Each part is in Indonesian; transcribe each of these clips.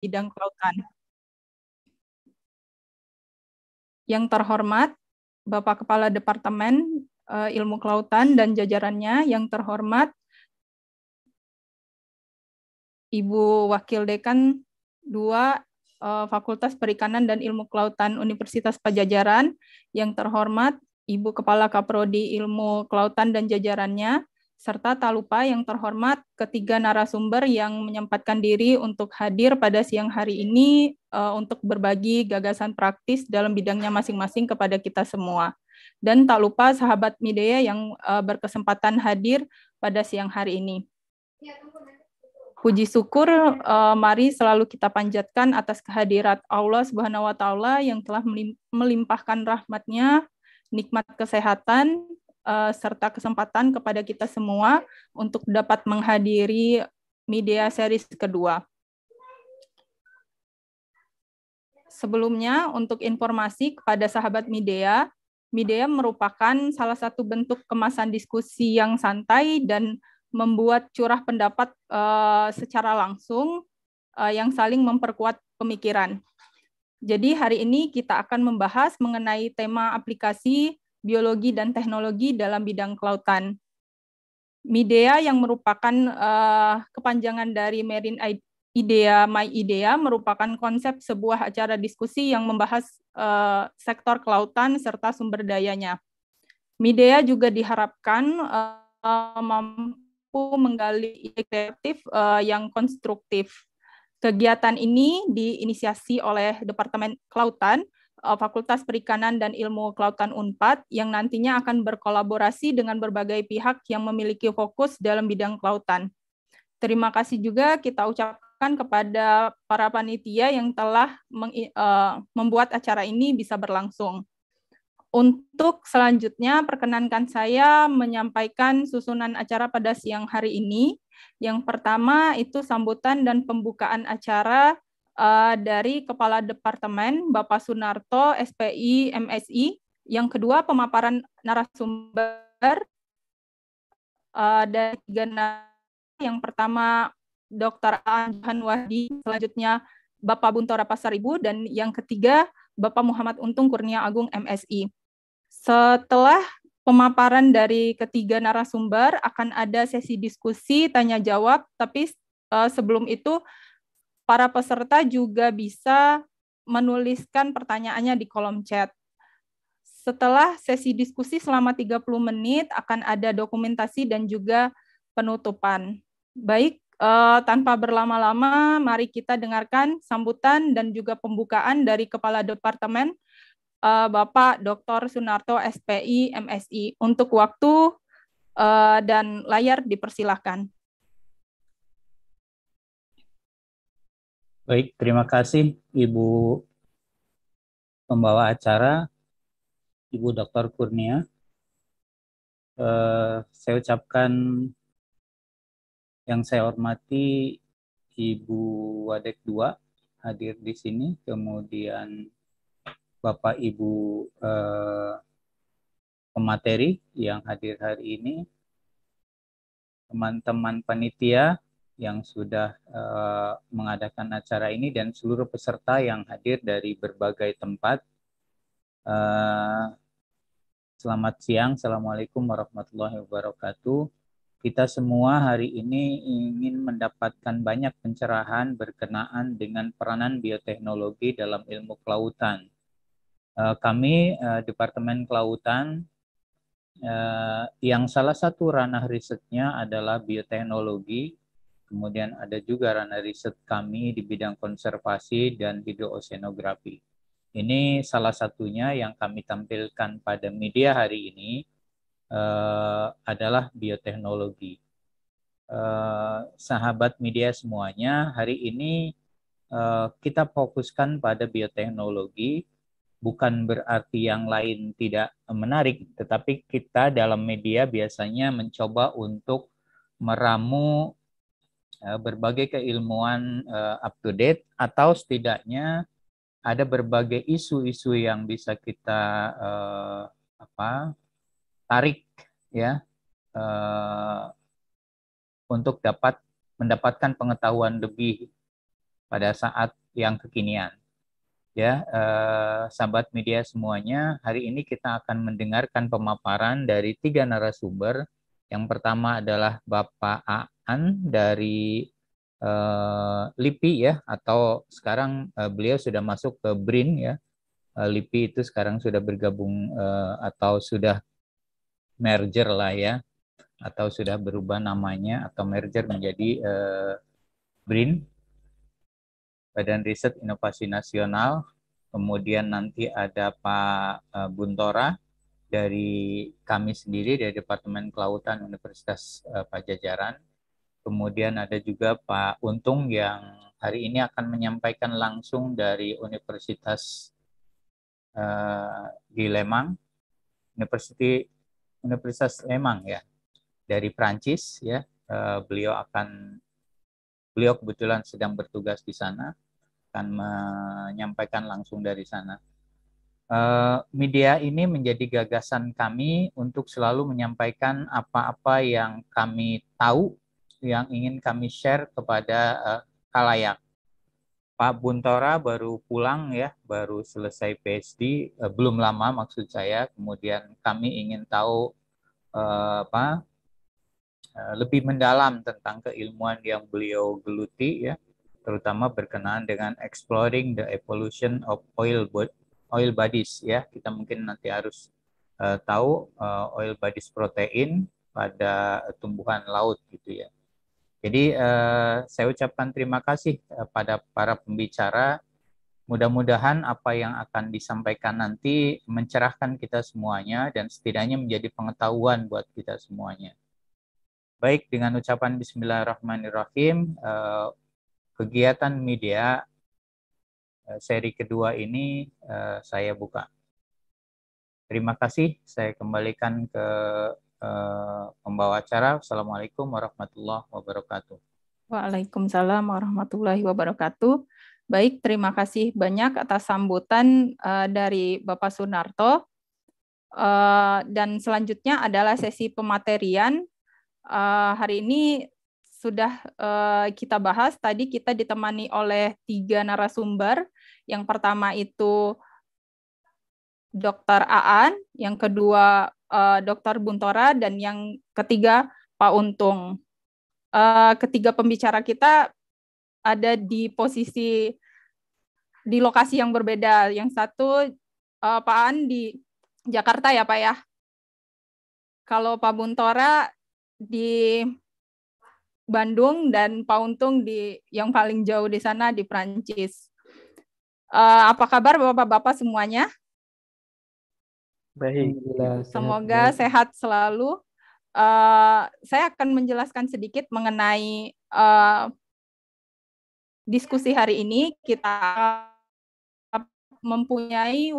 bidang kelautan. Yang terhormat, Bapak Kepala Departemen eh, Ilmu Kelautan dan jajarannya, yang terhormat Ibu Wakil Dekan 2 eh, Fakultas Perikanan dan Ilmu Kelautan Universitas Pajajaran, yang terhormat Ibu Kepala Kaprodi Ilmu Kelautan dan jajarannya, serta tak lupa yang terhormat ketiga narasumber yang menyempatkan diri untuk hadir pada siang hari ini uh, untuk berbagi gagasan praktis dalam bidangnya masing-masing kepada kita semua. Dan tak lupa sahabat Midea yang uh, berkesempatan hadir pada siang hari ini. Puji syukur uh, mari selalu kita panjatkan atas kehadirat Allah Subhanahu wa taala yang telah melimpahkan rahmatnya, nikmat kesehatan, uh, serta kesempatan kepada kita semua untuk dapat menghadiri media series kedua. Sebelumnya, untuk informasi kepada sahabat media, media merupakan salah satu bentuk kemasan diskusi yang santai dan membuat curah pendapat uh, secara langsung uh, yang saling memperkuat pemikiran. Jadi hari ini kita akan membahas mengenai tema aplikasi biologi dan teknologi dalam bidang kelautan. MIDEA yang merupakan uh, kepanjangan dari Marine Idea My Idea merupakan konsep sebuah acara diskusi yang membahas uh, sektor kelautan serta sumber dayanya. MIDEA juga diharapkan uh, mampu menggali ide kreatif uh, yang konstruktif. Kegiatan ini diinisiasi oleh Departemen Kelautan Eh, Fakultas Perikanan dan Ilmu Kelautan Unpad yang nantinya akan berkolaborasi dengan berbagai pihak yang memiliki fokus dalam bidang kelautan. Terima kasih juga kita ucapkan kepada para panitia yang telah eh, membuat acara ini bisa berlangsung. Untuk selanjutnya, perkenankan saya menyampaikan susunan acara pada siang hari ini. Yang pertama itu sambutan dan pembukaan acara uh, dari Kepala Departemen Bapak Sunarto SPI MSI. Yang kedua pemaparan narasumber uh, dari tiga yang pertama Dr. Anjuhan Wahdi, selanjutnya Bapak Buntora Pasaribu dan yang ketiga Bapak Muhammad Untung Kurnia Agung MSI. Setelah pemaparan dari ketiga narasumber akan ada sesi diskusi tanya jawab tapi uh, sebelum itu para peserta juga bisa menuliskan pertanyaannya di kolom chat. Setelah sesi diskusi selama 30 menit akan ada dokumentasi dan juga penutupan. Baik, eh, tanpa berlama-lama mari kita dengarkan sambutan dan juga pembukaan dari Kepala Departemen eh, Bapak Dr. Sunarto SPI MSI. Untuk waktu eh, dan layar dipersilahkan. Baik, terima kasih Ibu pembawa acara, Ibu Dr. Kurnia. Eh, saya ucapkan yang saya hormati Ibu Wadek II hadir di sini, kemudian Bapak Ibu eh, pemateri yang hadir hari ini, teman-teman panitia yang sudah uh, mengadakan acara ini dan seluruh peserta yang hadir dari berbagai tempat. Uh, selamat siang, assalamualaikum warahmatullahi wabarakatuh. Kita semua hari ini ingin mendapatkan banyak pencerahan berkenaan dengan peranan bioteknologi dalam ilmu kelautan. Uh, kami uh, Departemen Kelautan yang salah satu ranah risetnya adalah bioteknologi Kemudian ada juga ranah riset kami di bidang konservasi dan hidroosenografi. Ini salah satunya yang kami tampilkan pada media hari ini eh, adalah bioteknologi. Eh, sahabat media semuanya, hari ini eh, kita fokuskan pada bioteknologi, bukan berarti yang lain tidak menarik, tetapi kita dalam media biasanya mencoba untuk meramu Eh, berbagai keilmuan eh, up to date atau setidaknya ada berbagai isu-isu yang bisa kita uh, apa tarik ya uh, untuk dapat mendapatkan pengetahuan lebih pada saat yang kekinian ya uh, sahabat media semuanya hari ini kita akan mendengarkan pemaparan dari tiga narasumber yang pertama adalah Bapak Aan dari uh, LIPI ya atau sekarang uh, beliau sudah masuk ke BRIN ya. Uh, LIPI itu sekarang sudah bergabung uh, atau sudah merger lah ya atau sudah berubah namanya atau merger menjadi uh, BRIN Badan Riset Inovasi Nasional. Kemudian nanti ada Pak Buntora dari kami sendiri dari Departemen Kelautan Universitas eh, Pajajaran. Kemudian ada juga Pak Untung yang hari ini akan menyampaikan langsung dari Universitas uh, di Lemang, University Universitas Lemang ya, dari Prancis ya. Uh, beliau akan beliau kebetulan sedang bertugas di sana akan menyampaikan langsung dari sana. Eh, media ini menjadi gagasan kami untuk selalu menyampaikan apa-apa yang kami tahu yang ingin kami share kepada uh, kalayak. Pak Buntora baru pulang ya, baru selesai PhD uh, eh, belum lama maksud saya. Kemudian kami ingin tahu uh, apa uh, lebih mendalam tentang keilmuan yang beliau geluti ya, terutama berkenaan dengan exploring the evolution of oil oil bodies ya. Kita mungkin nanti harus uh, tahu uh, oil bodies protein pada tumbuhan laut gitu ya. Jadi uh, saya ucapkan terima kasih pada para pembicara. Mudah-mudahan apa yang akan disampaikan nanti mencerahkan kita semuanya dan setidaknya menjadi pengetahuan buat kita semuanya. Baik, dengan ucapan bismillahirrahmanirrahim, uh, kegiatan media Eh, seri kedua ini uh, saya buka. Terima kasih. Saya kembalikan ke uh, pembawa acara. Assalamualaikum warahmatullahi wabarakatuh. Waalaikumsalam warahmatullahi wabarakatuh. Baik, terima kasih banyak atas sambutan uh, dari Bapak Sunarto. Uh, dan selanjutnya adalah sesi pematerian. Uh, hari ini sudah uh, kita bahas. Tadi kita ditemani oleh tiga narasumber yang pertama itu Dokter Aan, yang kedua uh, eh, Dr. Buntora, dan yang ketiga Pak Untung. Uh, ketiga pembicara kita ada di posisi di lokasi yang berbeda. Yang satu uh, Pak Aan di Jakarta ya Pak ya. Kalau Pak Buntora di Bandung dan Pak Untung di yang paling jauh di sana di Prancis. Uh, apa kabar Bapak-bapak semuanya? Baik. Semoga sehat, sehat selalu. Uh, saya akan menjelaskan sedikit mengenai uh, diskusi hari ini. Kita mempunyai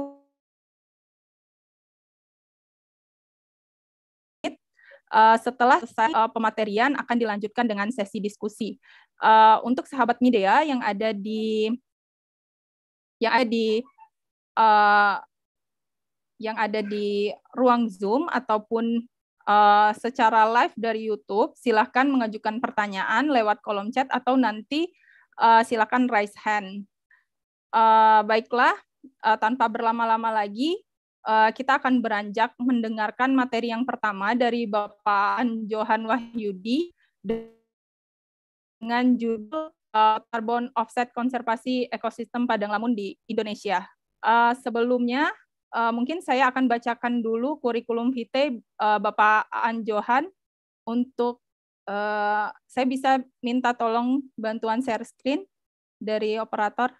Uh, setelah selesai uh, pematerian akan dilanjutkan dengan sesi diskusi. Uh, untuk sahabat media yang ada di yang ada di uh, yang ada di ruang Zoom ataupun uh, secara live dari YouTube, silahkan mengajukan pertanyaan lewat kolom chat atau nanti uh, eh, silahkan raise hand. Uh, baiklah, uh, tanpa berlama-lama lagi, uh, kita akan beranjak mendengarkan materi yang pertama dari Bapak Johan Wahyudi dengan judul karbon eh, offset konservasi ekosistem padang lamun di Indonesia. Uh, sebelumnya uh, mungkin saya akan bacakan dulu kurikulum vitae uh, Bapak Anjohan Johan untuk uh, saya bisa minta tolong bantuan share screen dari operator.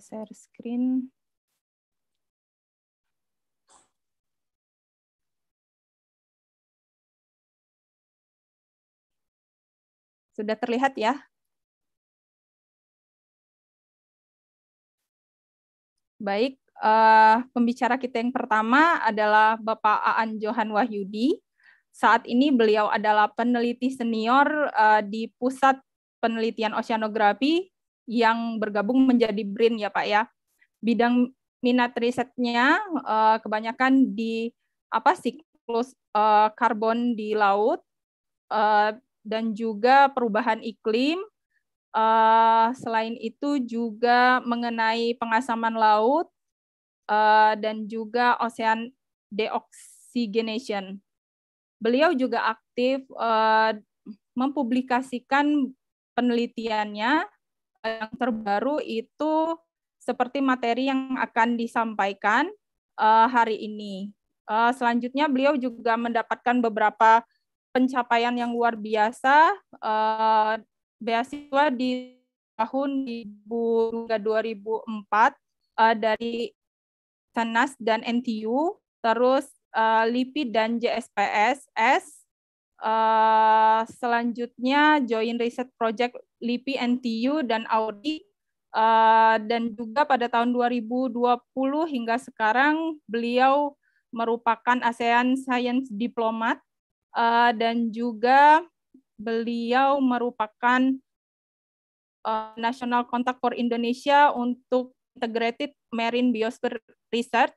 share screen. Sudah terlihat ya? Baik, uh, pembicara kita yang pertama adalah Bapak Aan Johan Wahyudi. Saat ini beliau adalah peneliti senior uh, di Pusat Penelitian Oceanografi yang bergabung menjadi BRIN ya Pak ya. Bidang minat risetnya uh, kebanyakan di apa siklus uh, karbon di laut uh, dan juga perubahan iklim. Uh, selain itu juga mengenai pengasaman laut uh, dan juga ocean deoxygenation. Beliau juga aktif uh, mempublikasikan penelitiannya yang terbaru itu seperti materi yang akan disampaikan uh, hari ini. Uh, selanjutnya beliau juga mendapatkan beberapa pencapaian yang luar biasa uh, beasiswa di tahun 2004 uh, dari Sanas dan NTU, terus uh, LIPI dan JSPSS. Uh, selanjutnya join research project LIPI NTU dan Audi uh, dan juga pada tahun 2020 hingga sekarang beliau merupakan ASEAN Science Diplomat uh, dan juga beliau merupakan uh, National Contact for Indonesia untuk Integrated Marine Biosphere Research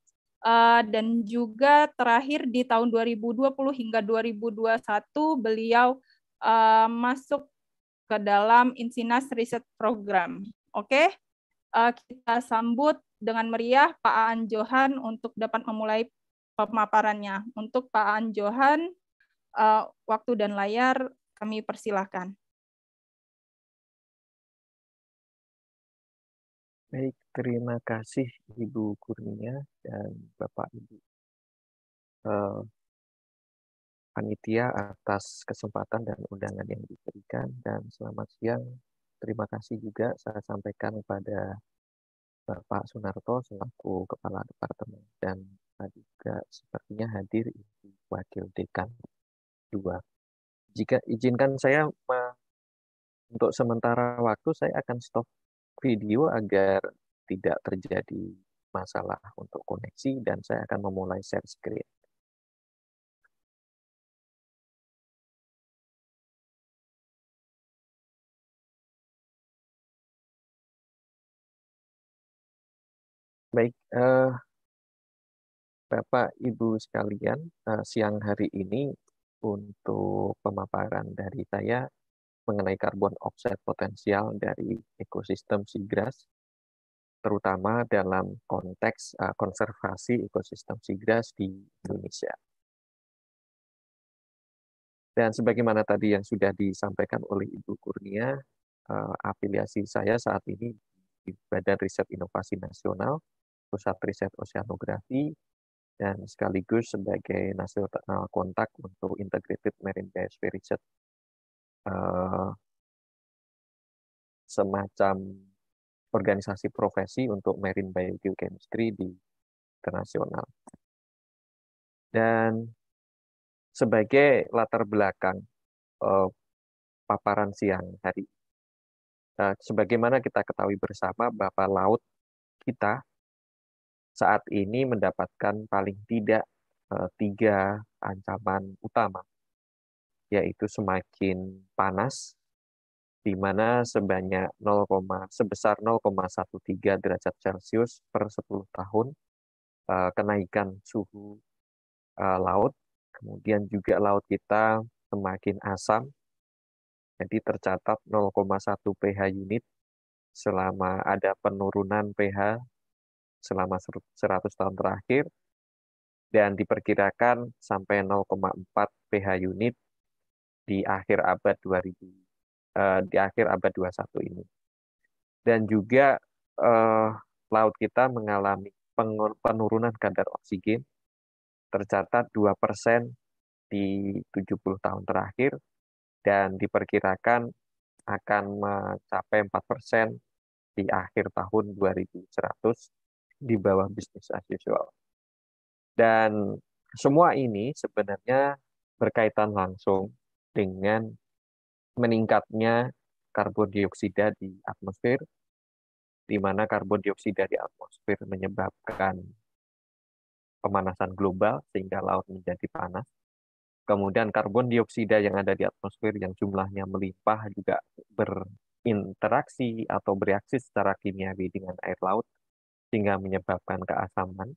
uh, dan juga terakhir di tahun 2020 hingga 2021 beliau uh, masuk ke dalam Insinas Riset Program. Oke, okay? Eh, kita sambut dengan meriah Pak Aan Johan untuk dapat memulai pemaparannya. Untuk Pak Aan Johan, eh, waktu dan layar kami persilahkan. Baik, terima kasih Ibu Kurnia dan Bapak Ibu. Uh, panitia atas kesempatan dan undangan yang diberikan dan selamat siang. Terima kasih juga saya sampaikan kepada Bapak Sunarto selaku Kepala Departemen dan juga sepertinya hadir Ibu Wakil Dekan 2. Jika izinkan saya untuk sementara waktu saya akan stop video agar tidak terjadi masalah untuk koneksi dan saya akan memulai share screen. Baik, uh, Bapak Ibu sekalian, uh, siang hari ini untuk pemaparan dari saya mengenai karbon offset potensial dari ekosistem seagrass, terutama dalam konteks uh, konservasi ekosistem seagrass di Indonesia. Dan sebagaimana tadi yang sudah disampaikan oleh Ibu Kurnia, uh, afiliasi saya saat ini di Badan Riset Inovasi Nasional, pusat riset oseanografi dan sekaligus sebagai nasional kontak untuk Integrated Marine Biosphere Research. Eh, semacam organisasi profesi untuk marine biogeochemistry di internasional. Dan sebagai latar belakang eh, paparan siang hari, eh, sebagaimana kita ketahui bersama, Bapak Laut kita saat ini mendapatkan paling tidak eh, tiga ancaman utama, yaitu semakin panas, di mana sebanyak 0, sebesar 0,13 derajat Celcius per 10 tahun eh, kenaikan suhu eh, laut, kemudian juga laut kita semakin asam, jadi tercatat 0,1 pH unit selama ada penurunan pH selama 100 tahun terakhir dan diperkirakan sampai 0,4 pH unit di akhir abad 2000 eh, di akhir abad 21 ini. Dan juga eh, laut kita mengalami penurunan kadar oksigen tercatat 2% di 70 tahun terakhir dan diperkirakan akan mencapai 4% di akhir tahun 2100 di bawah bisnis as usual. Dan semua ini sebenarnya berkaitan langsung dengan meningkatnya karbon dioksida di atmosfer, di mana karbon dioksida di atmosfer menyebabkan pemanasan global sehingga laut menjadi panas. Kemudian karbon dioksida yang ada di atmosfer yang jumlahnya melimpah juga berinteraksi atau bereaksi secara kimiawi dengan air laut sehingga menyebabkan keasaman.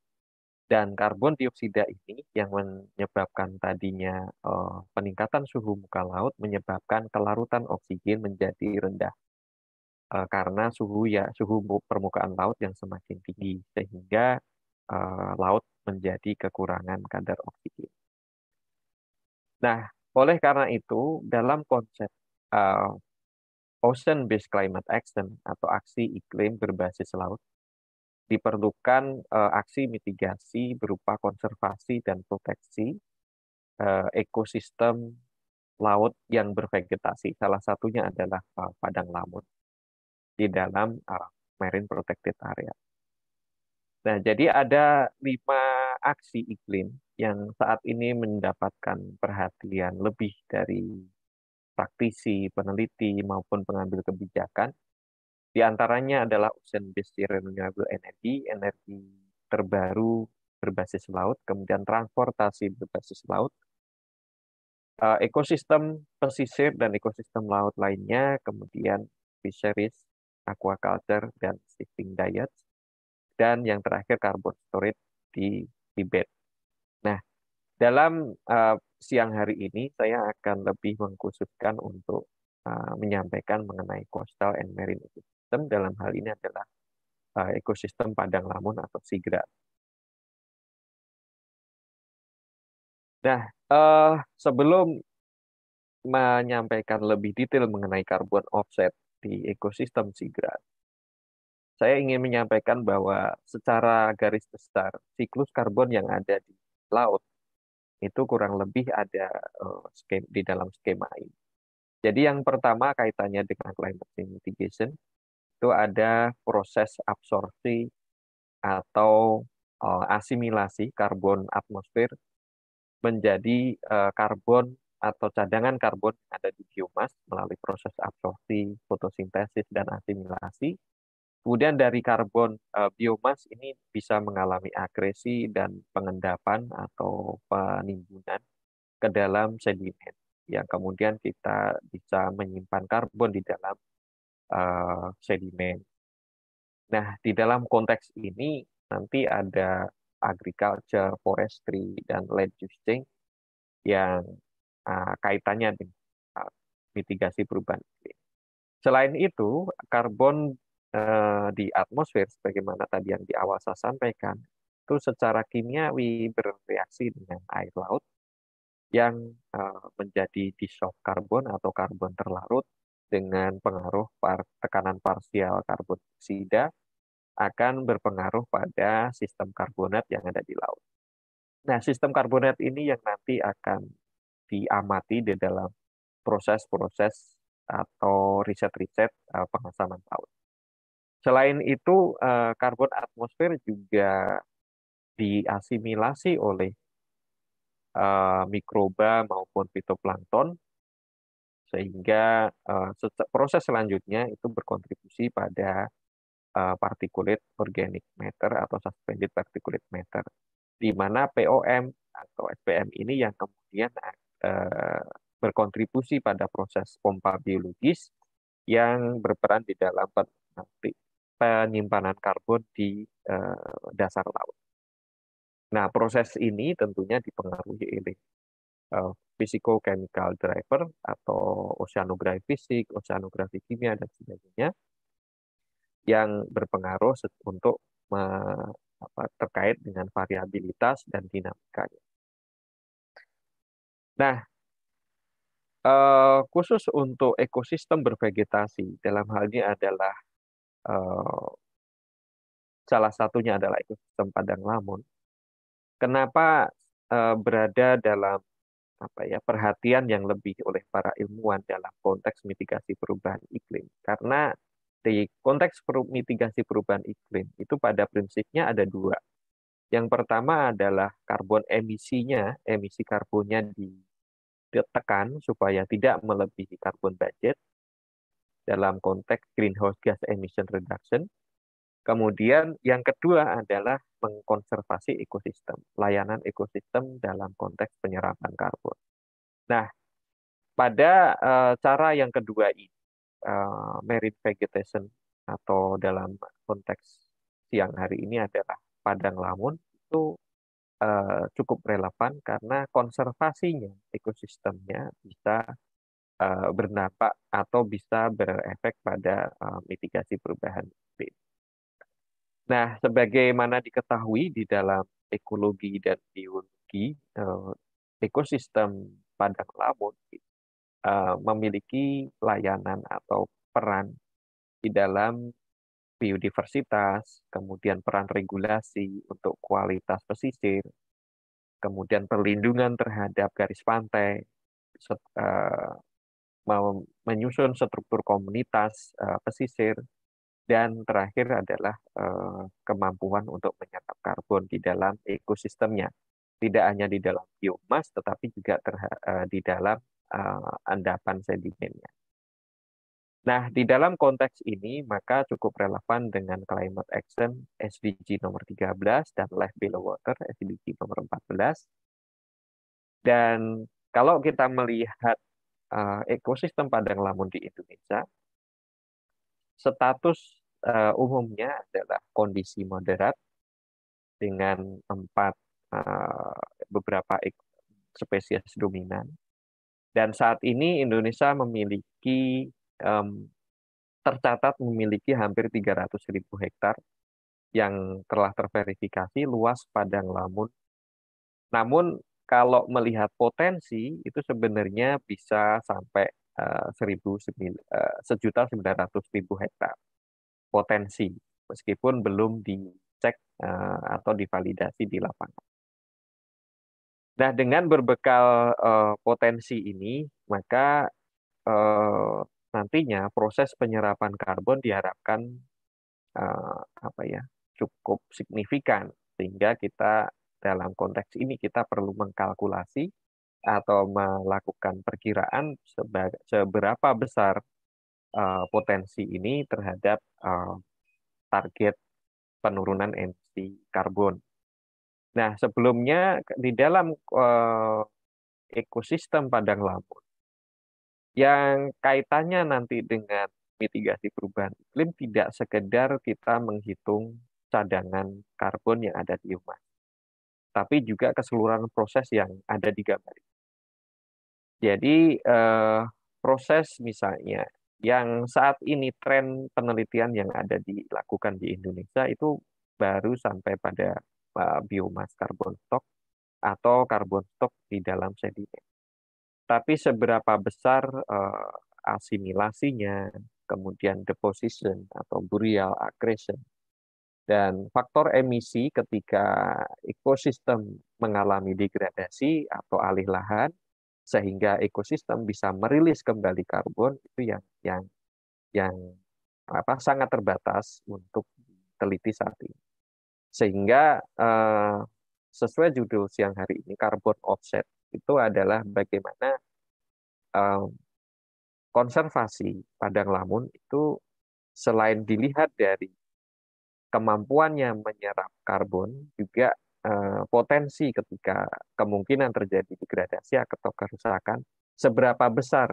Dan karbon dioksida ini yang menyebabkan tadinya eh, peningkatan suhu muka laut menyebabkan kelarutan oksigen menjadi rendah eh, karena suhu ya suhu permukaan laut yang semakin tinggi sehingga eh, laut menjadi kekurangan kadar oksigen. Nah, oleh karena itu dalam konsep uh, eh, Ocean Based Climate Action atau aksi iklim berbasis laut diperlukan uh, aksi mitigasi berupa konservasi dan proteksi uh, ekosistem laut yang bervegetasi. Salah satunya adalah uh, padang lamun di dalam uh, Marine Protected Area. Nah, jadi ada lima aksi iklim yang saat ini mendapatkan perhatian lebih dari praktisi, peneliti, maupun pengambil kebijakan di antaranya adalah ocean-based renewable energy, energi terbaru berbasis laut, kemudian transportasi berbasis laut, eh, ekosistem pesisir dan ekosistem laut lainnya, kemudian fisheries, aquaculture, dan shifting diet, dan yang terakhir carbon storage di Tibet. Nah, dalam eh, siang hari ini saya akan lebih mengkhususkan untuk eh, menyampaikan mengenai coastal and marine ekosistem dalam hal ini adalah eh, ekosistem padang lamun atau sigra. Nah, uh, sebelum menyampaikan lebih detail mengenai karbon offset di ekosistem sigra, saya ingin menyampaikan bahwa secara garis besar siklus karbon yang ada di laut itu kurang lebih ada uh, eh, skema, di dalam skema ini. Jadi yang pertama kaitannya dengan climate mitigation, itu ada proses absorpsi atau eh, asimilasi karbon atmosfer menjadi eh, karbon atau cadangan karbon yang ada di biomas melalui proses absorpsi, fotosintesis, dan asimilasi. Kemudian dari karbon eh, biomas ini bisa mengalami agresi dan pengendapan atau penimbunan ke dalam sedimen yang kemudian kita bisa menyimpan karbon di dalam uh, sedimen. Nah, di dalam konteks ini nanti ada agriculture, forestry, dan land use change yang uh, kaitannya dengan uh, mitigasi perubahan iklim. Selain itu, karbon uh, di atmosfer, sebagaimana tadi yang di awal saya sampaikan, itu secara kimiawi bereaksi dengan air laut yang menjadi dissolved karbon atau karbon terlarut dengan pengaruh par tekanan parsial karbon dioksida akan berpengaruh pada sistem karbonat yang ada di laut. Nah, sistem karbonat ini yang nanti akan diamati di dalam proses-proses atau riset-riset eh, pengasaman laut. Selain itu, eh, karbon atmosfer juga diasimilasi oleh eh, mikroba maupun fitoplankton sehingga uh, proses selanjutnya itu berkontribusi pada uh, eh, particulate organic matter atau suspended particulate matter di mana POM atau SPM ini yang kemudian uh, berkontribusi pada proses pompa biologis yang berperan di dalam penyimpanan karbon di uh, dasar laut. Nah, proses ini tentunya dipengaruhi oleh uh, eh, chemical driver atau oceanografi fisik, oceanografi kimia dan sebagainya yang berpengaruh untuk me, apa, terkait dengan variabilitas dan dinamikanya. Nah, eh, khusus untuk ekosistem bervegetasi dalam hal ini adalah eh, salah satunya adalah ekosistem padang lamun. Kenapa eh, berada dalam apa ya perhatian yang lebih oleh para ilmuwan dalam konteks mitigasi perubahan iklim karena di konteks mitigasi perubahan iklim itu pada prinsipnya ada dua yang pertama adalah karbon emisinya emisi karbonnya ditekan supaya tidak melebihi karbon budget dalam konteks greenhouse gas emission reduction Kemudian yang kedua adalah mengkonservasi ekosistem, layanan ekosistem dalam konteks penyerapan karbon. Nah, pada eh, cara yang kedua ini, uh, eh, marine vegetation atau dalam konteks siang hari ini adalah padang lamun itu eh, cukup relevan karena konservasinya ekosistemnya bisa berdampak atau bisa berefek pada mitigasi perubahan iklim. Nah, sebagaimana diketahui di dalam ekologi dan biologi, eh, ekosistem padang lamun eh, memiliki layanan atau peran di dalam biodiversitas, kemudian peran regulasi untuk kualitas pesisir, kemudian perlindungan terhadap garis pantai, eh, menyusun struktur komunitas pesisir, dan terakhir adalah eh, kemampuan untuk menyerap karbon di dalam ekosistemnya. Tidak hanya di dalam biomas, tetapi juga eh, di dalam eh, endapan sedimennya. Nah, di dalam konteks ini, maka cukup relevan dengan Climate Action SDG nomor 13 dan Life Below Water SDG nomor 14. Dan kalau kita melihat ekosistem padang lamun di Indonesia, status uh, umumnya adalah kondisi moderat dengan empat uh, beberapa spesies dominan. Dan saat ini Indonesia memiliki um, tercatat memiliki hampir 300 ribu hektar yang telah terverifikasi luas padang lamun. Namun kalau melihat potensi itu sebenarnya bisa sampai eh, seribu uh, sejuta sembilan ratus ribu hektar potensi meskipun belum dicek eh, atau divalidasi di lapangan. Nah, dengan berbekal eh, potensi ini, maka eh, nantinya proses penyerapan karbon diharapkan apa ya cukup signifikan sehingga kita dalam konteks ini kita perlu mengkalkulasi atau melakukan perkiraan seberapa besar Eh, potensi ini terhadap eh, target penurunan emisi karbon. Nah, sebelumnya di dalam eh, ekosistem padang lamun yang kaitannya nanti dengan mitigasi perubahan iklim tidak sekedar kita menghitung cadangan karbon yang ada di rumah, tapi juga keseluruhan proses yang ada di gambar. Jadi proses misalnya yang saat ini tren penelitian yang ada dilakukan di Indonesia itu baru sampai pada uh, eh, biomas karbon stok atau karbon stok di dalam sedimen. Tapi seberapa besar uh, asimilasinya, kemudian deposition atau burial accretion, dan faktor emisi ketika ekosistem mengalami degradasi atau alih lahan sehingga ekosistem bisa merilis kembali karbon itu yang yang yang apa sangat terbatas untuk teliti saat ini. Sehingga eh, sesuai judul siang hari ini karbon offset itu adalah bagaimana eh, konservasi padang lamun itu selain dilihat dari kemampuannya menyerap karbon juga Eh, potensi ketika kemungkinan terjadi degradasi atau kerusakan seberapa besar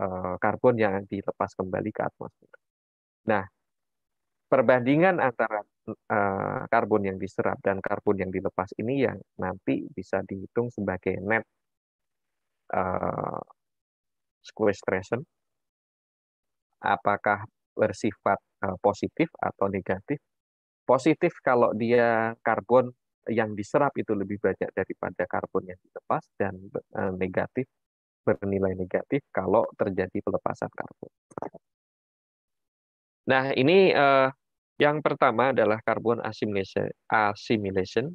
eh, karbon yang dilepas kembali ke atmosfer. Nah, perbandingan antara eh, karbon yang diserap dan karbon yang dilepas ini yang nanti bisa dihitung sebagai net sequestration. Apakah bersifat positif atau negatif? Positif kalau dia karbon yang diserap itu lebih banyak daripada karbon yang dilepas dan eh, negatif bernilai negatif kalau terjadi pelepasan karbon. Nah, ini eh, yang pertama adalah karbon assimilation, assimilation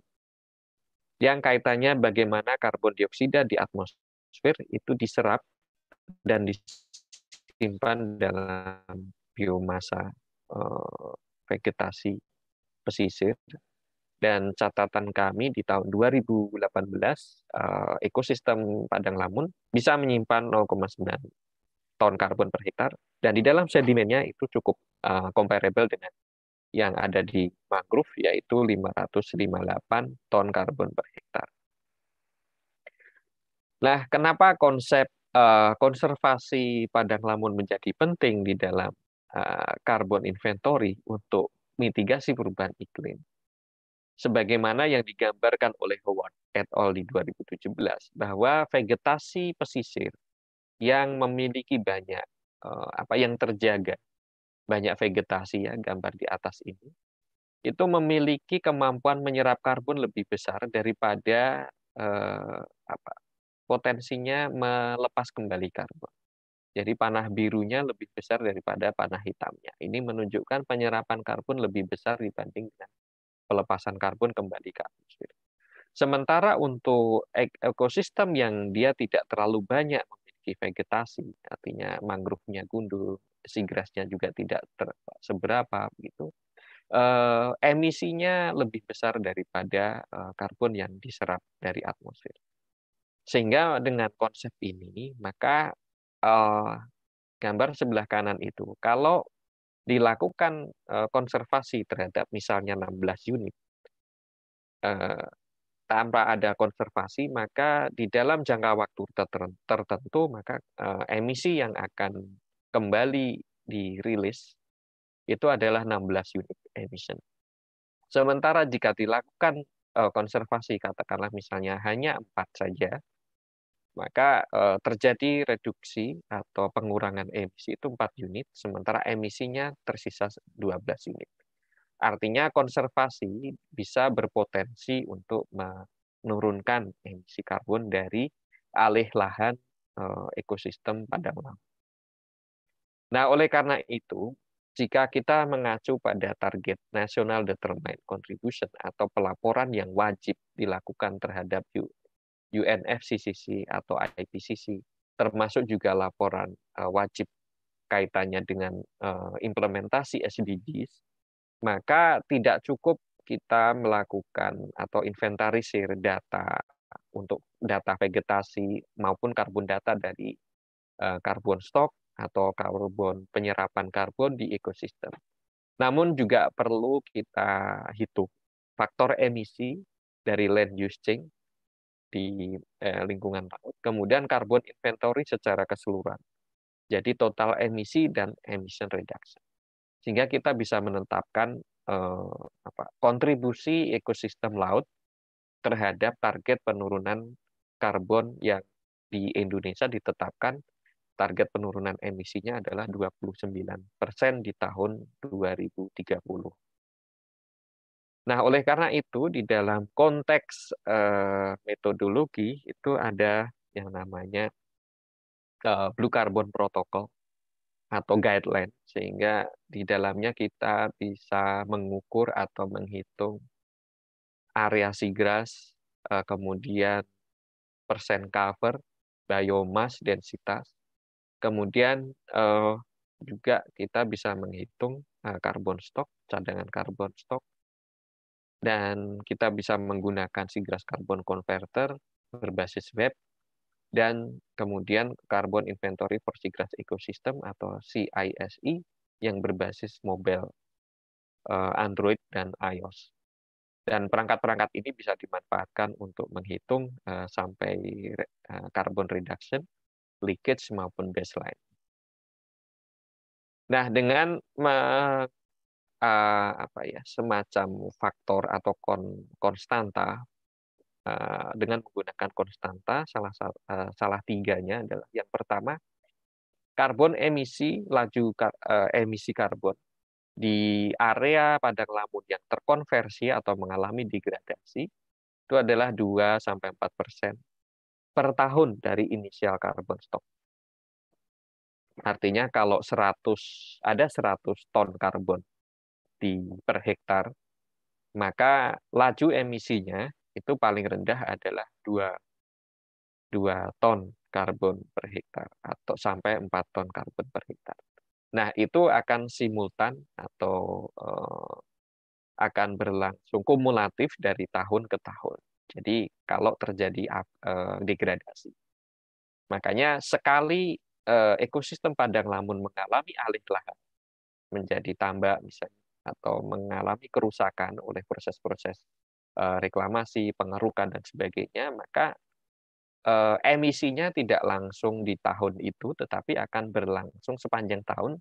yang kaitannya bagaimana karbon dioksida di atmosfer itu diserap dan disimpan dalam biomasa eh, vegetasi pesisir dan catatan kami di tahun 2018, eh, ekosistem Padang Lamun bisa menyimpan 0,9 ton karbon per hektar. Dan di dalam sedimennya itu cukup eh, comparable dengan yang ada di mangrove, yaitu 558 ton karbon per hektar. Nah, kenapa konsep eh, konservasi Padang Lamun menjadi penting di dalam karbon inventory untuk mitigasi perubahan iklim? sebagaimana yang digambarkan oleh Howard et al. di 2017 bahwa vegetasi pesisir yang memiliki banyak eh, apa yang terjaga banyak vegetasi ya gambar di atas ini itu memiliki kemampuan menyerap karbon lebih besar daripada eh, apa potensinya melepas kembali karbon. Jadi panah birunya lebih besar daripada panah hitamnya. Ini menunjukkan penyerapan karbon lebih besar dibanding dengan pelepasan karbon kembali ke atmosfer. Sementara untuk ekosistem yang dia tidak terlalu banyak memiliki vegetasi, artinya mangrove-nya gundul, si grass-nya juga tidak ter, seberapa gitu, emisinya lebih besar daripada eh, karbon yang diserap dari atmosfer. Sehingga dengan konsep ini, maka eh, gambar sebelah kanan itu, kalau dilakukan eh, konservasi terhadap misalnya 16 unit eh, tanpa ada konservasi maka di dalam jangka waktu tertentu maka eh, emisi yang akan kembali dirilis itu adalah 16 unit emission. Sementara jika dilakukan konservasi katakanlah misalnya hanya empat saja maka eh, terjadi reduksi atau pengurangan emisi itu 4 unit, sementara emisinya tersisa 12 unit. Artinya konservasi bisa berpotensi untuk menurunkan emisi karbon dari alih lahan eh, ekosistem padang laut. Nah, oleh karena itu, jika kita mengacu pada target national determined contribution atau pelaporan yang wajib dilakukan terhadap UNFCCC atau IPCC, termasuk juga laporan eh, wajib kaitannya dengan eh, implementasi SDGs, maka tidak cukup kita melakukan atau inventarisir data untuk data vegetasi maupun karbon data dari eh, karbon stok atau karbon penyerapan karbon di ekosistem. Namun juga perlu kita hitung faktor emisi dari land use change di eh, lingkungan laut, kemudian karbon inventory secara keseluruhan. Jadi total emisi dan emission reduction. Sehingga kita bisa menetapkan eh, apa, kontribusi ekosistem laut terhadap target penurunan karbon yang di Indonesia ditetapkan target penurunan emisinya adalah 29% di tahun 2030. Nah, oleh karena itu di dalam konteks uh, metodologi itu ada yang namanya uh, Blue Carbon Protocol atau guideline sehingga di dalamnya kita bisa mengukur atau menghitung area sigras uh, eh, kemudian persen cover biomas densitas kemudian uh, juga kita bisa menghitung karbon karbon stok cadangan karbon stok dan kita bisa menggunakan si grass carbon converter berbasis web dan kemudian carbon inventory for seagrass ecosystem atau CISE yang berbasis mobile eh, Android dan iOS. Dan perangkat-perangkat ini bisa dimanfaatkan untuk menghitung eh, sampai eh, carbon reduction, leakage maupun baseline. Nah, dengan Eh, apa ya semacam faktor atau kon, konstanta uh, dengan menggunakan konstanta salah uh, salah tiganya adalah yang pertama karbon emisi laju kar, uh, emisi karbon di area padang lamun yang terkonversi atau mengalami degradasi itu adalah 2 sampai 4 persen per tahun dari inisial karbon stok. Artinya kalau 100 ada 100 ton karbon di per hektar, maka laju emisinya itu paling rendah adalah 2, 2 ton karbon per hektar atau sampai 4 ton karbon per hektar. Nah, itu akan simultan atau eh, akan berlangsung kumulatif dari tahun ke tahun. Jadi kalau terjadi eh, degradasi. Makanya sekali eh, ekosistem padang lamun mengalami alih lahan menjadi tambak misalnya atau mengalami kerusakan oleh proses-proses eh, reklamasi, pengerukan dan sebagainya, maka eh, emisinya tidak langsung di tahun itu, tetapi akan berlangsung sepanjang tahun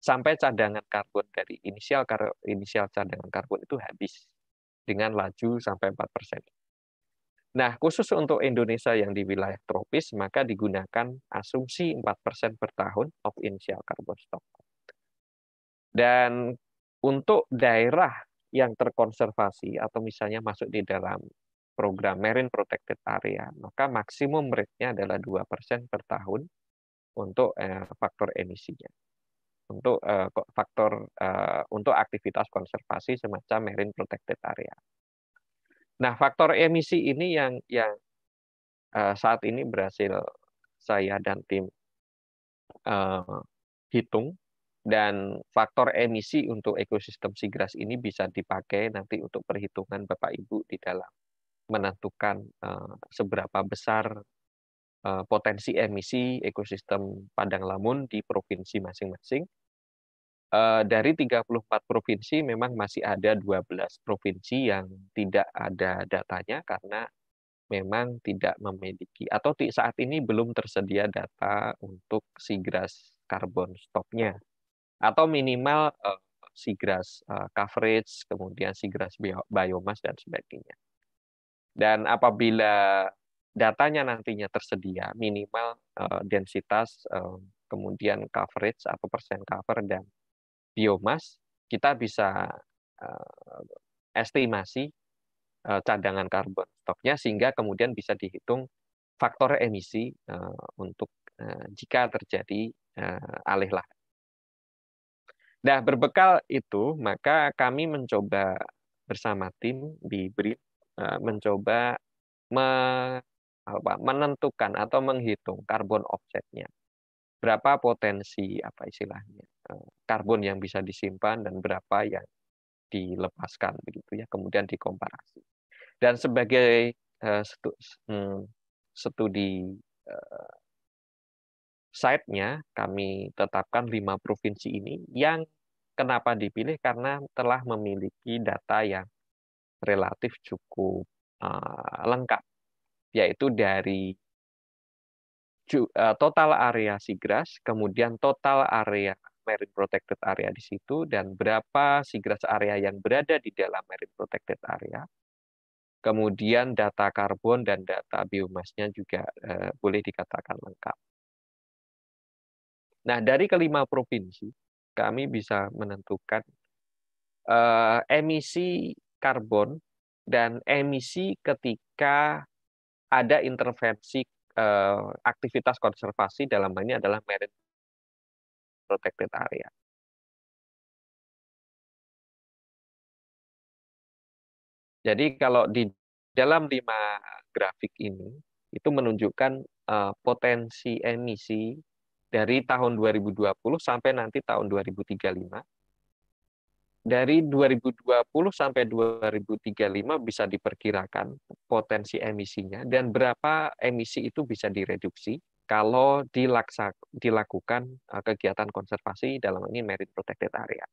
sampai cadangan karbon dari inisial inisial cadangan karbon itu habis dengan laju sampai 4 persen. Nah, khusus untuk Indonesia yang di wilayah tropis, maka digunakan asumsi 4% per tahun of initial carbon stock. Dan untuk daerah yang terkonservasi atau misalnya masuk di dalam program Marine Protected Area, maka maksimum rate-nya adalah 2% per tahun untuk eh, faktor emisinya. Untuk eh, faktor eh, untuk aktivitas konservasi semacam Marine Protected Area. Nah, faktor emisi ini yang yang saat ini berhasil saya dan tim hitung dan faktor emisi untuk ekosistem sigras ini bisa dipakai nanti untuk perhitungan Bapak Ibu di dalam menentukan eh, seberapa besar eh, potensi emisi ekosistem padang lamun di provinsi masing-masing. Uh, dari 34 provinsi memang masih ada 12 provinsi yang tidak ada datanya karena memang tidak memiliki atau saat ini belum tersedia data untuk sigras karbon stoknya atau minimal uh, eh, seagrass eh, coverage, kemudian seagrass bio, biomas dan sebagainya. Dan apabila datanya nantinya tersedia minimal eh, densitas kemudian coverage atau persen cover dan biomass kita bisa estimasi cadangan karbon stoknya sehingga kemudian bisa dihitung faktor emisi untuk jika terjadi uh, alih lahan Nah, berbekal itu, maka kami mencoba bersama tim di BRID eh, mencoba menentukan atau menghitung karbon offsetnya. Berapa potensi apa istilahnya eh, karbon yang bisa disimpan dan berapa yang dilepaskan begitu ya, kemudian dikomparasi. Dan sebagai eh, hmm, studi site-nya kami tetapkan lima provinsi ini yang kenapa dipilih karena telah memiliki data yang relatif cukup uh, lengkap yaitu dari eh, total area sigras kemudian total area marine protected area di situ dan berapa sigras area yang berada di dalam marine protected area kemudian data karbon dan data biomasnya juga uh, boleh dikatakan lengkap Nah, dari kelima provinsi, kami bisa menentukan uh, emisi karbon dan emisi ketika ada intervensi uh, aktivitas konservasi dalam hal ini adalah marine protected area. Jadi kalau di dalam lima grafik ini itu menunjukkan uh, potensi emisi dari tahun 2020 sampai nanti tahun 2035. Dari 2020 sampai 2035 bisa diperkirakan potensi emisinya dan berapa emisi itu bisa direduksi kalau dilaksa, dilakukan eh, kegiatan konservasi dalam ini merit protected area.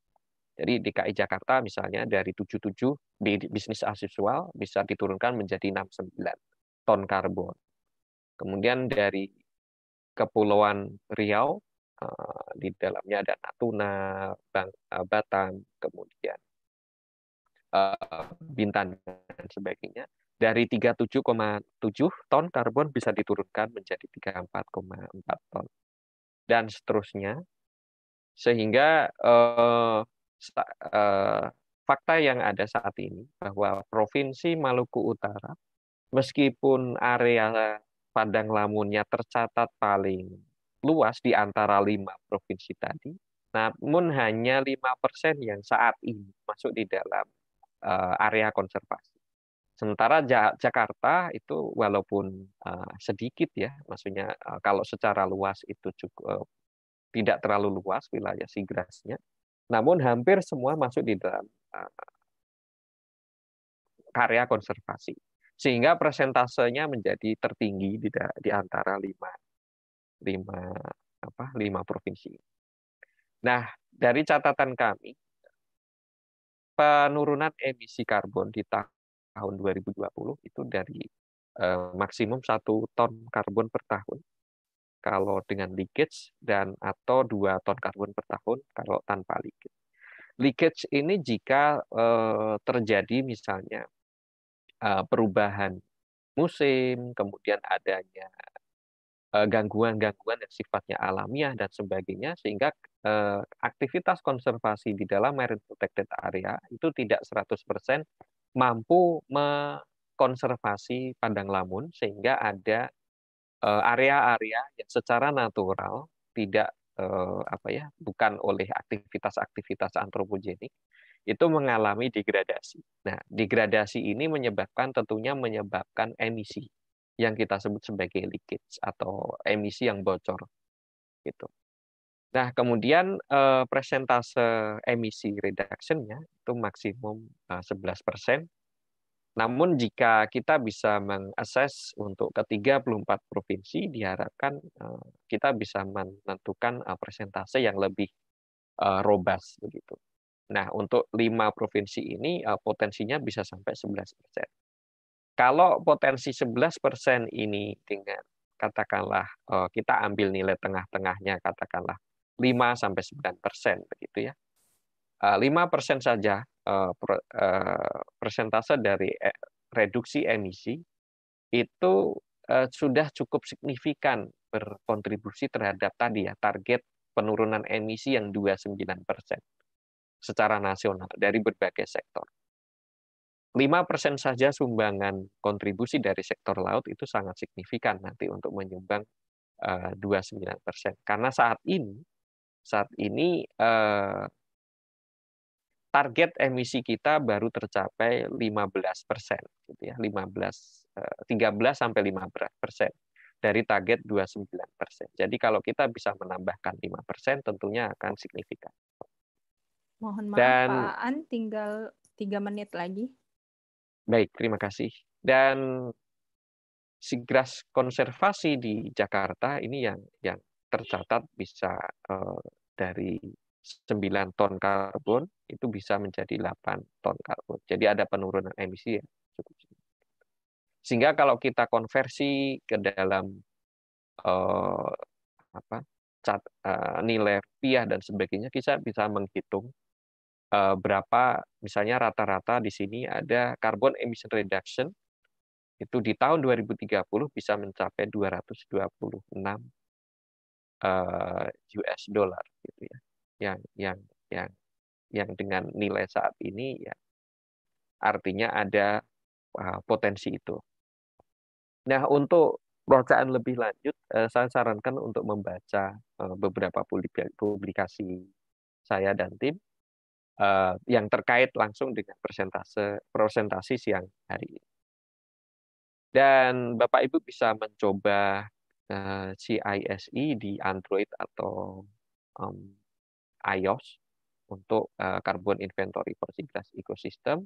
Jadi DKI Jakarta misalnya dari 77 bisnis asusual bisa diturunkan menjadi 69 ton karbon. Kemudian dari Kepulauan Riau eh, di dalamnya ada Natuna, Bang, eh, Batam, kemudian eh, Bintan dan sebagainya. Dari 37,7 ton karbon bisa diturunkan menjadi 34,4 ton dan seterusnya sehingga eh, fakta yang ada saat ini bahwa provinsi Maluku Utara meskipun area padang lamunnya tercatat paling luas di antara lima provinsi tadi, namun hanya lima persen yang saat ini masuk di dalam eh, area konservasi. Sementara Jakarta itu walaupun eh, sedikit ya, maksudnya eh, kalau secara luas itu cukup tidak terlalu luas wilayah Sigrasnya, namun hampir semua masuk di dalam area konservasi sehingga persentasenya menjadi tertinggi di, di antara lima lima apa lima provinsi. Nah dari catatan kami penurunan emisi karbon di tahun 2020 itu dari eh, maksimum satu ton karbon per tahun kalau dengan leakage dan atau dua ton karbon per tahun kalau tanpa leakage. Leakage ini jika eh, terjadi misalnya Eh, perubahan musim, kemudian adanya eh, gangguan-gangguan yang sifatnya alamiah dan sebagainya, sehingga eh, aktivitas konservasi di dalam marine protected area itu tidak 100% mampu mengkonservasi padang lamun, sehingga ada area-area yang secara natural tidak apa ya bukan oleh aktivitas-aktivitas antropogenik itu mengalami degradasi. Nah, degradasi ini menyebabkan tentunya menyebabkan emisi yang kita sebut sebagai leakage atau emisi yang bocor. Gitu. Nah, kemudian eh, presentase emisi reduction-nya itu maksimum eh, 11%. Namun jika kita bisa mengakses untuk ke 34 provinsi, diharapkan eh, kita bisa menentukan eh, presentase yang lebih eh, robust, begitu. Nah, untuk lima provinsi ini eh, potensinya bisa sampai 11 persen. Kalau potensi 11 persen ini dengan katakanlah eh, kita ambil nilai tengah-tengahnya katakanlah 5 sampai 9 persen begitu ya. 5 eh, persen saja persentase dari reduksi emisi itu sudah cukup signifikan berkontribusi terhadap tadi ya target penurunan emisi yang 29 persen secara nasional dari berbagai sektor. 5% saja sumbangan kontribusi dari sektor laut itu sangat signifikan nanti untuk menyumbang 29%. Eh, Karena saat ini saat ini eh, target emisi kita baru tercapai 15%, gitu ya. 15 13 eh, sampai 15% dari target 29%. Jadi kalau kita bisa menambahkan 5%, tentunya akan signifikan. Mohon maaf Dan, Pak An, tinggal tiga menit lagi. Baik, terima kasih. Dan grass konservasi di Jakarta ini yang yang tercatat bisa uh, dari 9 ton karbon itu bisa menjadi 8 ton karbon. Jadi ada penurunan emisi ya cukup Sehingga kalau kita konversi ke dalam uh, apa cat, uh, nilai rupiah dan sebagainya kita bisa menghitung Eh, berapa misalnya rata-rata di sini ada carbon emission reduction itu di tahun 2030 bisa mencapai 226 US eh, dollar gitu ya yang yang yang yang dengan nilai saat ini ya artinya ada eh, potensi itu. Nah, untuk bacaan lebih lanjut saya sarankan untuk membaca beberapa publikasi saya dan tim Eh, yang terkait langsung dengan persentase presentasi siang hari ini. Dan Bapak Ibu bisa mencoba eh, CISE di Android atau um, iOS untuk uh, eh, carbon inventory fossilis ekosistem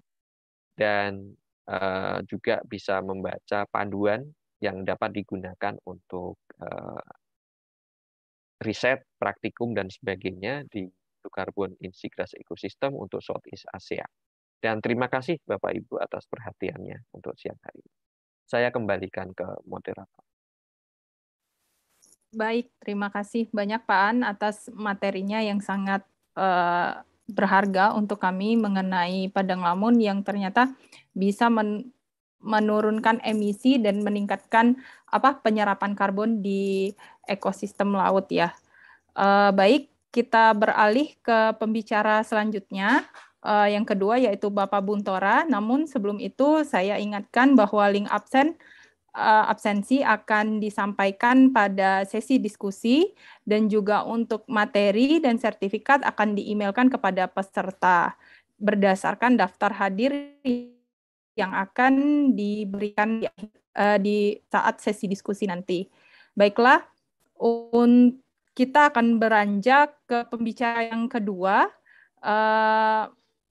dan uh, juga bisa membaca panduan yang dapat digunakan untuk uh, riset, praktikum dan sebagainya di to Carbon in ekosistem untuk Southeast Asia. Dan terima kasih Bapak Ibu atas perhatiannya untuk siang hari ini. Saya kembalikan ke moderator. Baik, terima kasih banyak Pak An atas materinya yang sangat eh, berharga untuk kami mengenai padang lamun yang ternyata bisa men menurunkan emisi dan meningkatkan apa penyerapan karbon di ekosistem laut ya. Eh, baik, kita beralih ke pembicara selanjutnya. Uh, yang kedua yaitu Bapak Buntora. Namun sebelum itu saya ingatkan bahwa link absen uh, absensi akan disampaikan pada sesi diskusi dan juga untuk materi dan sertifikat akan diemailkan kepada peserta berdasarkan daftar hadir yang akan diberikan di, uh, eh, di saat sesi diskusi nanti. Baiklah, untuk kita akan beranjak ke pembicara yang kedua uh,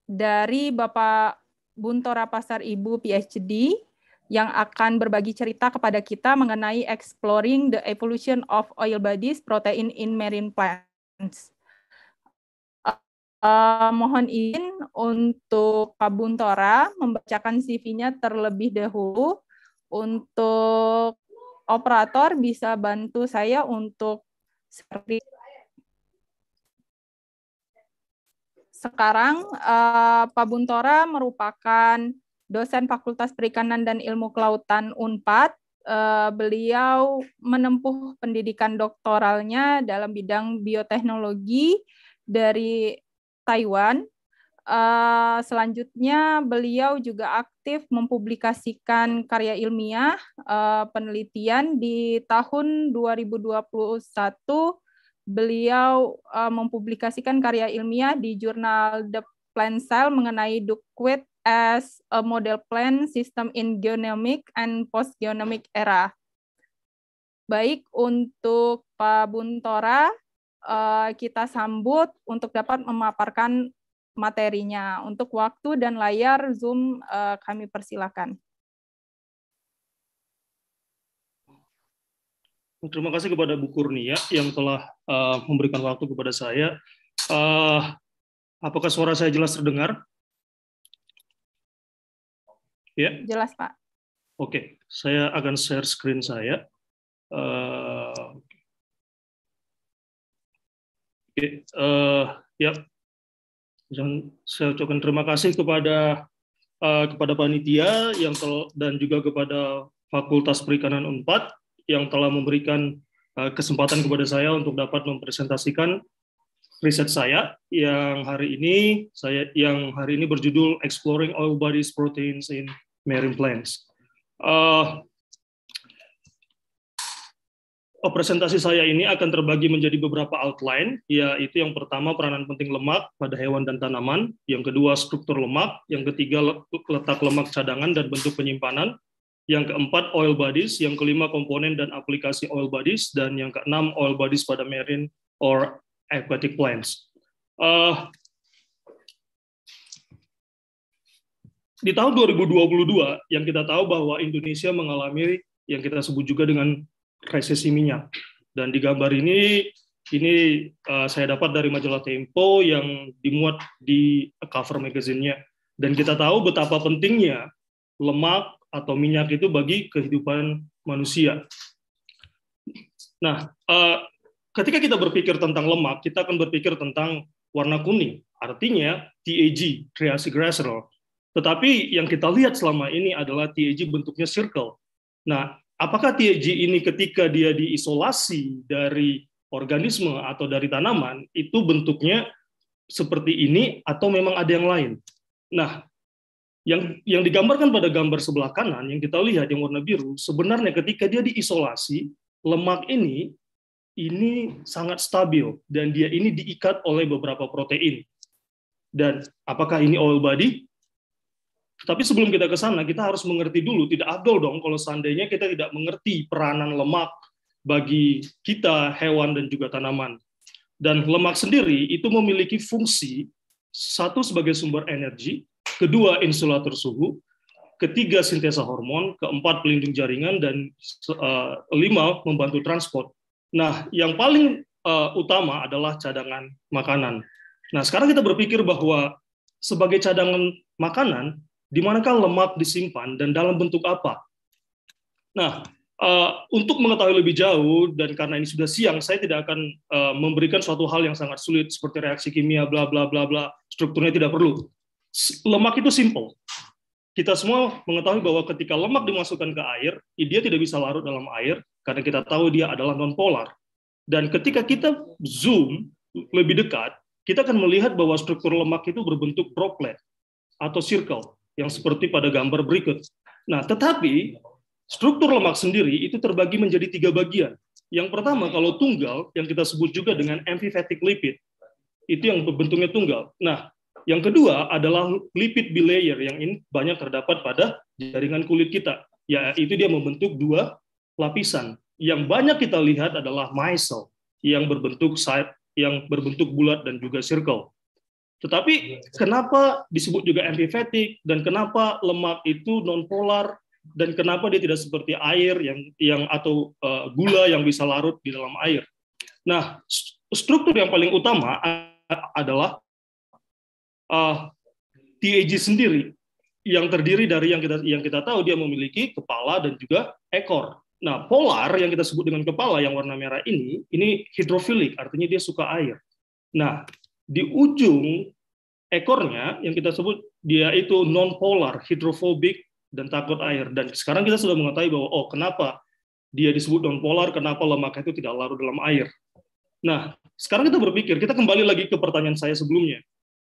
dari Bapak Buntora Pasar Ibu PhD yang akan berbagi cerita kepada kita mengenai exploring the evolution of oil bodies protein in marine plants. Uh, mohon izin untuk Pak Buntora membacakan CV-nya terlebih dahulu. Untuk operator bisa bantu saya untuk seperti sekarang uh, eh, Pak Buntora merupakan dosen Fakultas Perikanan dan Ilmu Kelautan Unpad. Uh, beliau menempuh pendidikan doktoralnya dalam bidang bioteknologi dari Taiwan Eh, selanjutnya beliau juga aktif mempublikasikan karya ilmiah eh, penelitian di tahun 2021 beliau eh, mempublikasikan karya ilmiah di jurnal The Plant Cell mengenai duckweed as a model plant system in genomic and post postgenomic era. Baik untuk Pak Buntora, kita sambut untuk dapat memaparkan materinya. Untuk waktu dan layar Zoom eh, kami persilahkan. Terima kasih kepada Bu Kurnia yang telah uh, memberikan waktu kepada saya. Uh, apakah suara saya jelas terdengar? Ya. Yeah. Jelas, Pak. Oke, okay. saya akan share screen saya. Uh, Oke, okay. uh, ya, yeah. Dan saya ucapkan terima kasih kepada uh, kepada panitia yang tel, dan juga kepada Fakultas Perikanan Unpad yang telah memberikan uh, kesempatan kepada saya untuk dapat mempresentasikan riset saya yang hari ini saya yang hari ini berjudul Exploring Oil Bodies Proteins in Marine Plants. Uh, Oh, presentasi saya ini akan terbagi menjadi beberapa outline, yaitu yang pertama peranan penting lemak pada hewan dan tanaman, yang kedua struktur lemak, yang ketiga letak lemak cadangan dan bentuk penyimpanan, yang keempat oil bodies, yang kelima komponen dan aplikasi oil bodies, dan yang keenam oil bodies pada marine or aquatic plants. Uh, di tahun 2022 yang kita tahu bahwa Indonesia mengalami yang kita sebut juga dengan resesi minyak. Dan di gambar ini, ini uh, saya dapat dari majalah Tempo yang dimuat di cover magazine-nya. Dan kita tahu betapa pentingnya lemak atau minyak itu bagi kehidupan manusia. Nah, uh, ketika kita berpikir tentang lemak, kita akan berpikir tentang warna kuning, artinya TAG, kreasi glycerol. Tetapi yang kita lihat selama ini adalah TAG bentuknya circle. Nah, apakah THG ini ketika dia diisolasi dari organisme atau dari tanaman itu bentuknya seperti ini atau memang ada yang lain. Nah, yang yang digambarkan pada gambar sebelah kanan yang kita lihat yang warna biru sebenarnya ketika dia diisolasi lemak ini ini sangat stabil dan dia ini diikat oleh beberapa protein. Dan apakah ini oil body? Tapi sebelum kita ke sana, kita harus mengerti dulu, tidak adol dong kalau seandainya kita tidak mengerti peranan lemak bagi kita, hewan, dan juga tanaman. Dan lemak sendiri itu memiliki fungsi, satu sebagai sumber energi, kedua insulator suhu, ketiga sintesa hormon, keempat pelindung jaringan, dan uh, lima membantu transport. Nah, yang paling uh, utama adalah cadangan makanan. Nah, sekarang kita berpikir bahwa sebagai cadangan makanan, di manakah lemak disimpan dan dalam bentuk apa. Nah, eh, untuk mengetahui lebih jauh dan karena ini sudah siang, saya tidak akan eh, memberikan suatu hal yang sangat sulit seperti reaksi kimia, bla bla bla bla. Strukturnya tidak perlu. Lemak itu simple. Kita semua mengetahui bahwa ketika lemak dimasukkan ke air, dia tidak bisa larut dalam air karena kita tahu dia adalah nonpolar. Dan ketika kita zoom lebih dekat, kita akan melihat bahwa struktur lemak itu berbentuk droplet atau circle yang seperti pada gambar berikut. Nah, tetapi struktur lemak sendiri itu terbagi menjadi tiga bagian. Yang pertama, hmm. kalau tunggal, yang kita sebut juga dengan amphiphatic lipid, itu yang berbentuknya tunggal. Nah, yang kedua adalah lipid bilayer, yang ini banyak terdapat pada jaringan kulit kita. Ya, itu dia membentuk dua lapisan. Yang banyak kita lihat adalah micelle, yang berbentuk side, yang berbentuk bulat dan juga circle. Tetapi iya, iya. kenapa disebut juga amphiphatic dan kenapa lemak itu nonpolar dan kenapa dia tidak seperti air yang yang atau uh, gula yang bisa larut di dalam air. Nah, struktur yang paling utama adalah uh, eh, TAG sendiri yang terdiri dari yang kita yang kita tahu dia memiliki kepala dan juga ekor. Nah, polar yang kita sebut dengan kepala yang warna merah ini ini hidrofilik, artinya dia suka air. Nah, di ujung ekornya yang kita sebut dia itu nonpolar, hidrofobik, dan takut air. Dan sekarang kita sudah mengetahui bahwa, oh kenapa dia disebut nonpolar, kenapa lemak itu tidak larut dalam air. Nah, sekarang kita berpikir, kita kembali lagi ke pertanyaan saya sebelumnya.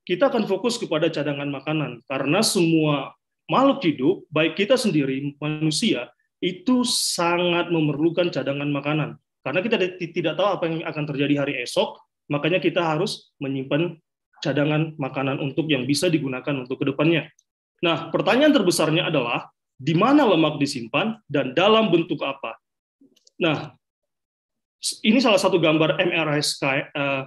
Kita akan fokus kepada cadangan makanan, karena semua makhluk hidup, baik kita sendiri, manusia, itu sangat memerlukan cadangan makanan. Karena kita tidak tahu apa yang akan terjadi hari esok, Makanya kita harus menyimpan cadangan makanan untuk yang bisa digunakan untuk kedepannya. Nah, pertanyaan terbesarnya adalah di mana lemak disimpan dan dalam bentuk apa. Nah, ini salah satu gambar MRI scan, uh,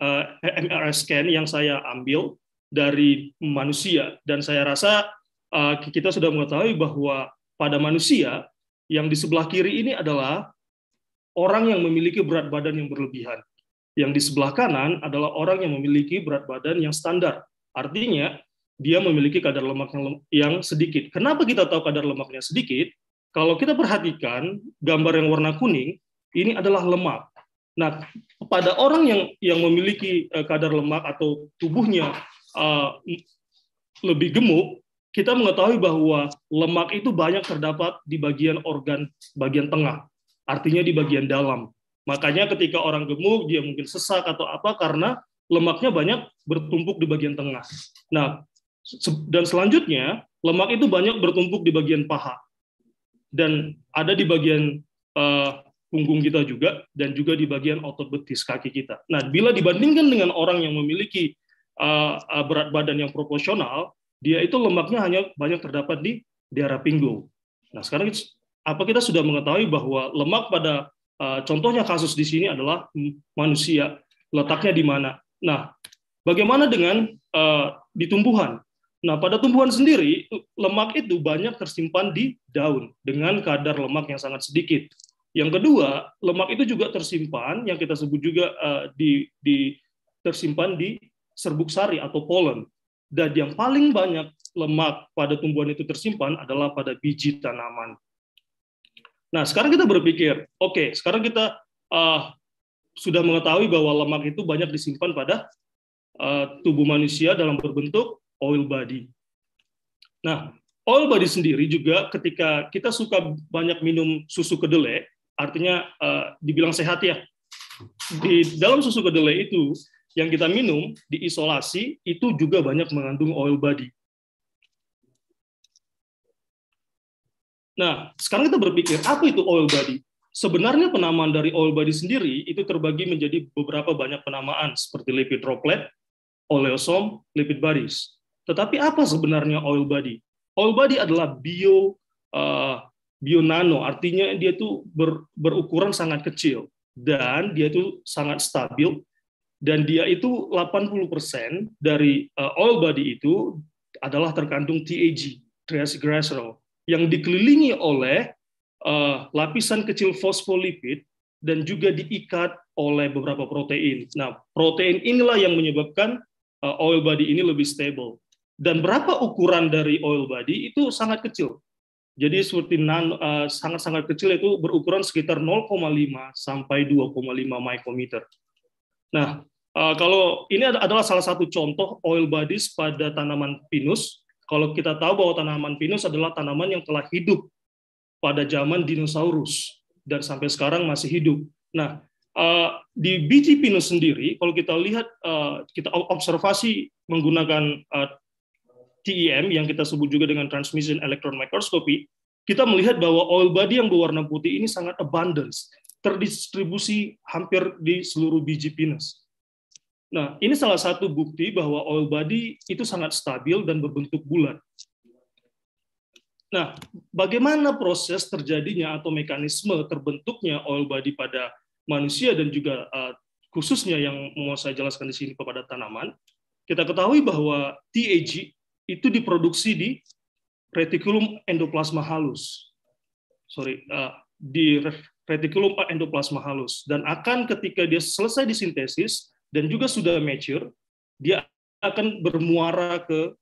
eh, uh, eh, MRI scan yang saya ambil dari manusia dan saya rasa uh, kita sudah mengetahui bahwa pada manusia yang di sebelah kiri ini adalah orang yang memiliki berat badan yang berlebihan. Yang di sebelah kanan adalah orang yang memiliki berat badan yang standar. Artinya, dia memiliki kadar lemak yang, sedikit. Kenapa kita tahu kadar lemaknya sedikit? Kalau kita perhatikan gambar yang warna kuning, ini adalah lemak. Nah, pada orang yang yang memiliki eh, kadar lemak atau tubuhnya uh, lebih gemuk, kita mengetahui bahwa lemak itu banyak terdapat di bagian organ bagian tengah, artinya di bagian dalam. Makanya ketika orang gemuk dia mungkin sesak atau apa karena lemaknya banyak bertumpuk di bagian tengah. Nah, dan selanjutnya lemak itu banyak bertumpuk di bagian paha dan ada di bagian uh, punggung kita juga dan juga di bagian otot betis kaki kita. Nah, bila dibandingkan dengan orang yang memiliki uh, berat badan yang proporsional, dia itu lemaknya hanya banyak terdapat di daerah pinggul. Nah, sekarang apa kita sudah mengetahui bahwa lemak pada Eh, contohnya kasus di sini adalah manusia letaknya di mana. Nah, bagaimana dengan uh, di tumbuhan? Nah, pada tumbuhan sendiri lemak itu banyak tersimpan di daun dengan kadar lemak yang sangat sedikit. Yang kedua, lemak itu juga tersimpan yang kita sebut juga uh, di, di tersimpan di serbuk sari atau polen. Dan yang paling banyak lemak pada tumbuhan itu tersimpan adalah pada biji tanaman. Nah, sekarang kita berpikir, oke, okay, sekarang kita uh, sudah mengetahui bahwa lemak itu banyak disimpan pada uh, tubuh manusia dalam berbentuk oil body. Nah, oil body sendiri juga ketika kita suka banyak minum susu kedelai, artinya uh, dibilang sehat ya. Di dalam susu kedelai itu yang kita minum diisolasi itu juga banyak mengandung oil body. Nah, sekarang kita berpikir, apa itu oil body? Sebenarnya penamaan dari oil body sendiri itu terbagi menjadi beberapa banyak penamaan, seperti lipid droplet, oleosom, lipid bodies. Tetapi apa sebenarnya oil body? Oil body adalah bio uh, bio nano, artinya dia itu ber, berukuran sangat kecil dan dia itu sangat stabil dan dia itu 80% dari uh, oil body itu adalah terkandung TAG, triacylglycerol yang dikelilingi oleh eh, lapisan kecil fosfolipid dan juga diikat oleh beberapa protein. Nah, protein inilah yang menyebabkan eh, oil body ini lebih stable. Dan berapa ukuran dari oil body itu sangat kecil. Jadi seperti eh, sangat-sangat uh, kecil itu berukuran sekitar 0,5 sampai 2,5 micrometer. Nah, uh, kalau ini adalah salah satu contoh oil bodies pada tanaman pinus kalau kita tahu bahwa tanaman pinus adalah tanaman yang telah hidup pada zaman dinosaurus dan sampai sekarang masih hidup. Nah, eh, di biji pinus sendiri, kalau kita lihat, eh, kita observasi menggunakan eh, TEM yang kita sebut juga dengan transmission electron microscopy, kita melihat bahwa oil body yang berwarna putih ini sangat abundance, terdistribusi hampir di seluruh biji pinus. Nah, ini salah satu bukti bahwa oil body itu sangat stabil dan berbentuk bulat. Nah, bagaimana proses terjadinya atau mekanisme terbentuknya oil body pada manusia dan juga eh, khususnya yang mau saya jelaskan di sini kepada tanaman? Kita ketahui bahwa TAG itu diproduksi di retikulum endoplasma halus. Sorry, eh, di retikulum endoplasma halus dan akan ketika dia selesai disintesis dan juga sudah mature, dia akan bermuara ke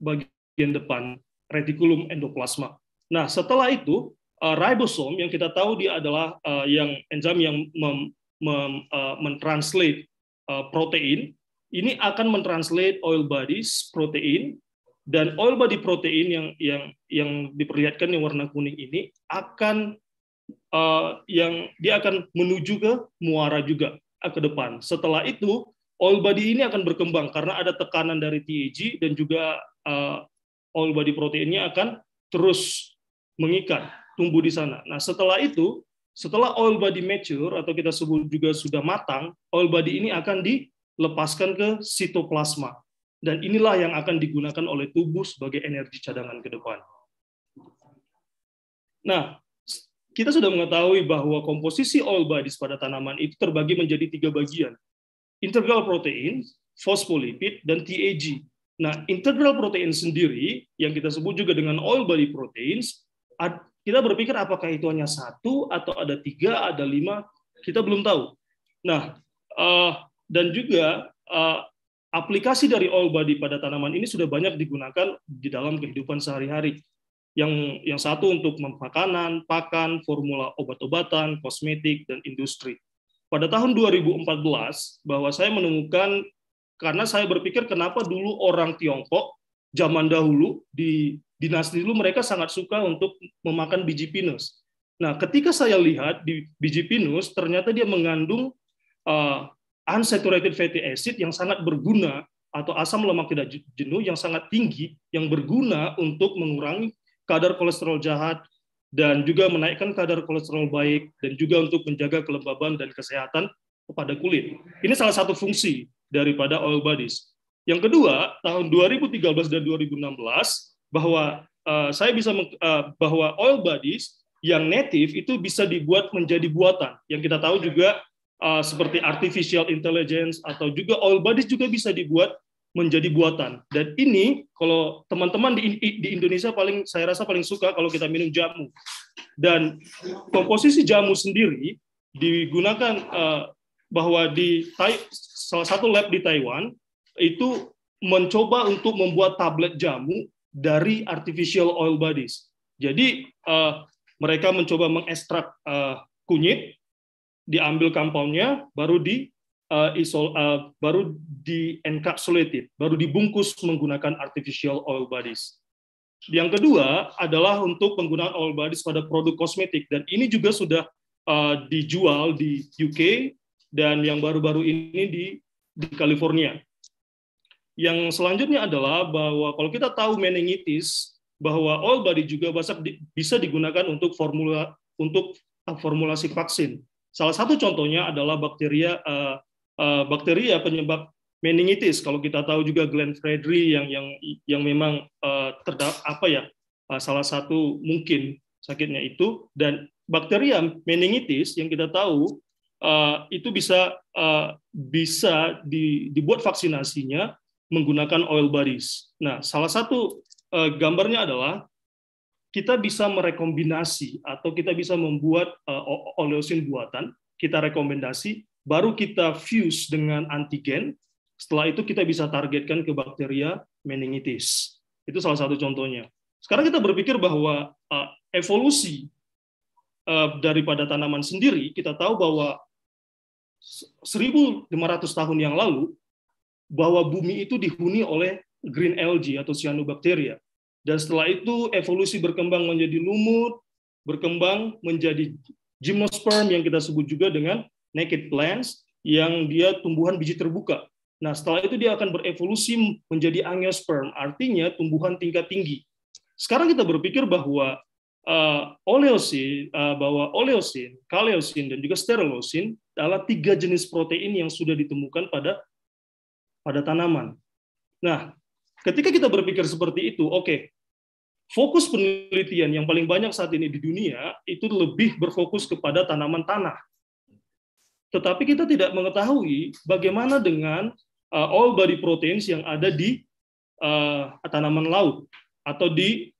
bagian depan retikulum endoplasma. Nah, setelah itu eh, ribosom yang kita tahu dia adalah eh, yang enzim yang eh, mentranslate protein ini akan mentranslate oil bodies protein dan oil body protein yang yang yang diperlihatkan yang warna kuning ini akan uh, yang dia akan menuju ke muara juga Ah, ke depan. Setelah itu, oil body ini akan berkembang karena ada tekanan dari TEG dan juga uh, oil body proteinnya akan terus mengikat, tumbuh di sana. Nah, setelah itu, setelah oil body mature atau kita sebut juga sudah matang, oil body ini akan dilepaskan ke sitoplasma. Dan inilah yang akan digunakan oleh tubuh sebagai energi cadangan ke depan. Nah, kita sudah mengetahui bahwa komposisi oil bodies pada tanaman itu terbagi menjadi tiga bagian. Integral protein, fosfolipid, dan TAG. Nah, integral protein sendiri, yang kita sebut juga dengan oil body proteins, kita berpikir apakah itu hanya satu, atau ada tiga, ada lima, kita belum tahu. Nah, uh, dan juga uh, aplikasi dari oil body pada tanaman ini sudah banyak digunakan di dalam kehidupan sehari-hari yang yang satu untuk makanan, pakan, formula obat-obatan, kosmetik dan industri. Pada tahun 2014 bahwa saya menemukan karena saya berpikir kenapa dulu orang Tiongkok zaman dahulu di dinasti dulu mereka sangat suka untuk memakan biji pinus. Nah, ketika saya lihat di biji pinus ternyata dia mengandung uh, unsaturated fatty acid yang sangat berguna atau asam lemak tidak jenuh yang sangat tinggi yang berguna untuk mengurangi kadar kolesterol jahat, dan juga menaikkan kadar kolesterol baik, dan juga untuk menjaga kelembaban dan kesehatan kepada kulit. Ini salah satu fungsi daripada oil bodies. Yang kedua, tahun 2013 dan 2016 bahwa uh, saya bisa uh, bahwa oil bodies yang native itu bisa dibuat menjadi buatan. Yang kita tahu juga uh, seperti artificial intelligence atau juga oil bodies juga bisa dibuat menjadi buatan. Dan ini kalau teman-teman di, di Indonesia paling saya rasa paling suka kalau kita minum jamu. Dan komposisi jamu sendiri digunakan uh, bahwa di tai, salah satu lab di Taiwan itu mencoba untuk membuat tablet jamu dari artificial oil bodies. Jadi uh, mereka mencoba mengekstrak uh, kunyit, diambil kampungnya baru di uh, isol, uh, baru di encapsulated, baru dibungkus menggunakan artificial oil bodies. Yang kedua adalah untuk penggunaan oil bodies pada produk kosmetik dan ini juga sudah uh, dijual di UK dan yang baru-baru ini di di California. Yang selanjutnya adalah bahwa kalau kita tahu meningitis bahwa oil body juga bisa digunakan untuk formula untuk formulasi vaksin. Salah satu contohnya adalah bakteria uh, Eh, bakteria bakteri ya penyebab meningitis. Kalau kita tahu juga Glenn Fredry yang yang yang memang uh, eh, terdapat apa ya uh, salah satu mungkin sakitnya itu dan bakteria meningitis yang kita tahu uh, itu bisa uh, bisa di, dibuat vaksinasinya menggunakan oil bodies. Nah, salah satu uh, gambarnya adalah kita bisa merekombinasi atau kita bisa membuat uh, oleosin buatan, kita rekomendasi baru kita fuse dengan antigen, setelah itu kita bisa targetkan ke bakteria meningitis. Itu salah satu contohnya. Sekarang kita berpikir bahwa evolusi daripada tanaman sendiri, kita tahu bahwa 1.500 tahun yang lalu, bahwa bumi itu dihuni oleh green algae atau cyanobacteria. Dan setelah itu evolusi berkembang menjadi lumut, berkembang menjadi gymnosperm yang kita sebut juga dengan naked plants yang dia tumbuhan biji terbuka. Nah, setelah itu dia akan berevolusi menjadi angiosperm, artinya tumbuhan tingkat tinggi. Sekarang kita berpikir bahwa uh, oleosin, uh, bahwa oleosin, kaleosin, dan juga sterolosin adalah tiga jenis protein yang sudah ditemukan pada pada tanaman. Nah, ketika kita berpikir seperti itu, oke, okay, fokus penelitian yang paling banyak saat ini di dunia itu lebih berfokus kepada tanaman tanah. Tetapi kita tidak mengetahui bagaimana dengan uh, all body proteins yang ada di uh, tanaman laut atau di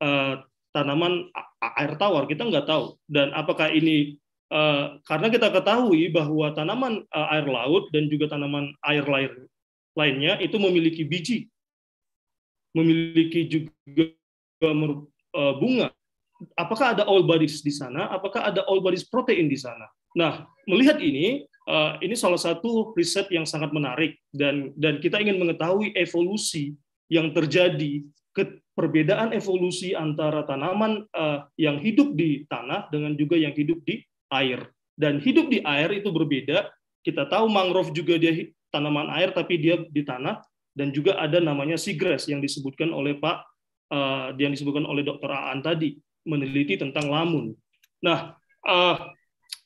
uh, tanaman air tawar kita nggak tahu dan apakah ini uh, karena kita ketahui bahwa tanaman uh, air laut dan juga tanaman air lain lainnya itu memiliki biji memiliki juga uh, uh, bunga apakah ada all bodies di sana apakah ada all bodies protein di sana Nah, melihat ini, eh, ini salah satu riset yang sangat menarik dan dan kita ingin mengetahui evolusi yang terjadi ke perbedaan evolusi antara tanaman eh, yang hidup di tanah dengan juga yang hidup di air. Dan hidup di air itu berbeda. Kita tahu mangrove juga dia tanaman air tapi dia di tanah dan juga ada namanya seagrass yang disebutkan oleh Pak eh, yang disebutkan oleh Dr. Aan tadi meneliti tentang lamun. Nah,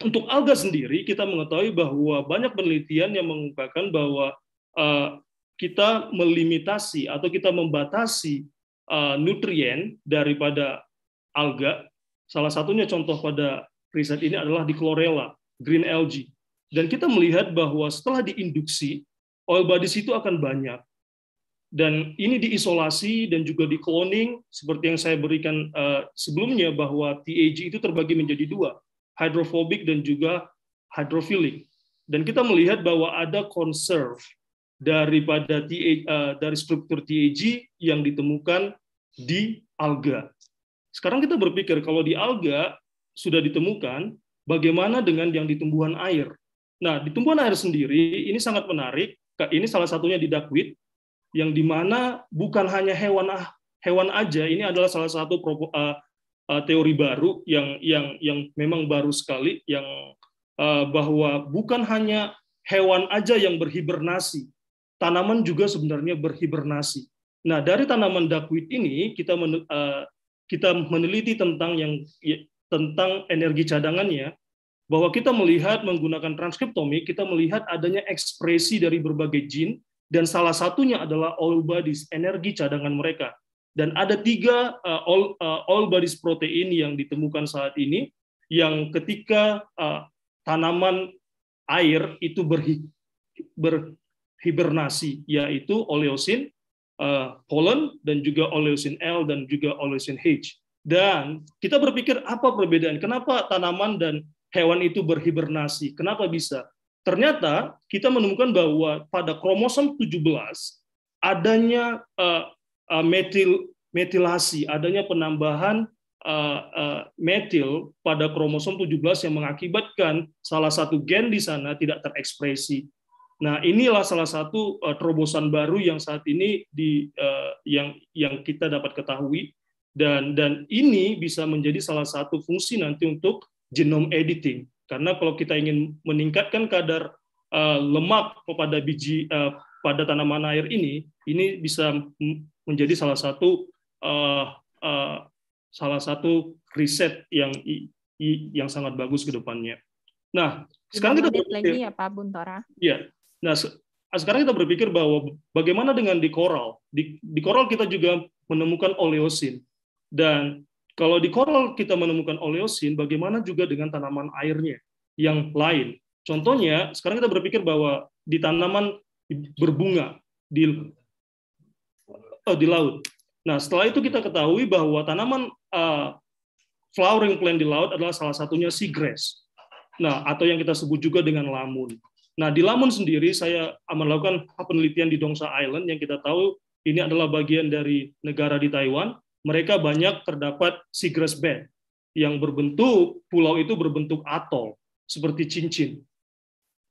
untuk alga sendiri kita mengetahui bahwa banyak penelitian yang mengungkapkan bahwa uh, kita melimitasi atau kita membatasi uh, nutrien daripada alga. Salah satunya contoh pada riset ini adalah di chlorella, green algae. Dan kita melihat bahwa setelah diinduksi, oil bodies itu akan banyak. Dan ini diisolasi dan juga di cloning, seperti yang saya berikan uh, sebelumnya, bahwa TAG itu terbagi menjadi dua hidrofobik dan juga hidrofilik Dan kita melihat bahwa ada conserve daripada TAG, uh, eh, dari struktur TAG yang ditemukan di alga. Sekarang kita berpikir kalau di alga sudah ditemukan, bagaimana dengan yang di tumbuhan air? Nah, di tumbuhan air sendiri ini sangat menarik. Ini salah satunya di duckweed, yang dimana bukan hanya hewan ah, hewan aja, ini adalah salah satu eh, uh, teori baru yang yang yang memang baru sekali yang uh, bahwa bukan hanya hewan aja yang berhibernasi, tanaman juga sebenarnya berhibernasi. Nah, dari tanaman duckweed ini kita men, uh, kita meneliti tentang yang ya, tentang energi cadangannya bahwa kita melihat menggunakan transkriptomik kita melihat adanya ekspresi dari berbagai gen dan salah satunya adalah all bodies energi cadangan mereka dan ada tiga uh, all, uh, all bodies protein yang ditemukan saat ini, yang ketika uh, tanaman air itu berhi, berhibernasi, yaitu oleosin, uh, pollen, dan juga oleosin L dan juga oleosin H. Dan kita berpikir apa perbedaan? Kenapa tanaman dan hewan itu berhibernasi? Kenapa bisa? Ternyata kita menemukan bahwa pada kromosom 17 adanya uh, Uh, metil metilasi, adanya penambahan uh, uh, metil pada kromosom 17 yang mengakibatkan salah satu gen di sana tidak terekspresi. Nah, inilah salah satu terobosan baru yang saat ini di yang yang kita dapat ketahui dan dan ini bisa menjadi salah satu fungsi nanti untuk genome editing. Karena kalau kita ingin meningkatkan kadar lemak pada biji pada tanaman air ini, ini bisa menjadi salah satu uh, uh, salah satu riset yang yang sangat bagus ke depannya. Nah, sekarang kita berpikir, lagi ya Pak Buntora. Iya. Nah, se- ah, sekarang kita berpikir bahwa bagaimana dengan di koral? Di, di koral kita juga menemukan oleosin. Dan kalau di koral kita menemukan oleosin, bagaimana juga dengan tanaman airnya yang lain? Contohnya, sekarang kita berpikir bahwa di tanaman berbunga, di Eh, di laut. Nah, setelah itu kita ketahui bahwa tanaman uh, flowering plant di laut adalah salah satunya seagrass. Nah, atau yang kita sebut juga dengan lamun. Nah, di lamun sendiri saya melakukan penelitian di Dongsa Island yang kita tahu ini adalah bagian dari negara di Taiwan. Mereka banyak terdapat seagrass bed yang berbentuk pulau itu berbentuk atol seperti cincin.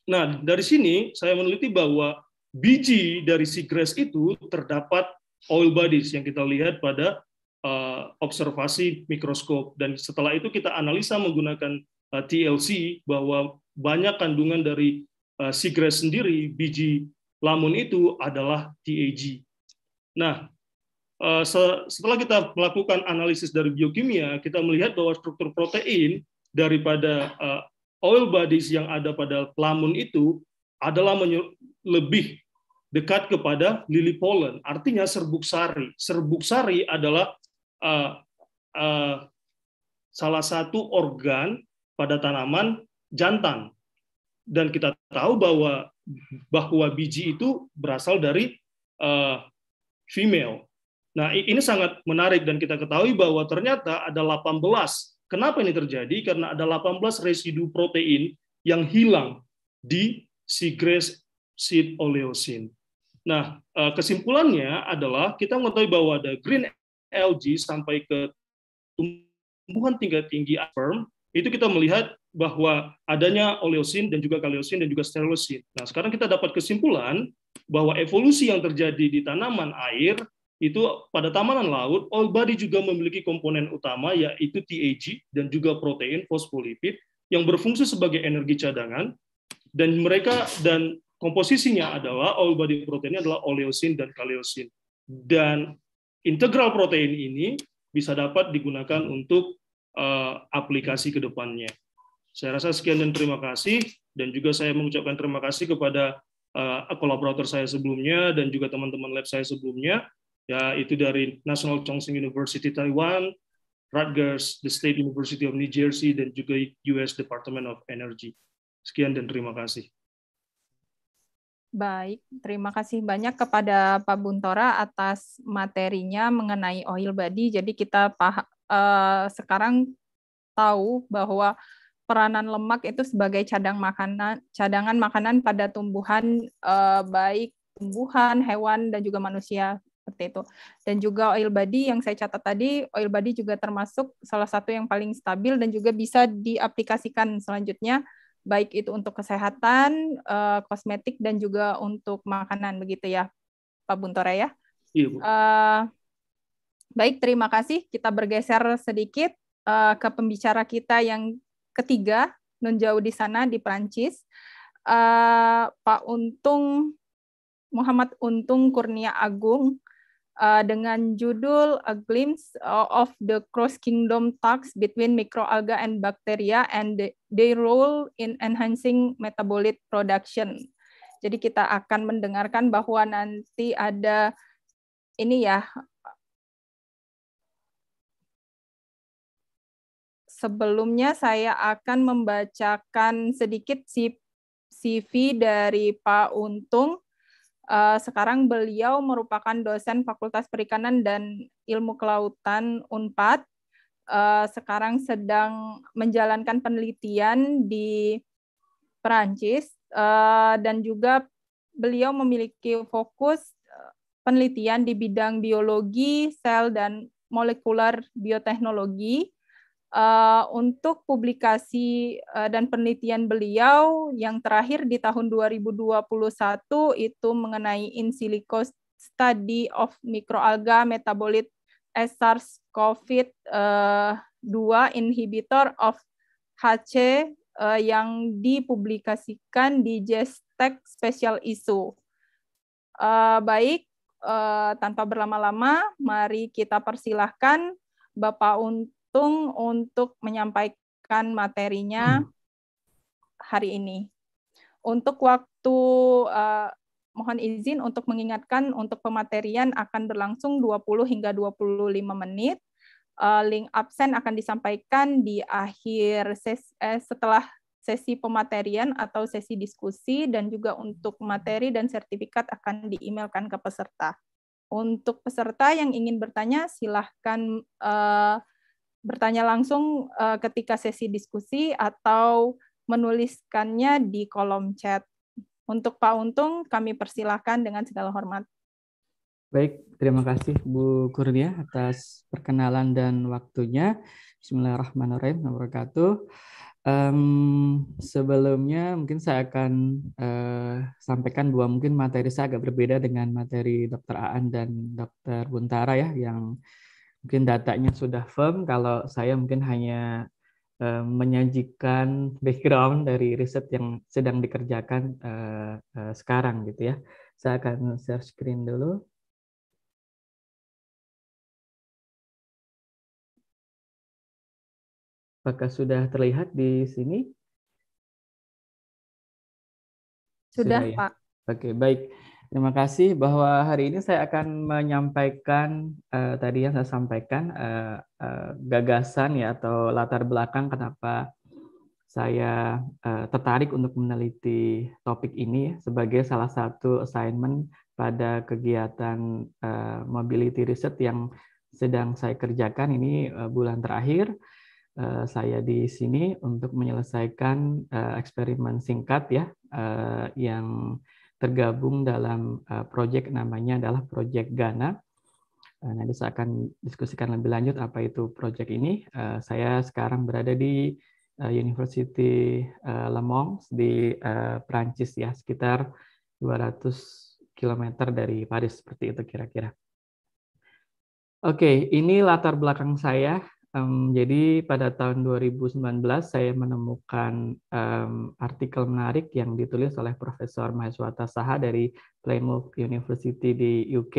Nah, dari sini saya meneliti bahwa biji dari seagrass itu terdapat oil bodies yang kita lihat pada uh, observasi mikroskop dan setelah itu kita analisa menggunakan uh, TLC bahwa banyak kandungan dari uh, seagrass sendiri biji lamun itu adalah TAG. Nah, uh, setelah kita melakukan analisis dari biokimia, kita melihat bahwa struktur protein daripada oil bodies yang ada pada lamun itu adalah lebih dekat kepada lili pollen artinya serbuk sari. Serbuk sari adalah uh, uh, salah satu organ pada tanaman jantan. Dan kita tahu bahwa bahwa biji itu berasal dari uh, female. Nah, ini sangat menarik dan kita ketahui bahwa ternyata ada 18. Kenapa ini terjadi? Karena ada 18 residu protein yang hilang di si grass seed oleosin. Nah, eh, kesimpulannya adalah kita mengetahui bahwa ada green algae sampai ke tumbuhan tingkat tinggi firm, itu kita melihat bahwa adanya oleosin dan juga kaleosin dan juga sterolesin Nah, sekarang kita dapat kesimpulan bahwa evolusi yang terjadi di tanaman air itu pada tamanan laut, all body juga memiliki komponen utama yaitu TAG dan juga protein fosfolipid yang berfungsi sebagai energi cadangan dan mereka dan Komposisinya adalah all body proteinnya adalah oleosin dan kaleosin. Dan integral protein ini bisa dapat digunakan untuk uh, aplikasi ke depannya. Saya rasa sekian dan terima kasih dan juga saya mengucapkan terima kasih kepada uh, kolaborator saya sebelumnya dan juga teman-teman lab saya sebelumnya yaitu dari National Chongqing University Taiwan, Rutgers, the State University of New Jersey, dan juga US Department of Energy. Sekian dan terima kasih. Baik, terima kasih banyak kepada Pak Buntora atas materinya mengenai oil body. Jadi kita paham, eh, sekarang tahu bahwa peranan lemak itu sebagai cadang makanan, cadangan makanan pada tumbuhan uh, baik tumbuhan, hewan dan juga manusia seperti itu. Dan juga oil body yang saya catat tadi, oil body juga termasuk salah satu yang paling stabil dan juga bisa diaplikasikan selanjutnya baik itu untuk kesehatan, uh, kosmetik dan juga untuk makanan begitu ya, Pak Buntore ya. Iya, Bu. Uh, baik, terima kasih. Kita bergeser sedikit uh, ke pembicara kita yang ketiga, non jauh di sana di Prancis. Uh, Pak Untung Muhammad Untung Kurnia Agung uh, dengan judul A Glimpse of the Cross Kingdom Talks Between Microalga and Bacteria and the, Their Role in Enhancing Metabolite Production. Jadi kita akan mendengarkan bahwa nanti ada ini ya sebelumnya saya akan membacakan sedikit CV dari Pak Untung Uh, sekarang beliau merupakan dosen Fakultas Perikanan dan Ilmu Kelautan Unpad. Uh, sekarang sedang menjalankan penelitian di Perancis uh, dan juga beliau memiliki fokus penelitian di bidang biologi, sel dan molekular bioteknologi uh, untuk publikasi uh, dan penelitian beliau yang terakhir di tahun 2021 itu mengenai in silico study of microalga metabolite SARS-CoV-2 eh, inhibitor of HC uh, yang dipublikasikan di JSTEC Special Issue. Uh, baik, uh, tanpa berlama-lama, mari kita persilahkan Bapak untuk beruntung untuk menyampaikan materinya hmm. hari ini. Untuk waktu uh, mohon izin untuk mengingatkan untuk pematerian akan berlangsung 20 hingga 25 menit. Uh, link absen akan disampaikan di akhir ses eh, setelah sesi pematerian atau sesi diskusi dan juga untuk materi dan sertifikat akan diemailkan ke peserta. Untuk peserta yang ingin bertanya silahkan uh, bertanya langsung uh, ketika sesi diskusi atau menuliskannya di kolom chat. Untuk Pak Untung, kami persilahkan dengan segala hormat. Baik, terima kasih Bu Kurnia atas perkenalan dan waktunya. Bismillahirrahmanirrahim. wabarakatuh. Um, sebelumnya mungkin saya akan uh, sampaikan bahwa mungkin materi saya agak berbeda dengan materi Dr. Aan dan Dr. Buntara ya yang mungkin datanya sudah firm. Kalau saya mungkin hanya eh, menyajikan background dari riset yang sedang dikerjakan eh, eh, sekarang gitu ya. Saya akan share screen dulu. Apakah sudah terlihat di sini? Sudah, sudah ya? Pak. Oke, baik. Terima kasih bahwa hari ini saya akan menyampaikan uh, tadi yang saya sampaikan uh, uh, gagasan ya atau latar belakang kenapa saya uh, tertarik untuk meneliti topik ini sebagai salah satu assignment pada kegiatan uh, mobility research yang sedang saya kerjakan ini uh, bulan terakhir uh, saya di sini untuk menyelesaikan uh, eksperimen singkat ya uh, yang tergabung dalam uh, eh, proyek namanya adalah proyek Ghana. Uh, eh, nanti saya akan diskusikan lebih lanjut apa itu proyek ini. Uh, saya sekarang berada di uh, University uh, Le Mans di uh, Prancis ya, sekitar 200 km dari Paris seperti itu kira-kira. Oke, ini latar belakang saya. Um, jadi pada tahun 2019 saya menemukan um, artikel menarik yang ditulis oleh Profesor Maheswata Saha dari Plymouth University di UK.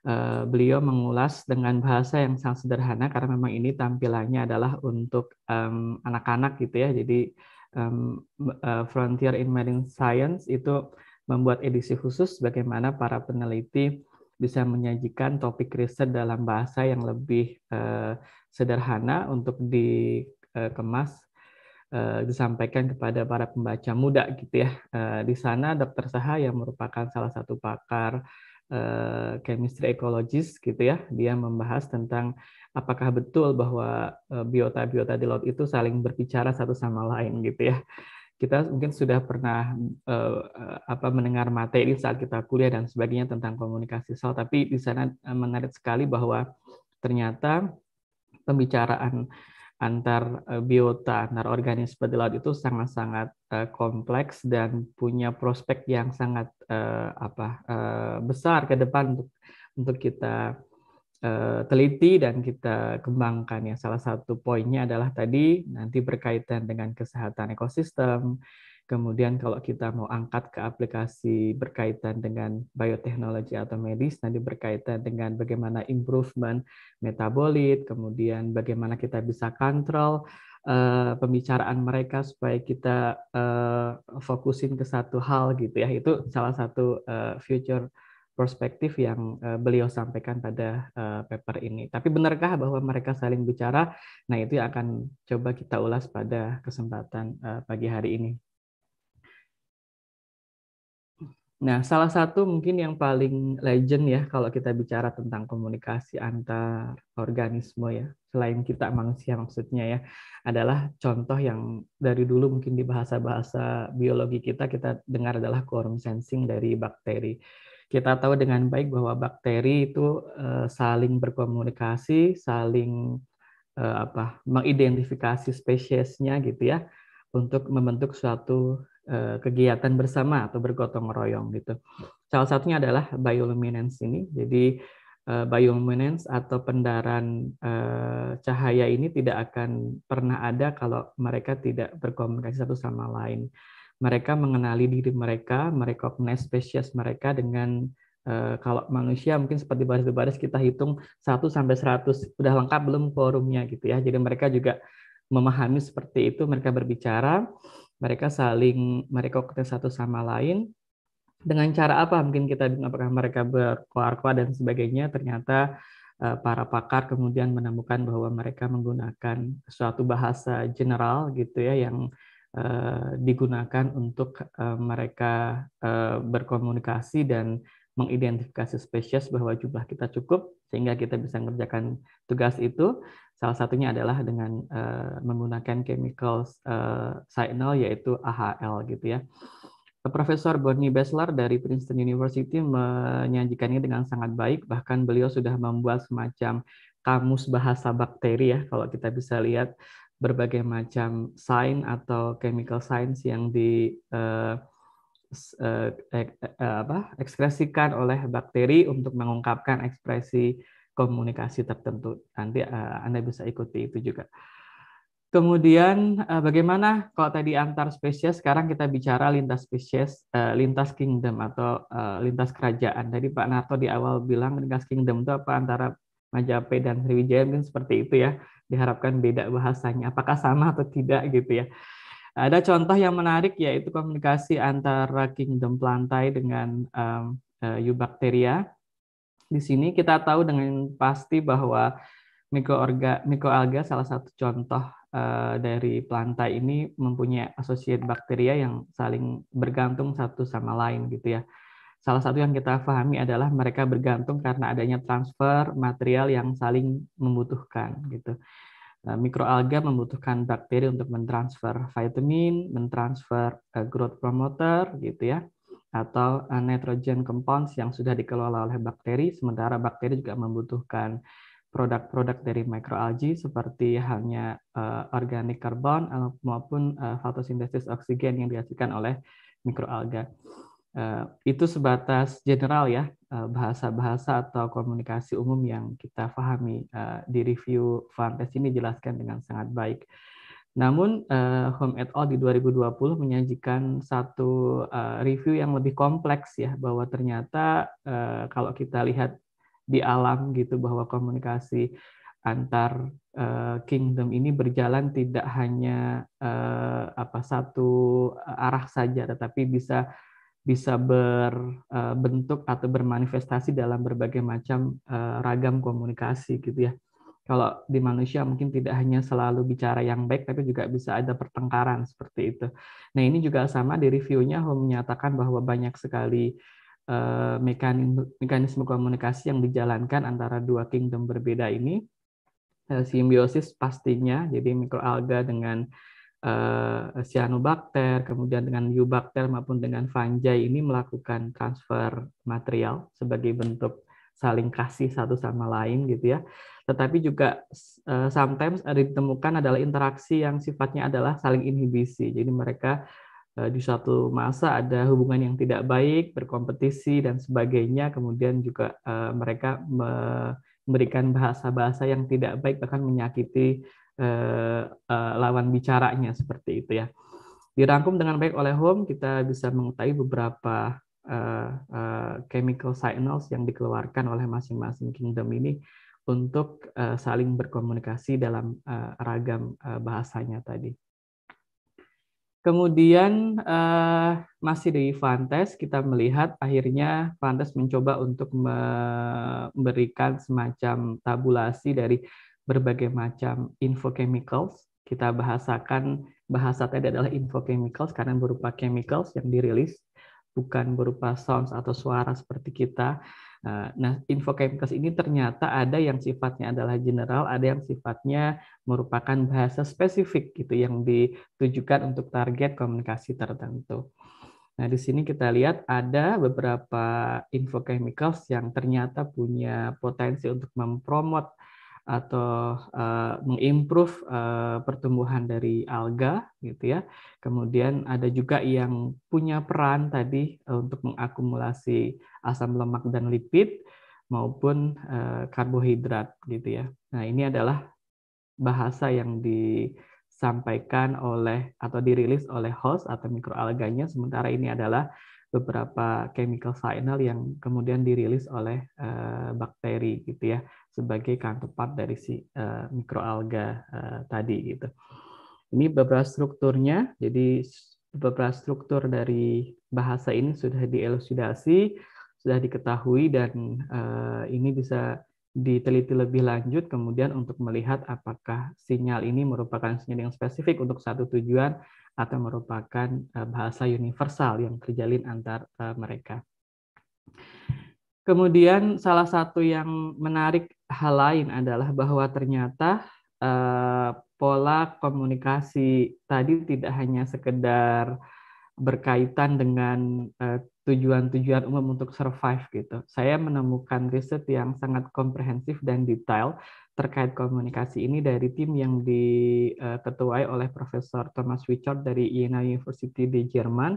Uh, eh, beliau mengulas dengan bahasa yang sangat sederhana karena memang ini tampilannya adalah untuk anak anak-anak gitu ya. Jadi um, uh, Frontier in Marine Science itu membuat edisi khusus bagaimana para peneliti bisa menyajikan topik riset dalam bahasa yang lebih uh, sederhana untuk dikemas eh, eh, disampaikan kepada para pembaca muda gitu ya. Eh, di sana Dr. Saha yang merupakan salah satu pakar chemistry ekologis gitu ya, dia membahas tentang apakah betul bahwa biota-biota di laut itu saling berbicara satu sama lain gitu ya. Kita mungkin sudah pernah apa mendengar materi saat kita kuliah dan sebagainya tentang komunikasi sel, tapi di sana menarik sekali bahwa ternyata pembicaraan antar eh, biota, antar organisme di laut itu sangat-sangat eh, kompleks dan punya prospek yang sangat eh, apa besar ke depan untuk untuk kita teliti dan kita kembangkan ya. Salah satu poinnya adalah tadi nanti berkaitan dengan kesehatan ekosistem, Kemudian kalau kita mau angkat ke aplikasi berkaitan dengan bioteknologi atau medis, nanti berkaitan dengan bagaimana improvement metabolit, kemudian bagaimana kita bisa kontrol uh, pembicaraan mereka supaya kita uh, fokusin ke satu hal gitu ya. Itu salah satu uh, future perspektif yang beliau sampaikan pada paper ini. Tapi benarkah bahwa mereka saling bicara? Nah, itu akan coba kita ulas pada kesempatan pagi hari ini. Nah, salah satu mungkin yang paling legend ya kalau kita bicara tentang komunikasi antar organisme ya, selain kita manusia maksudnya ya, adalah contoh yang dari dulu mungkin di bahasa-bahasa biologi kita kita dengar adalah quorum sensing dari bakteri. Kita tahu dengan baik bahwa bakteri itu eh, saling berkomunikasi, saling eh, apa mengidentifikasi spesiesnya gitu ya untuk membentuk suatu Eh, kegiatan bersama atau bergotong royong gitu. Salah satunya adalah bioluminance ini. Jadi eh, bioluminance atau pendaran eh, cahaya ini tidak akan pernah ada kalau mereka tidak berkomunikasi satu sama lain. Mereka mengenali diri mereka, merekognize spesies mereka dengan kalau manusia mungkin seperti baris-baris kita hitung 1 sampai 100 sudah lengkap belum forumnya gitu ya. Jadi mereka juga memahami seperti itu, mereka berbicara mereka saling merekrut satu sama lain dengan cara apa mungkin kita apakah mereka berkoar-koar dan sebagainya ternyata eh, para pakar kemudian menemukan bahwa mereka menggunakan suatu bahasa general gitu ya yang eh, digunakan untuk eh, mereka berkomunikasi dan mengidentifikasi spesies bahwa jumlah kita cukup sehingga kita bisa mengerjakan tugas itu. Salah satunya adalah dengan uh, menggunakan chemical uh, eh, signal yaitu AHL gitu ya. Profesor Bonnie Besler dari Princeton University menyajikannya dengan sangat baik, bahkan beliau sudah membuat semacam kamus bahasa bakteri ya, kalau kita bisa lihat berbagai macam sign atau chemical signs yang di uh, eh, eh, eh ekspresikan oleh bakteri untuk mengungkapkan ekspresi komunikasi tertentu. Nanti eh, Anda bisa ikuti itu juga. Kemudian bagaimana kalau tadi antar spesies, sekarang kita bicara lintas spesies, lintas kingdom atau lintas kerajaan. Tadi Pak Narto di awal bilang lintas kingdom itu apa antara Majapahit dan Sriwijaya mungkin seperti itu ya. Diharapkan beda bahasanya, apakah sama atau tidak gitu ya. Ada contoh yang menarik yaitu komunikasi antara kingdom plantae dengan um, eh, eubacteria. Di sini kita tahu dengan pasti bahwa mikroorga, mikroalga salah satu contoh uh, dari plantae ini mempunyai associate bakteria yang saling bergantung satu sama lain gitu ya. Salah satu yang kita pahami adalah mereka bergantung karena adanya transfer material yang saling membutuhkan gitu. Eh, mikroalga membutuhkan bakteri untuk mentransfer vitamin, mentransfer eh, growth promoter gitu ya, atau eh, nitrogen compounds yang sudah dikelola oleh bakteri, sementara bakteri juga membutuhkan produk-produk dari mikroalgi seperti halnya uh, organik karbon maupun uh, fotosintesis oksigen yang dihasilkan oleh mikroalga. Eh, itu sebatas general ya eh, bahasa-bahasa atau komunikasi umum yang kita pahami eh, di review Fantes ini jelaskan dengan sangat baik. Namun Home at All di 2020 menyajikan satu review yang lebih kompleks ya bahwa ternyata kalau kita lihat di alam gitu bahwa komunikasi antar kingdom ini berjalan tidak hanya apa satu arah saja tetapi bisa bisa berbentuk eh, atau bermanifestasi dalam berbagai macam eh, ragam komunikasi gitu ya. Kalau di manusia mungkin tidak hanya selalu bicara yang baik, tapi juga bisa ada pertengkaran seperti itu. Nah ini juga sama di reviewnya Home menyatakan bahwa banyak sekali eh, mekanisme, mekanisme komunikasi yang dijalankan antara dua kingdom berbeda ini. Simbiosis pastinya, jadi mikroalga dengan Eh, cyanobacter, kemudian dengan eubacter maupun dengan fungi ini melakukan transfer material sebagai bentuk saling kasih satu sama lain gitu ya. Tetapi juga eh, sometimes ditemukan adalah interaksi yang sifatnya adalah saling inhibisi. Jadi mereka eh, di suatu masa ada hubungan yang tidak baik, berkompetisi dan sebagainya. Kemudian juga mereka memberikan bahasa-bahasa yang tidak baik bahkan menyakiti Eh, eh, lawan bicaranya seperti itu ya. Dirangkum dengan baik oleh Home, kita bisa mengetahui beberapa eh, eh, chemical signals yang dikeluarkan oleh masing-masing kingdom ini untuk eh, saling berkomunikasi dalam eh, ragam eh, bahasanya tadi. Kemudian uh, masih di Fantes kita melihat akhirnya Fantes mencoba untuk memberikan semacam tabulasi dari berbagai macam infochemicals. Kita bahasakan bahasa tadi adalah infochemicals karena berupa chemicals yang dirilis, bukan berupa sounds atau suara seperti kita. Eh, nah, infochemicals ini ternyata ada yang sifatnya adalah general, ada yang sifatnya merupakan bahasa spesifik gitu yang ditujukan untuk target komunikasi tertentu. Nah, di sini kita lihat ada beberapa infochemicals yang ternyata punya potensi untuk mempromot atau uh, mengimprove uh, pertumbuhan dari alga gitu ya. Kemudian ada juga yang punya peran tadi eh, untuk mengakumulasi asam lemak dan lipid maupun uh, karbohidrat gitu ya. Nah, ini adalah bahasa yang disampaikan oleh atau dirilis oleh host atau mikroalganya sementara ini adalah beberapa chemical signal yang kemudian dirilis oleh uh, bakteri gitu ya sebagai counterpart dari si uh, mikroalga uh, tadi gitu. Ini beberapa strukturnya. Jadi beberapa struktur dari bahasa ini sudah dielusidasi, sudah diketahui dan uh, ini bisa diteliti lebih lanjut kemudian untuk melihat apakah sinyal ini merupakan sinyal yang spesifik untuk satu tujuan atau merupakan eh, bahasa universal yang terjalin antar eh, mereka. Kemudian salah satu yang menarik hal lain adalah bahwa ternyata eh, pola komunikasi tadi tidak hanya sekedar berkaitan dengan tujuan-tujuan umum untuk survive gitu. Saya menemukan riset yang sangat komprehensif dan detail terkait komunikasi ini dari tim yang diketuai eh, oleh Profesor Thomas Wichert dari Jena University di Jerman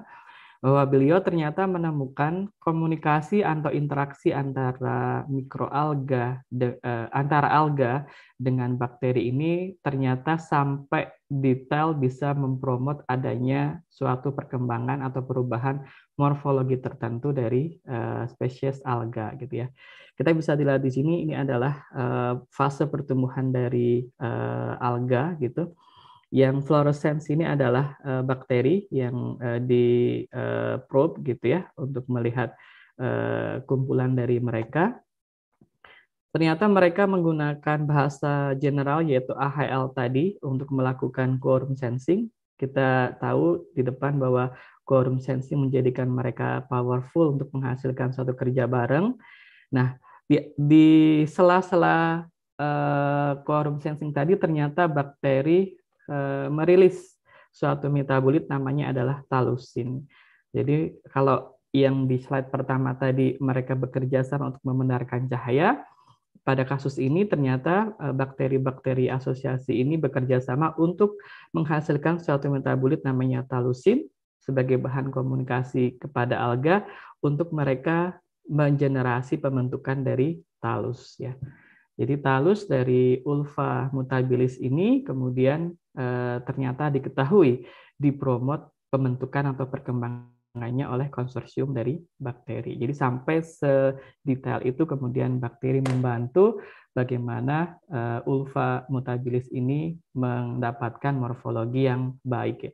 bahwa beliau ternyata menemukan komunikasi atau interaksi antara mikroalga de, uh, antara alga dengan bakteri ini ternyata sampai detail bisa mempromot adanya suatu perkembangan atau perubahan morfologi tertentu dari uh, spesies alga gitu ya. Kita bisa dilihat di sini ini adalah uh, fase pertumbuhan dari alga gitu yang fluorescence ini adalah uh, bakteri yang uh, di uh, probe gitu ya untuk melihat uh, kumpulan dari mereka. Ternyata mereka menggunakan bahasa general yaitu AHL tadi untuk melakukan quorum sensing. Kita tahu di depan bahwa quorum sensing menjadikan mereka powerful untuk menghasilkan suatu kerja bareng. Nah, di, sela-sela uh, quorum sensing tadi ternyata bakteri Eh, merilis suatu metabolit namanya adalah talusin. Jadi kalau yang di slide pertama tadi mereka bekerja sama untuk membenarkan cahaya, pada kasus ini ternyata eh, bakteri-bakteri asosiasi ini bekerja sama untuk menghasilkan suatu metabolit namanya talusin sebagai bahan komunikasi kepada alga untuk mereka menggenerasi pembentukan dari talus ya. Jadi talus dari ulfa mutabilis ini kemudian e, ternyata diketahui dipromot pembentukan atau perkembangannya oleh konsorsium dari bakteri. Jadi sampai sedetail itu kemudian bakteri membantu bagaimana e, ulfa mutabilis ini mendapatkan morfologi yang baik. Ya.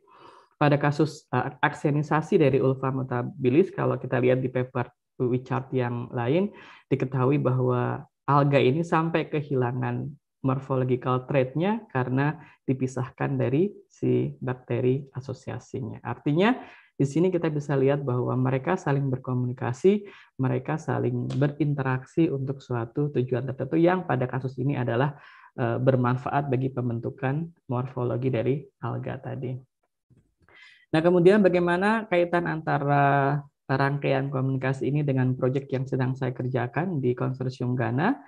Pada kasus e, eh, aksenisasi dari ulfa mutabilis, kalau kita lihat di paper Richard yang lain diketahui bahwa alga ini sampai kehilangan morphological trait-nya karena dipisahkan dari si bakteri asosiasinya. Artinya di sini kita bisa lihat bahwa mereka saling berkomunikasi, mereka saling berinteraksi untuk suatu tujuan tertentu yang pada kasus ini adalah e, bermanfaat bagi pembentukan morfologi dari alga tadi. Nah, kemudian bagaimana kaitan antara rangkaian komunikasi ini dengan proyek yang sedang saya kerjakan di konsorsium Ghana.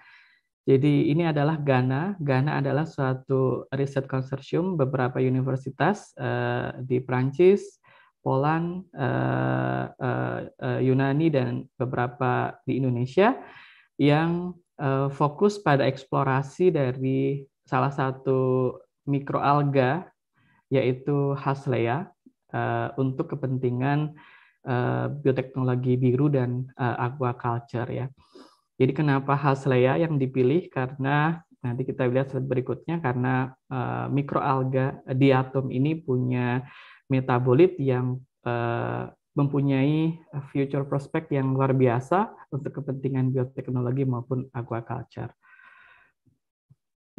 Jadi ini adalah Ghana. Ghana adalah suatu riset konsorsium beberapa universitas uh, di Prancis, Poland, uh, uh, uh, Yunani dan beberapa di Indonesia yang uh, fokus pada eksplorasi dari salah satu mikroalga yaitu Haslea uh, untuk kepentingan Eh, bioteknologi biru dan uh, aquaculture ya. Jadi kenapa Haslea yang dipilih karena nanti kita lihat slide berikutnya karena uh, mikroalga diatom ini punya metabolit yang uh, mempunyai future prospect yang luar biasa untuk kepentingan bioteknologi maupun aquaculture.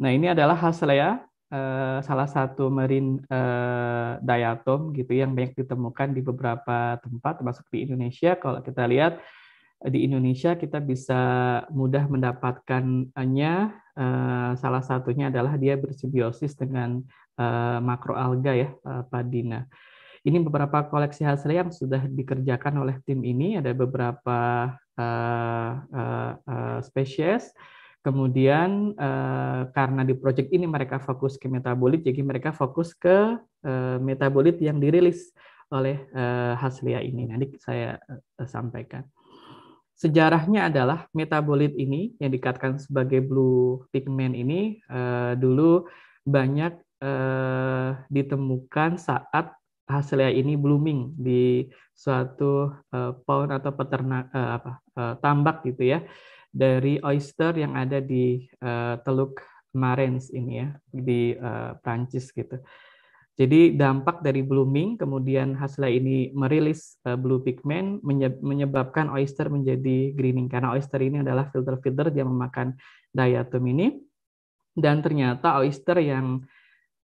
Nah, ini adalah hasil Eh, salah satu marin uh, eh, diatom gitu yang banyak ditemukan di beberapa tempat termasuk di Indonesia kalau kita lihat eh, di Indonesia kita bisa mudah mendapatkannya uh, salah satunya adalah dia bersimbiosis dengan uh, makroalga ya padina. Ini beberapa koleksi hasil yang sudah dikerjakan oleh tim ini ada beberapa uh, uh, uh, spesies Kemudian eh, karena di project ini mereka fokus ke metabolit, jadi mereka fokus ke eh, metabolit yang dirilis oleh eh, Haslia ini. Nanti saya sampaikan. Sejarahnya adalah metabolit ini yang dikatakan sebagai blue pigment ini dulu banyak ditemukan saat Haslia ini blooming di suatu pohon atau peternak apa, tambak gitu ya dari oyster yang ada di uh, Teluk Marens ini ya di uh, Prancis gitu. Jadi dampak dari blooming kemudian hasilnya ini merilis uh, blue pigment menyebabkan oyster menjadi greening karena oyster ini adalah filter-filter yang memakan diatom ini dan ternyata oyster yang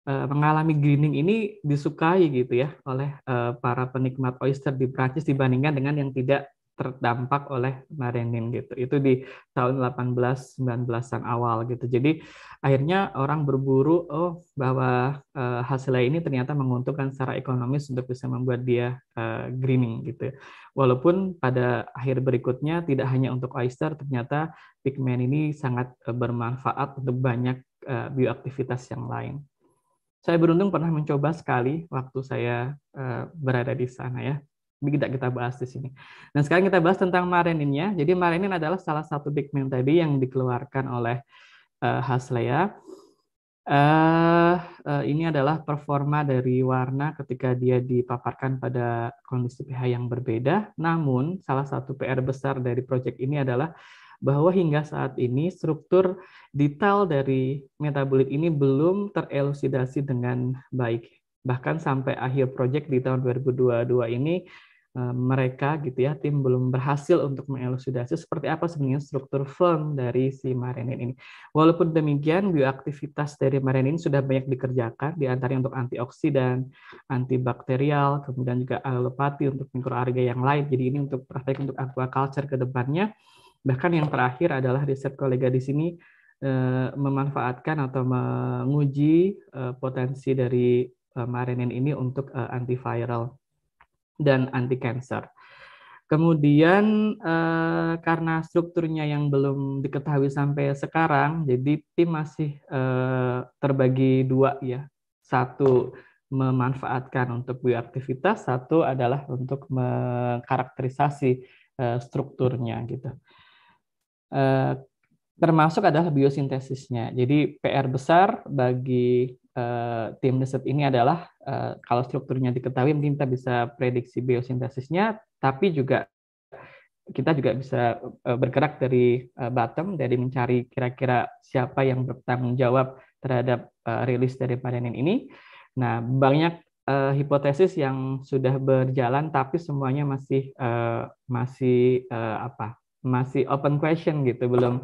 uh, mengalami greening ini disukai gitu ya oleh uh, para penikmat oyster di Prancis dibandingkan dengan yang tidak terdampak oleh Marenin gitu. Itu di tahun 1819 an awal gitu. Jadi akhirnya orang berburu oh bahwa uh, hasilnya ini ternyata menguntungkan secara ekonomis untuk bisa membuat dia uh, greening gitu. Walaupun pada akhir berikutnya tidak hanya untuk oyster, ternyata pigmen ini sangat uh, bermanfaat untuk banyak uh, bioaktivitas yang lain. Saya beruntung pernah mencoba sekali waktu saya uh, berada di sana ya tidak kita bahas di sini. Dan nah, sekarang kita bahas tentang Mareninnya. Jadi Marenin adalah salah satu pigmen tadi yang dikeluarkan oleh uh, Haslea. Uh, uh, ini adalah performa dari warna ketika dia dipaparkan pada kondisi pH yang berbeda. Namun, salah satu PR besar dari proyek ini adalah bahwa hingga saat ini struktur detail dari metabolit ini belum terelusidasi dengan baik. Bahkan sampai akhir proyek di tahun 2022 ini Eh, mereka gitu ya tim belum berhasil untuk mengelusidasi seperti apa sebenarnya struktur firm dari si marinin ini. Walaupun demikian bioaktivitas dari marinin sudah banyak dikerjakan di antaranya untuk antioksidan, antibakterial, kemudian juga alopati untuk mikroalga yang lain. Jadi ini untuk praktek untuk aquaculture ke depannya. Bahkan yang terakhir adalah riset kolega di sini eh, memanfaatkan atau menguji eh, potensi dari eh, marinin ini untuk eh, antiviral dan anti cancer. Kemudian eh, karena strukturnya yang belum diketahui sampai sekarang, jadi tim masih eh, terbagi dua ya. Satu memanfaatkan untuk bioaktivitas, satu adalah untuk mengkarakterisasi eh, strukturnya gitu. Eh, termasuk adalah biosintesisnya. Jadi PR besar bagi uh, tim riset ini adalah uh, kalau strukturnya diketahui mungkin kita bisa prediksi biosintesisnya, tapi juga kita juga bisa uh, bergerak dari uh, bottom, dari mencari kira-kira siapa yang bertanggung jawab terhadap uh, rilis dari panen ini. Nah, banyak uh, hipotesis yang sudah berjalan, tapi semuanya masih uh, masih uh, apa? Masih open question gitu, belum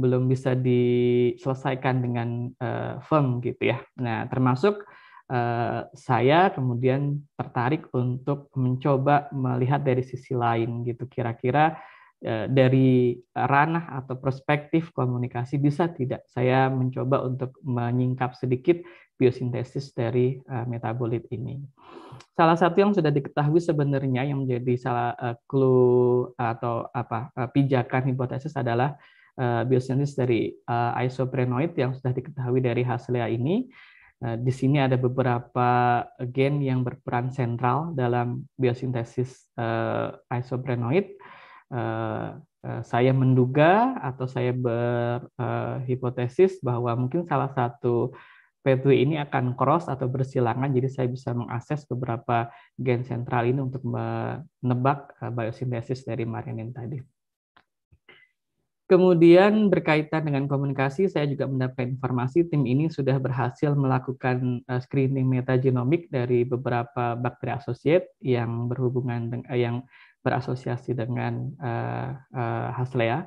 belum bisa diselesaikan dengan uh, firm gitu ya. Nah, termasuk uh, saya kemudian tertarik untuk mencoba melihat dari sisi lain gitu kira-kira eh, dari ranah atau perspektif komunikasi bisa tidak saya mencoba untuk menyingkap sedikit biosintesis dari metabolit ini. Salah satu yang sudah diketahui sebenarnya yang menjadi salah clue atau apa pijakan hipotesis adalah uh, biosintesis dari uh, isoprenoid yang sudah diketahui dari hasilnya ini. Uh, di sini ada beberapa gen yang berperan sentral dalam biosintesis uh, isoprenoid. Uh, uh, saya menduga atau saya berhipotesis uh, bahwa mungkin salah satu pathway e ini akan cross atau bersilangan, jadi saya bisa mengakses beberapa gen sentral ini untuk menebak biosintesis dari marinin tadi. Kemudian berkaitan dengan komunikasi, saya juga mendapatkan informasi tim ini sudah berhasil melakukan eh, screening metagenomik dari beberapa bakteri asosiat yang berhubungan dengan eh, yang berasosiasi dengan uh, uh, Haslea.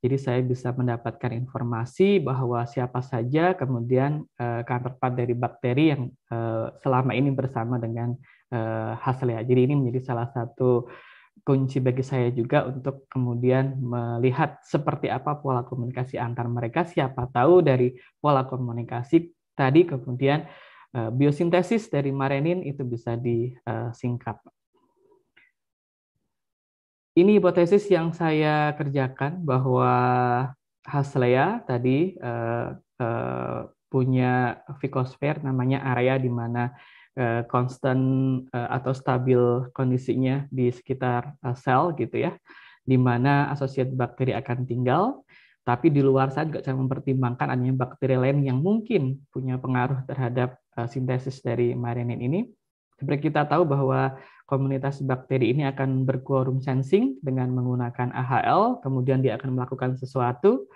Jadi saya bisa mendapatkan informasi bahwa siapa saja kemudian uh, counterpart dari bakteri yang uh, selama ini bersama dengan uh, Haslea. Jadi ini menjadi salah satu uh, kunci bagi saya juga untuk kemudian melihat seperti apa pola komunikasi antar mereka. Siapa tahu dari pola komunikasi tadi kemudian eh, biosintesis dari marenin itu bisa disingkap. Ini hipotesis yang saya kerjakan bahwa Haslea tadi eh, eh, punya fikosfer namanya area di mana konstan eh, eh, atau stabil kondisinya di sekitar eh, sel gitu ya, di mana asosiat bakteri akan tinggal, tapi di luar saya juga saya mempertimbangkan adanya bakteri lain yang mungkin punya pengaruh terhadap sintesis dari marinin ini. Seperti kita tahu bahwa komunitas bakteri ini akan berquorum sensing dengan menggunakan AHL, kemudian dia akan melakukan sesuatu,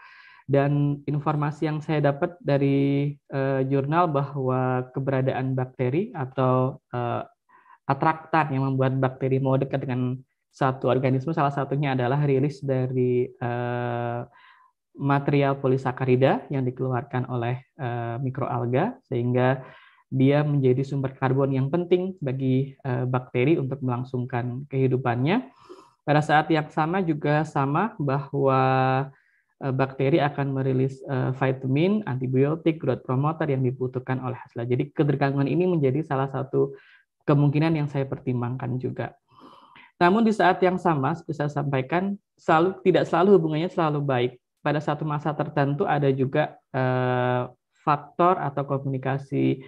dan informasi yang saya dapat dari uh, jurnal bahwa keberadaan bakteri atau uh, atraktan yang membuat bakteri mau dekat dengan satu organisme salah satunya adalah rilis dari uh, material polisakarida yang dikeluarkan oleh uh, mikroalga sehingga dia menjadi sumber karbon yang penting bagi uh, bakteri untuk melangsungkan kehidupannya. Pada saat yang sama juga sama bahwa Eh, bakteri akan merilis eh, vitamin, antibiotik, growth promoter yang dibutuhkan oleh hasil. Jadi ketergantungan ini menjadi salah satu kemungkinan yang saya pertimbangkan juga. Namun di saat yang sama, seperti saya sampaikan, selalu tidak selalu hubungannya selalu baik. Pada satu masa tertentu ada juga eh, faktor atau komunikasi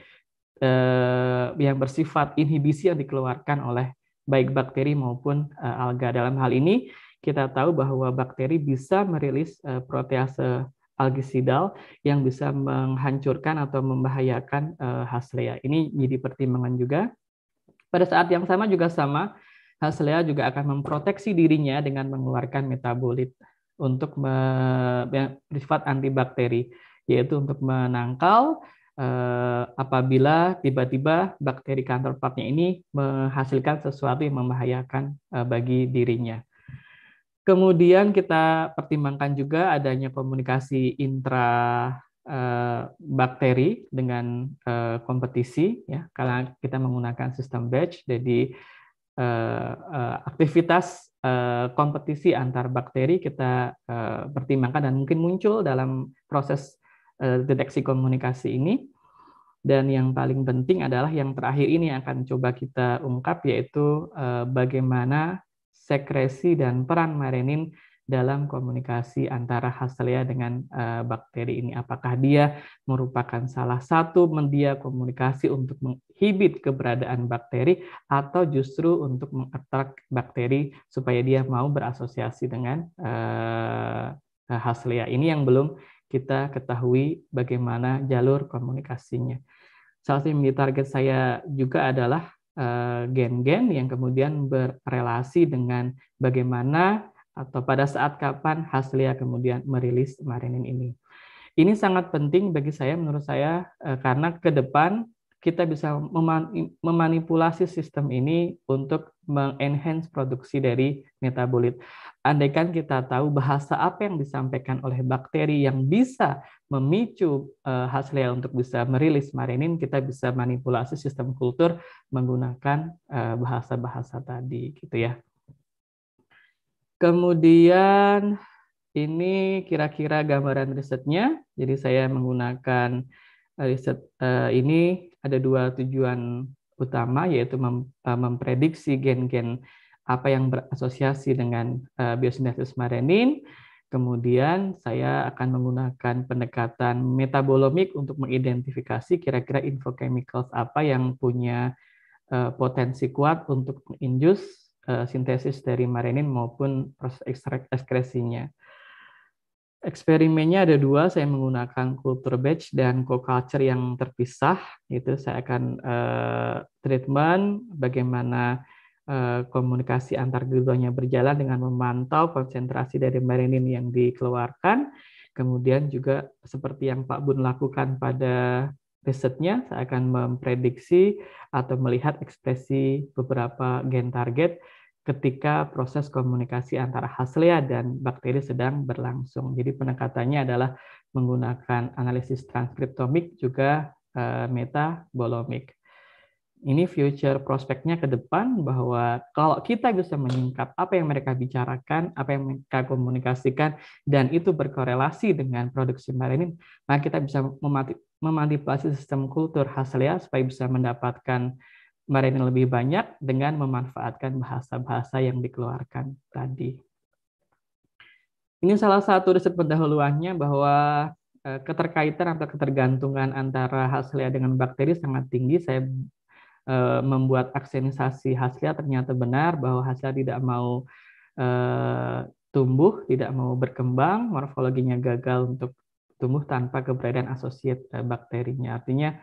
eh, yang bersifat inhibisi yang dikeluarkan oleh baik bakteri maupun eh, alga. Dalam hal ini kita tahu bahwa bakteri bisa merilis eh, protease algisidal yang bisa menghancurkan atau membahayakan uh, eh, Haslea. Ini jadi pertimbangan juga. Pada saat yang sama juga sama, Haslea juga akan memproteksi dirinya dengan mengeluarkan metabolit untuk ya, bersifat antibakteri, yaitu untuk menangkal eh, apabila tiba-tiba bakteri counterpartnya ini menghasilkan sesuatu yang membahayakan eh, bagi dirinya. Kemudian kita pertimbangkan juga adanya komunikasi intra eh, bakteri dengan eh, kompetisi ya karena kita menggunakan sistem batch jadi eh, aktivitas kompetisi antar bakteri kita pertimbangkan dan mungkin muncul dalam proses deteksi komunikasi ini dan yang paling penting adalah yang terakhir ini yang akan coba kita ungkap yaitu bagaimana sekresi dan peran marenin dalam komunikasi antara haselia dengan uh, bakteri ini. Apakah dia merupakan salah satu media komunikasi untuk menghibit keberadaan bakteri atau justru untuk mengetrak bakteri supaya dia mau berasosiasi dengan uh, Ini yang belum kita ketahui bagaimana jalur komunikasinya. Salah satu yang target saya juga adalah Eh, gen-gen yang kemudian berrelasi dengan bagaimana atau pada saat kapan Haslia kemudian merilis marinin ini. Ini sangat penting bagi saya menurut saya eh, karena ke depan kita bisa memanipulasi sistem ini untuk mengenhance produksi dari metabolit. Andaikan kita tahu bahasa apa yang disampaikan oleh bakteri yang bisa memicu eh, hasilnya untuk bisa merilis marinin, kita bisa manipulasi sistem kultur menggunakan eh, bahasa-bahasa tadi, gitu ya. Kemudian ini kira-kira gambaran risetnya. Jadi saya menggunakan riset eh, ini ada dua tujuan utama yaitu eh, memprediksi gen-gen apa yang berasosiasi dengan eh, biosintesis marenin. Kemudian saya akan menggunakan pendekatan metabolomik untuk mengidentifikasi kira-kira infochemicals apa yang punya potensi kuat untuk menginjus sintesis dari marenin maupun proses ekskresinya eksperimennya ada dua. Saya menggunakan culture batch dan co-culture yang terpisah. Itu saya akan uh, treatment bagaimana uh, komunikasi antar keduanya berjalan dengan memantau konsentrasi dari marinin yang dikeluarkan. Kemudian juga seperti yang Pak Bun lakukan pada risetnya, saya akan memprediksi atau melihat ekspresi beberapa gen target ketika proses komunikasi antara Haslea dan bakteri sedang berlangsung. Jadi pendekatannya adalah menggunakan analisis transkriptomik juga eh, metabolomik. Ini future prospeknya ke depan bahwa kalau kita bisa menyingkap apa yang mereka bicarakan, apa yang mereka komunikasikan, dan itu berkorelasi dengan produksi marinin, maka kita bisa memanipulasi sistem kultur hasilnya supaya bisa mendapatkan merenin lebih banyak dengan memanfaatkan bahasa-bahasa yang dikeluarkan tadi. Ini salah satu riset pendahuluannya bahwa eh, keterkaitan atau ketergantungan antara haslia dengan bakteri sangat tinggi. Saya eh, membuat aksenisasi haslia ternyata benar bahwa haslia tidak mau eh, tumbuh, tidak mau berkembang, morfologinya gagal untuk tumbuh tanpa keberadaan asosiat bakterinya. Artinya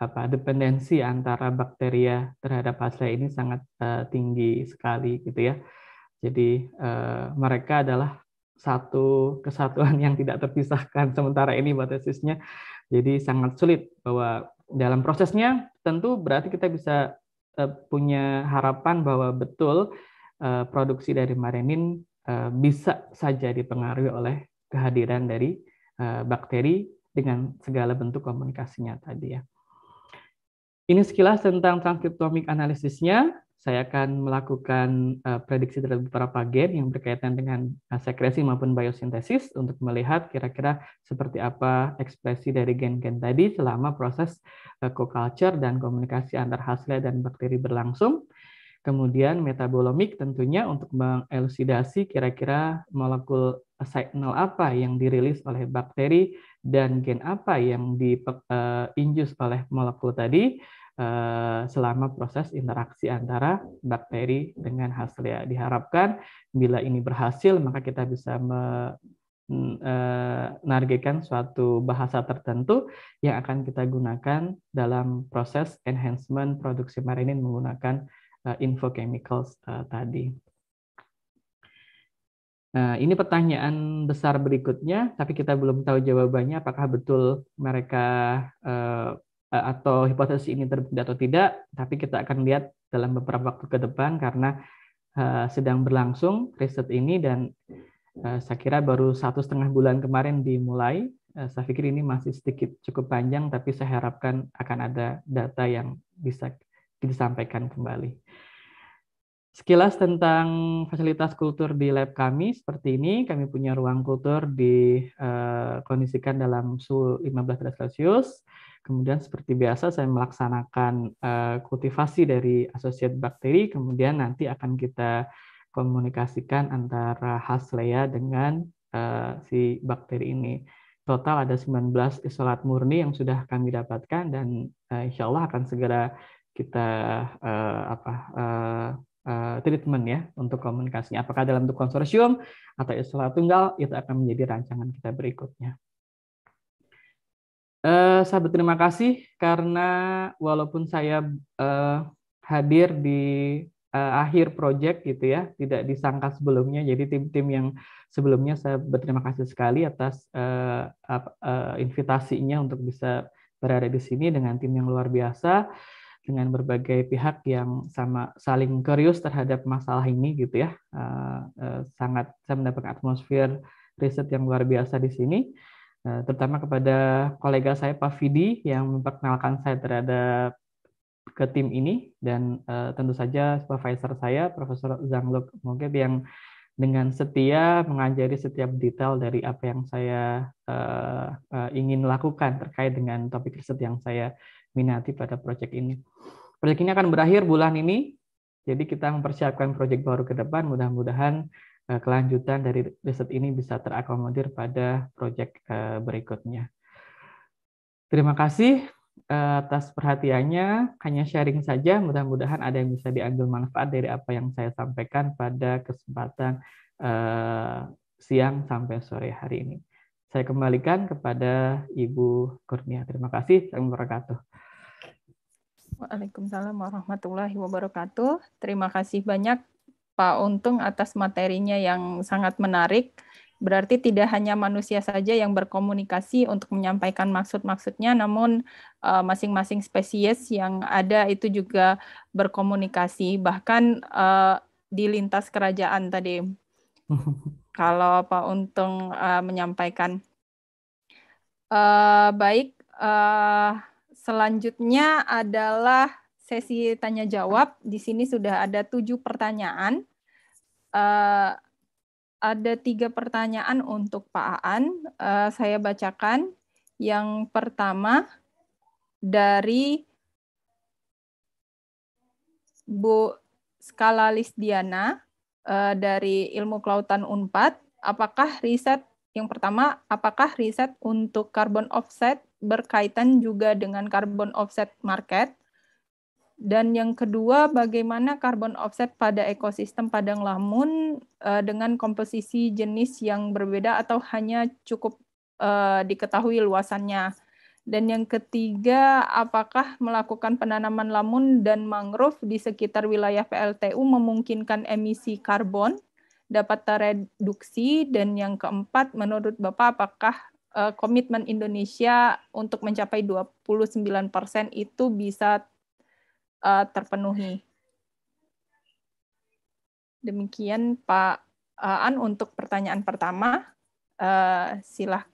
apa dependensi antara bakteria terhadap hasilnya ini sangat uh, tinggi sekali gitu ya. Jadi uh, mereka adalah satu kesatuan yang tidak terpisahkan sementara ini batasisnya, Jadi sangat sulit bahwa dalam prosesnya tentu berarti kita bisa uh, punya harapan bahwa betul uh, produksi dari marenin uh, bisa saja dipengaruhi oleh kehadiran dari uh, bakteri dengan segala bentuk komunikasinya tadi ya. Ini sekilas tentang transkriptomik analisisnya. Saya akan melakukan uh, prediksi terhadap beberapa gen yang berkaitan dengan uh, sekresi maupun biosintesis untuk melihat kira-kira seperti apa ekspresi dari gen-gen tadi selama proses uh, co-culture dan komunikasi antar hasil dan bakteri berlangsung. Kemudian metabolomik tentunya untuk mengelusidasi kira-kira molekul signal apa yang dirilis oleh bakteri dan gen apa yang diinjus eh, oleh molekul tadi. Eh, selama proses interaksi antara bakteri dengan hasilnya Diharapkan bila ini berhasil maka kita bisa mm, eh, menargetkan suatu bahasa tertentu yang akan kita gunakan dalam proses enhancement produksi marinin menggunakan eh, infochemicals tadi. Nah, ini pertanyaan besar berikutnya, tapi kita belum tahu jawabannya apakah betul mereka Eh, atau hipotesis ini terbukti atau tidak, tapi kita akan lihat dalam beberapa waktu ke depan karena uh, sedang berlangsung riset ini dan uh, saya kira baru satu setengah bulan kemarin dimulai. Uh, saya pikir ini masih sedikit cukup panjang, tapi saya harapkan akan ada data yang bisa disampaikan kembali. Sekilas tentang fasilitas kultur di lab kami seperti ini, kami punya ruang kultur dikondisikan dalam suhu 15 derajat Celcius Kemudian seperti biasa saya melaksanakan eh, kultivasi dari asosiat bakteri, kemudian nanti akan kita komunikasikan antara Haslea dengan eh, si bakteri ini. Total ada 19 isolat murni yang sudah kami dapatkan dan eh, insya Allah akan segera kita uh, apa uh, uh, treatment ya untuk komunikasinya. Apakah dalam bentuk konsorsium atau isolat tunggal itu akan menjadi rancangan kita berikutnya. Uh, saya berterima kasih karena walaupun saya uh, hadir di uh, akhir proyek gitu ya, tidak disangka sebelumnya. Jadi tim-tim yang sebelumnya saya berterima kasih sekali atas uh, uh, invitasinya untuk bisa berada di sini dengan tim yang luar biasa, dengan berbagai pihak yang sama saling kurius terhadap masalah ini gitu ya. Uh, uh, sangat saya mendapatkan atmosfer riset yang luar biasa di sini. Eh, terutama kepada kolega saya Pak Fidi yang memperkenalkan saya terhadap ke tim ini dan uh, tentu saja supervisor saya Profesor Zhang Luk Mogeb yang dengan setia mengajari setiap detail dari apa yang saya uh, uh, ingin lakukan terkait dengan topik riset yang saya minati pada proyek ini. Proyek ini akan berakhir bulan ini, jadi kita mempersiapkan proyek baru ke depan. Mudah-mudahan Eh, kelanjutan dari riset ini bisa terakomodir pada proyek eh, berikutnya. Terima kasih eh, atas perhatiannya. Hanya sharing saja, mudah-mudahan ada yang bisa diambil manfaat dari apa yang saya sampaikan pada kesempatan siang sampai sore hari ini. Saya kembalikan kepada Ibu Kurnia. Terima kasih. Waalaikumsalam warahmatullahi wabarakatuh. Terima kasih banyak Pak Untung atas materinya yang sangat menarik. Berarti tidak hanya manusia saja yang berkomunikasi untuk menyampaikan maksud-maksudnya, namun eh, masing-masing uh, spesies yang ada itu juga berkomunikasi, bahkan uh, di lintas kerajaan tadi. Kalau Pak Untung uh, menyampaikan. Uh, baik, uh, selanjutnya adalah sesi tanya jawab. Di sini sudah ada tujuh pertanyaan uh, ada tiga pertanyaan untuk Pak Aan. Uh, saya bacakan. Yang pertama dari Bu Skala Lisdiana uh, dari Ilmu Kelautan Unpad. Apakah riset yang pertama, apakah riset untuk carbon offset berkaitan juga dengan carbon offset market? Dan yang kedua, bagaimana karbon offset pada ekosistem padang lamun uh, dengan komposisi jenis yang berbeda atau hanya cukup uh, diketahui luasannya. Dan yang ketiga, apakah melakukan penanaman lamun dan mangrove di sekitar wilayah PLTU memungkinkan emisi karbon dapat tereduksi? Dan yang keempat, menurut Bapak, apakah eh, komitmen Indonesia untuk mencapai 29% itu bisa uh, terpenuhi. Demikian Pak eh, An untuk pertanyaan pertama. Uh, silah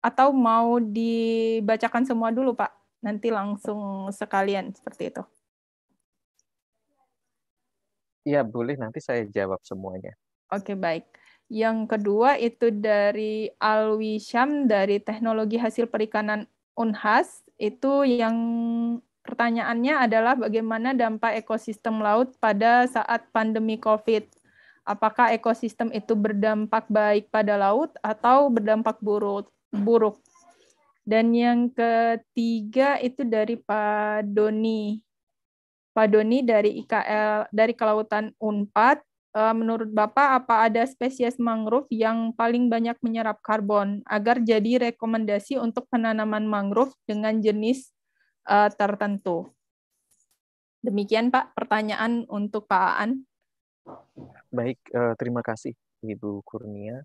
atau mau dibacakan semua dulu Pak? Nanti langsung sekalian seperti itu. Iya, boleh nanti saya jawab semuanya. Oke, baik. Yang kedua itu dari Alwi Syam dari Teknologi Hasil Perikanan Unhas itu yang pertanyaannya adalah bagaimana dampak ekosistem laut pada saat pandemi COVID? Apakah ekosistem itu berdampak baik pada laut atau berdampak buruk? buruk? Dan yang ketiga itu dari Pak Doni. Pak Doni dari IKL dari Kelautan Unpad. E, menurut Bapak, apa ada spesies mangrove yang paling banyak menyerap karbon agar jadi rekomendasi untuk penanaman mangrove dengan jenis uh, tertentu. Demikian Pak, pertanyaan untuk Pak Aan. Baik, uh, terima kasih Ibu Kurnia.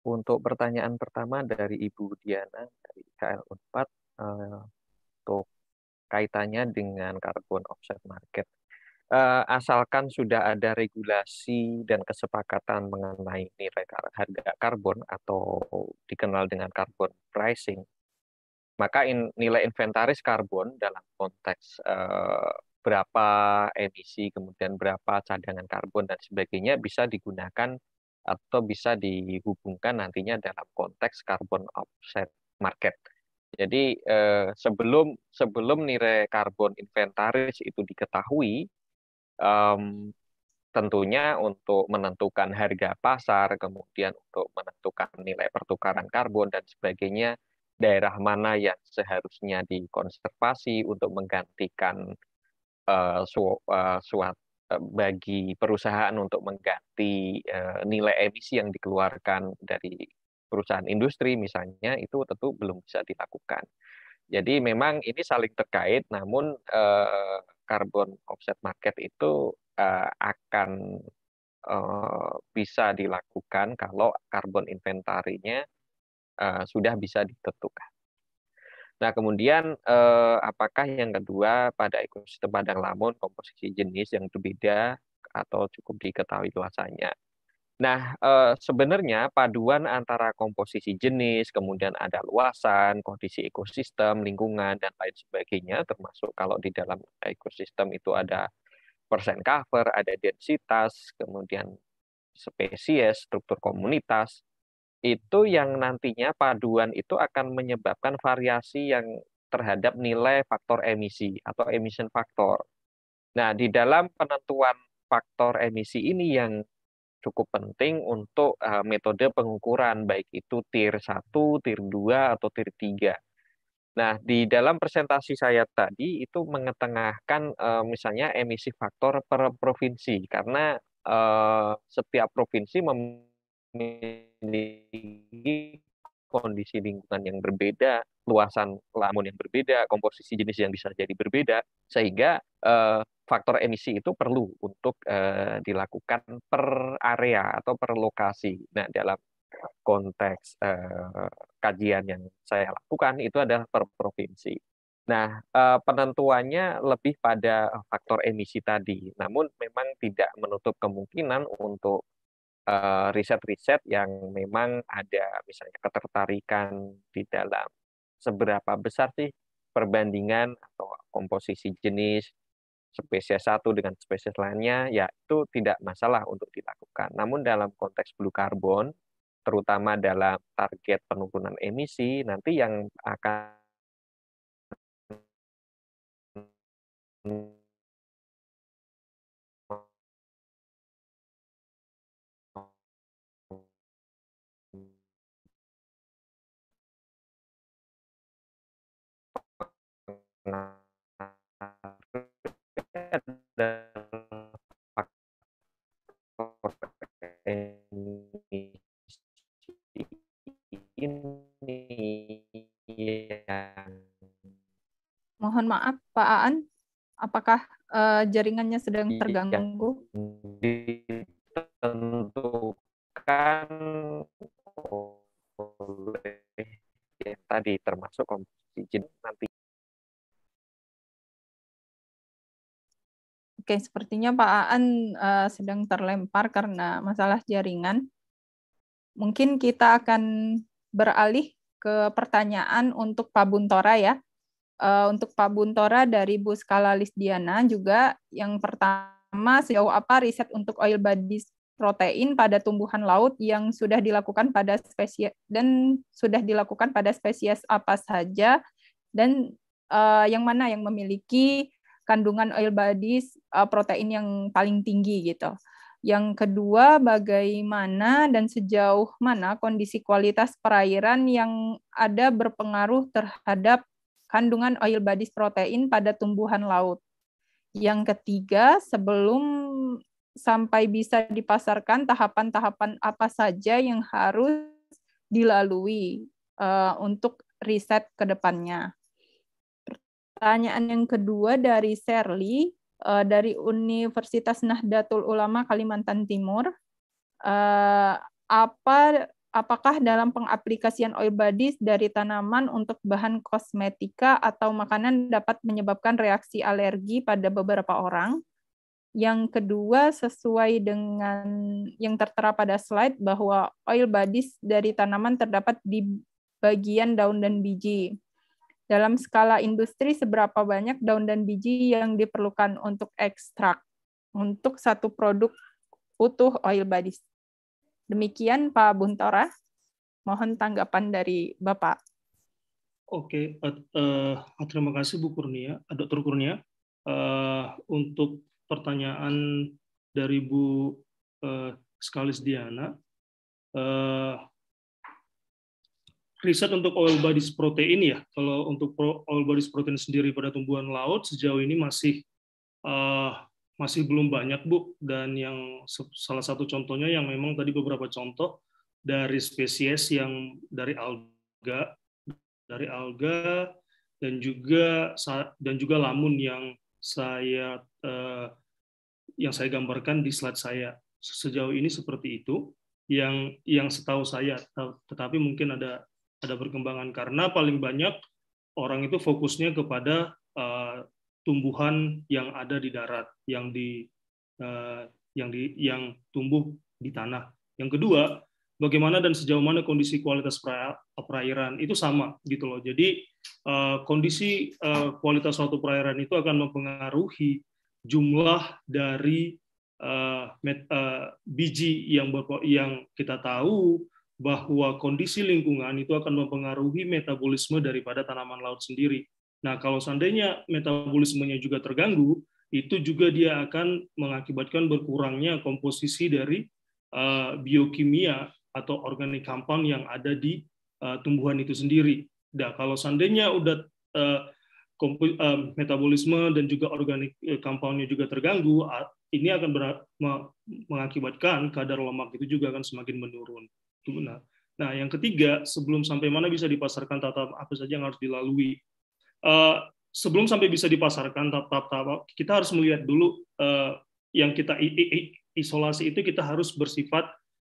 Untuk pertanyaan pertama dari Ibu Diana dari KL unpad uh, kaitannya dengan carbon offset market. Uh, asalkan sudah ada regulasi dan kesepakatan mengenai nilai harga karbon atau dikenal dengan carbon pricing, maka in, nilai inventaris karbon dalam konteks uh, berapa emisi, kemudian berapa cadangan karbon dan sebagainya bisa digunakan atau bisa dihubungkan nantinya dalam konteks karbon offset market. Jadi eh, sebelum sebelum nilai karbon inventaris itu diketahui, um, tentunya untuk menentukan harga pasar, kemudian untuk menentukan nilai pertukaran karbon dan sebagainya daerah mana yang seharusnya dikonservasi untuk menggantikan uh, su uh, suat eh, bagi perusahaan untuk mengganti uh, nilai emisi yang dikeluarkan dari perusahaan industri misalnya itu tentu belum bisa dilakukan. Jadi memang ini saling terkait, namun uh, carbon offset market itu uh, akan uh, bisa dilakukan kalau karbon inventarinya Eh, sudah bisa ditentukan. Nah, kemudian eh, apakah yang kedua pada ekosistem padang lamun komposisi jenis yang berbeda atau cukup diketahui luasannya? Nah, eh, sebenarnya paduan antara komposisi jenis, kemudian ada luasan, kondisi ekosistem, lingkungan, dan lain sebagainya, termasuk kalau di dalam ekosistem itu ada persen cover, ada densitas, kemudian spesies, struktur komunitas, itu yang nantinya paduan itu akan menyebabkan variasi yang terhadap nilai faktor emisi atau emission factor. Nah, di dalam penentuan faktor emisi ini yang cukup penting untuk eh, metode pengukuran baik itu tier 1, tier 2 atau tier 3. Nah, di dalam presentasi saya tadi itu mengetengahkan eh, misalnya emisi faktor per provinsi karena eh, setiap provinsi memiliki memiliki kondisi lingkungan yang berbeda, luasan lamun yang berbeda, komposisi jenis yang bisa jadi berbeda, sehingga eh, faktor emisi itu perlu untuk eh, dilakukan per area atau per lokasi. Nah, dalam konteks eh, kajian yang saya lakukan itu adalah per provinsi. Nah, eh, penentuannya lebih pada faktor emisi tadi. Namun memang tidak menutup kemungkinan untuk Eh, riset-riset yang memang ada misalnya ketertarikan di dalam seberapa besar sih perbandingan atau komposisi jenis spesies satu dengan spesies lainnya, ya itu tidak masalah untuk dilakukan. Namun dalam konteks blue carbon, terutama dalam target penurunan emisi, nanti yang akan mohon maaf Pak Aan apakah uh, jaringannya sedang iya. terganggu ditentukan oleh yang tadi termasuk komposisi nanti Oke, sepertinya Pak Aan uh, sedang terlempar karena masalah jaringan. Mungkin kita akan beralih ke pertanyaan untuk Pak Buntora ya. Uh, untuk Pak Buntora dari Bu Skala Lisdiana juga yang pertama sejauh apa riset untuk oil body protein pada tumbuhan laut yang sudah dilakukan pada spesies dan sudah dilakukan pada spesies apa saja dan uh, yang mana yang memiliki kandungan oil bodies uh, protein yang paling tinggi gitu. Yang kedua, bagaimana dan sejauh mana kondisi kualitas perairan yang ada berpengaruh terhadap kandungan oil bodies protein pada tumbuhan laut. Yang ketiga, sebelum sampai bisa dipasarkan, tahapan-tahapan apa saja yang harus dilalui uh, untuk riset ke depannya. Pertanyaan yang kedua dari Serli uh, eh, dari Universitas Nahdlatul Ulama Kalimantan Timur. Uh, apa apakah dalam pengaplikasian oil bodies dari tanaman untuk bahan kosmetika atau makanan dapat menyebabkan reaksi alergi pada beberapa orang? Yang kedua, sesuai dengan yang tertera pada slide bahwa oil bodies dari tanaman terdapat di bagian daun dan biji. Dalam skala industri, seberapa banyak daun dan biji yang diperlukan untuk ekstrak untuk satu produk utuh oil body. Demikian Pak Buntora. Mohon tanggapan dari Bapak. Oke, okay. uh, eh, terima kasih Bu Kurnia, eh, Dokter Kurnia. Uh, untuk pertanyaan dari Bu uh, Skalis Diana, uh, riset untuk oil bodies protein ya. Kalau untuk oil bodies protein sendiri pada tumbuhan laut sejauh ini masih uh, masih belum banyak bu. Dan yang salah satu contohnya yang memang tadi beberapa contoh dari spesies yang dari alga, dari alga dan juga dan juga lamun yang saya uh, yang saya gambarkan di slide saya sejauh ini seperti itu yang yang setahu saya tetapi mungkin ada ada perkembangan karena paling banyak orang itu fokusnya kepada uh, tumbuhan yang ada di darat yang di uh, yang di yang tumbuh di tanah. Yang kedua, bagaimana dan sejauh mana kondisi kualitas perairan itu sama gitu loh. Jadi uh, kondisi uh, kualitas suatu perairan itu akan mempengaruhi jumlah dari uh, met, uh, biji yang berpo, yang kita tahu bahwa kondisi lingkungan itu akan mempengaruhi metabolisme daripada tanaman laut sendiri. Nah, kalau seandainya metabolismenya juga terganggu, itu juga dia akan mengakibatkan berkurangnya komposisi dari eh, biokimia atau organik compound yang ada di eh, tumbuhan itu sendiri. Nah, kalau seandainya udah eh, metabolisme dan juga organik compoundnya juga terganggu, ini akan mengakibatkan kadar lemak itu juga akan semakin menurun tuna. Nah, yang ketiga, sebelum sampai mana bisa dipasarkan tahap apa saja yang harus dilalui. Eh, sebelum sampai bisa dipasarkan tahap-tahap, kita harus melihat dulu eh, yang kita isolasi itu kita harus bersifat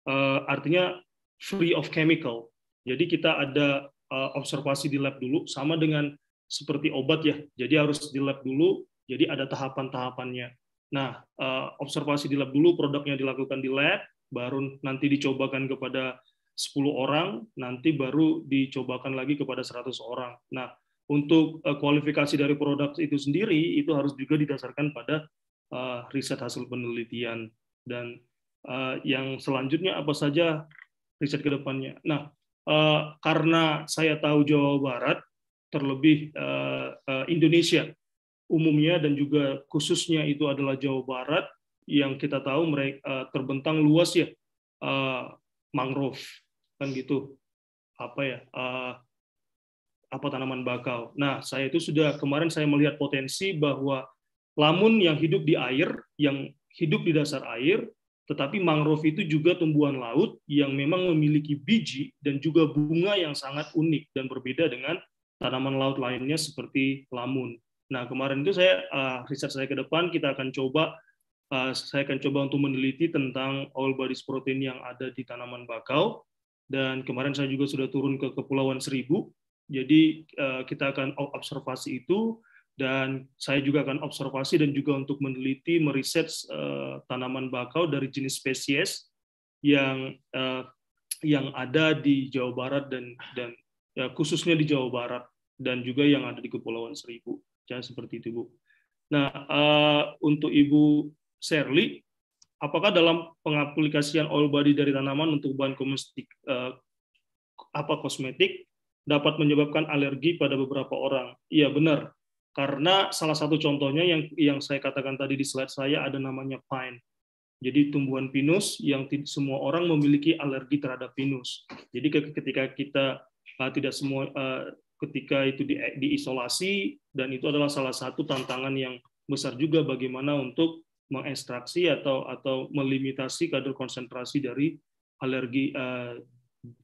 eh, artinya free of chemical. Jadi kita ada observasi di lab dulu, sama dengan seperti obat ya. Jadi harus di lab dulu, jadi ada tahapan-tahapannya. Nah, observasi di lab dulu, produknya dilakukan di lab, baru nanti dicobakan kepada 10 orang, nanti baru dicobakan lagi kepada 100 orang. Nah, untuk eh, kualifikasi dari produk itu sendiri itu harus juga didasarkan pada uh, riset hasil penelitian dan uh, yang selanjutnya apa saja riset kedepannya. Nah, uh, karena saya tahu Jawa Barat terlebih uh, uh, Indonesia umumnya dan juga khususnya itu adalah Jawa Barat yang kita tahu mereka eh, terbentang luas ya eh, mangrove kan gitu apa ya eh, apa tanaman bakau. Nah saya itu sudah kemarin saya melihat potensi bahwa lamun yang hidup di air yang hidup di dasar air tetapi mangrove itu juga tumbuhan laut yang memang memiliki biji dan juga bunga yang sangat unik dan berbeda dengan tanaman laut lainnya seperti lamun. Nah kemarin itu saya uh, riset saya ke depan kita akan coba Eh, saya akan coba untuk meneliti tentang all bodies protein yang ada di tanaman bakau. Dan kemarin saya juga sudah turun ke Kepulauan Seribu. Jadi eh, kita akan observasi itu dan saya juga akan observasi dan juga untuk meneliti, meriset eh, tanaman bakau dari jenis spesies yang yang ada di Jawa Barat dan dan ya, khususnya di Jawa Barat dan juga yang ada di Kepulauan Seribu. Jangan seperti itu, Bu. Nah, uh, untuk Ibu Sherly, apakah dalam pengaplikasian oil body dari tanaman untuk bahan kosmetik, eh, apa kosmetik dapat menyebabkan alergi pada beberapa orang? Iya benar, karena salah satu contohnya yang yang saya katakan tadi di slide saya ada namanya pine. Jadi tumbuhan pinus yang semua orang memiliki alergi terhadap pinus. Jadi ketika kita uh, tidak semua uh, ketika itu di, diisolasi dan itu adalah salah satu tantangan yang besar juga bagaimana untuk mengekstraksi atau atau melimitasi kadar konsentrasi dari alergi uh,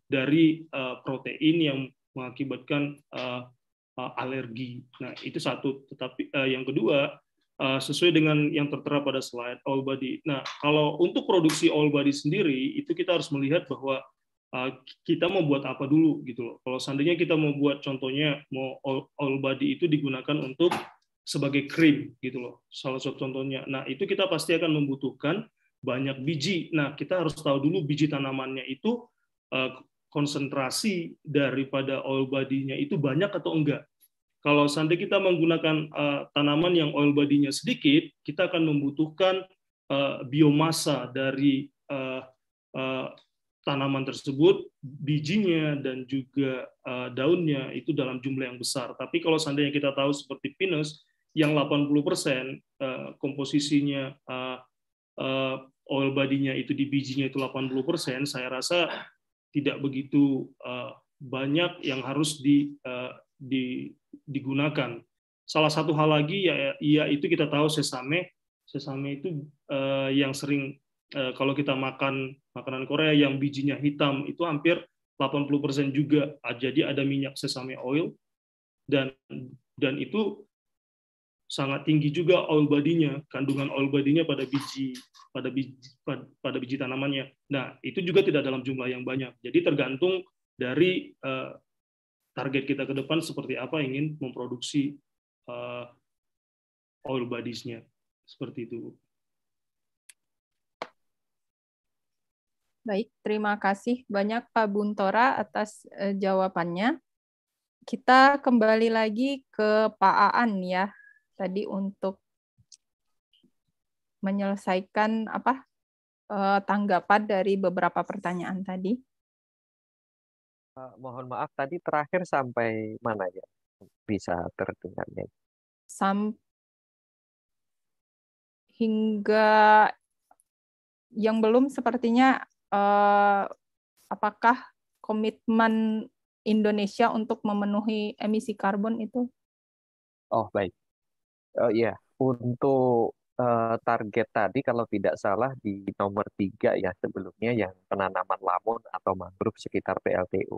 dari uh, protein yang mengakibatkan uh, uh, alergi. Nah, itu satu. Tetapi uh, yang kedua, uh, sesuai dengan yang tertera pada slide all body. Nah, kalau untuk produksi all body sendiri, itu kita harus melihat bahwa uh, kita mau buat apa dulu gitu loh. Kalau seandainya kita mau buat contohnya mau all, all body itu digunakan untuk sebagai krim gitu loh salah satu contohnya nah itu kita pasti akan membutuhkan banyak biji nah kita harus tahu dulu biji tanamannya itu eh, konsentrasi daripada oil body-nya itu banyak atau enggak kalau sandi kita menggunakan eh, tanaman yang oil body-nya sedikit kita akan membutuhkan eh, biomasa dari tanaman tersebut bijinya dan juga daunnya itu dalam jumlah yang besar. Tapi kalau seandainya kita tahu seperti pinus, yang 80 persen eh, komposisinya uh, uh, oil badinya itu di bijinya itu 80 persen, saya rasa tidak begitu banyak yang harus digunakan. Salah satu hal lagi ya, ya itu kita tahu sesame, sesame itu yang sering kalau kita makan makanan Korea yang bijinya hitam itu hampir 80% juga ah, jadi ada minyak sesame oil dan dan itu sangat tinggi juga oil body-nya, kandungan oil body-nya pada biji pada biji pada, pada biji tanamannya. Nah, itu juga tidak dalam jumlah yang banyak. Jadi tergantung dari uh, target kita ke depan seperti apa ingin memproduksi uh, oil bodies-nya. Seperti itu. Baik, terima kasih banyak Pak Buntora atas uh, jawabannya. Kita kembali lagi ke Pak Aan ya tadi untuk menyelesaikan apa eh, tanggapan dari beberapa pertanyaan tadi. Eh, mohon maaf tadi terakhir sampai mana ya bisa terdengarnya? Sam hingga yang belum sepertinya eh, apakah komitmen Indonesia untuk memenuhi emisi karbon itu? Oh baik Oh iya, untuk uh, target tadi kalau tidak salah di nomor tiga ya sebelumnya yang penanaman lamun atau mangrove sekitar PLTU.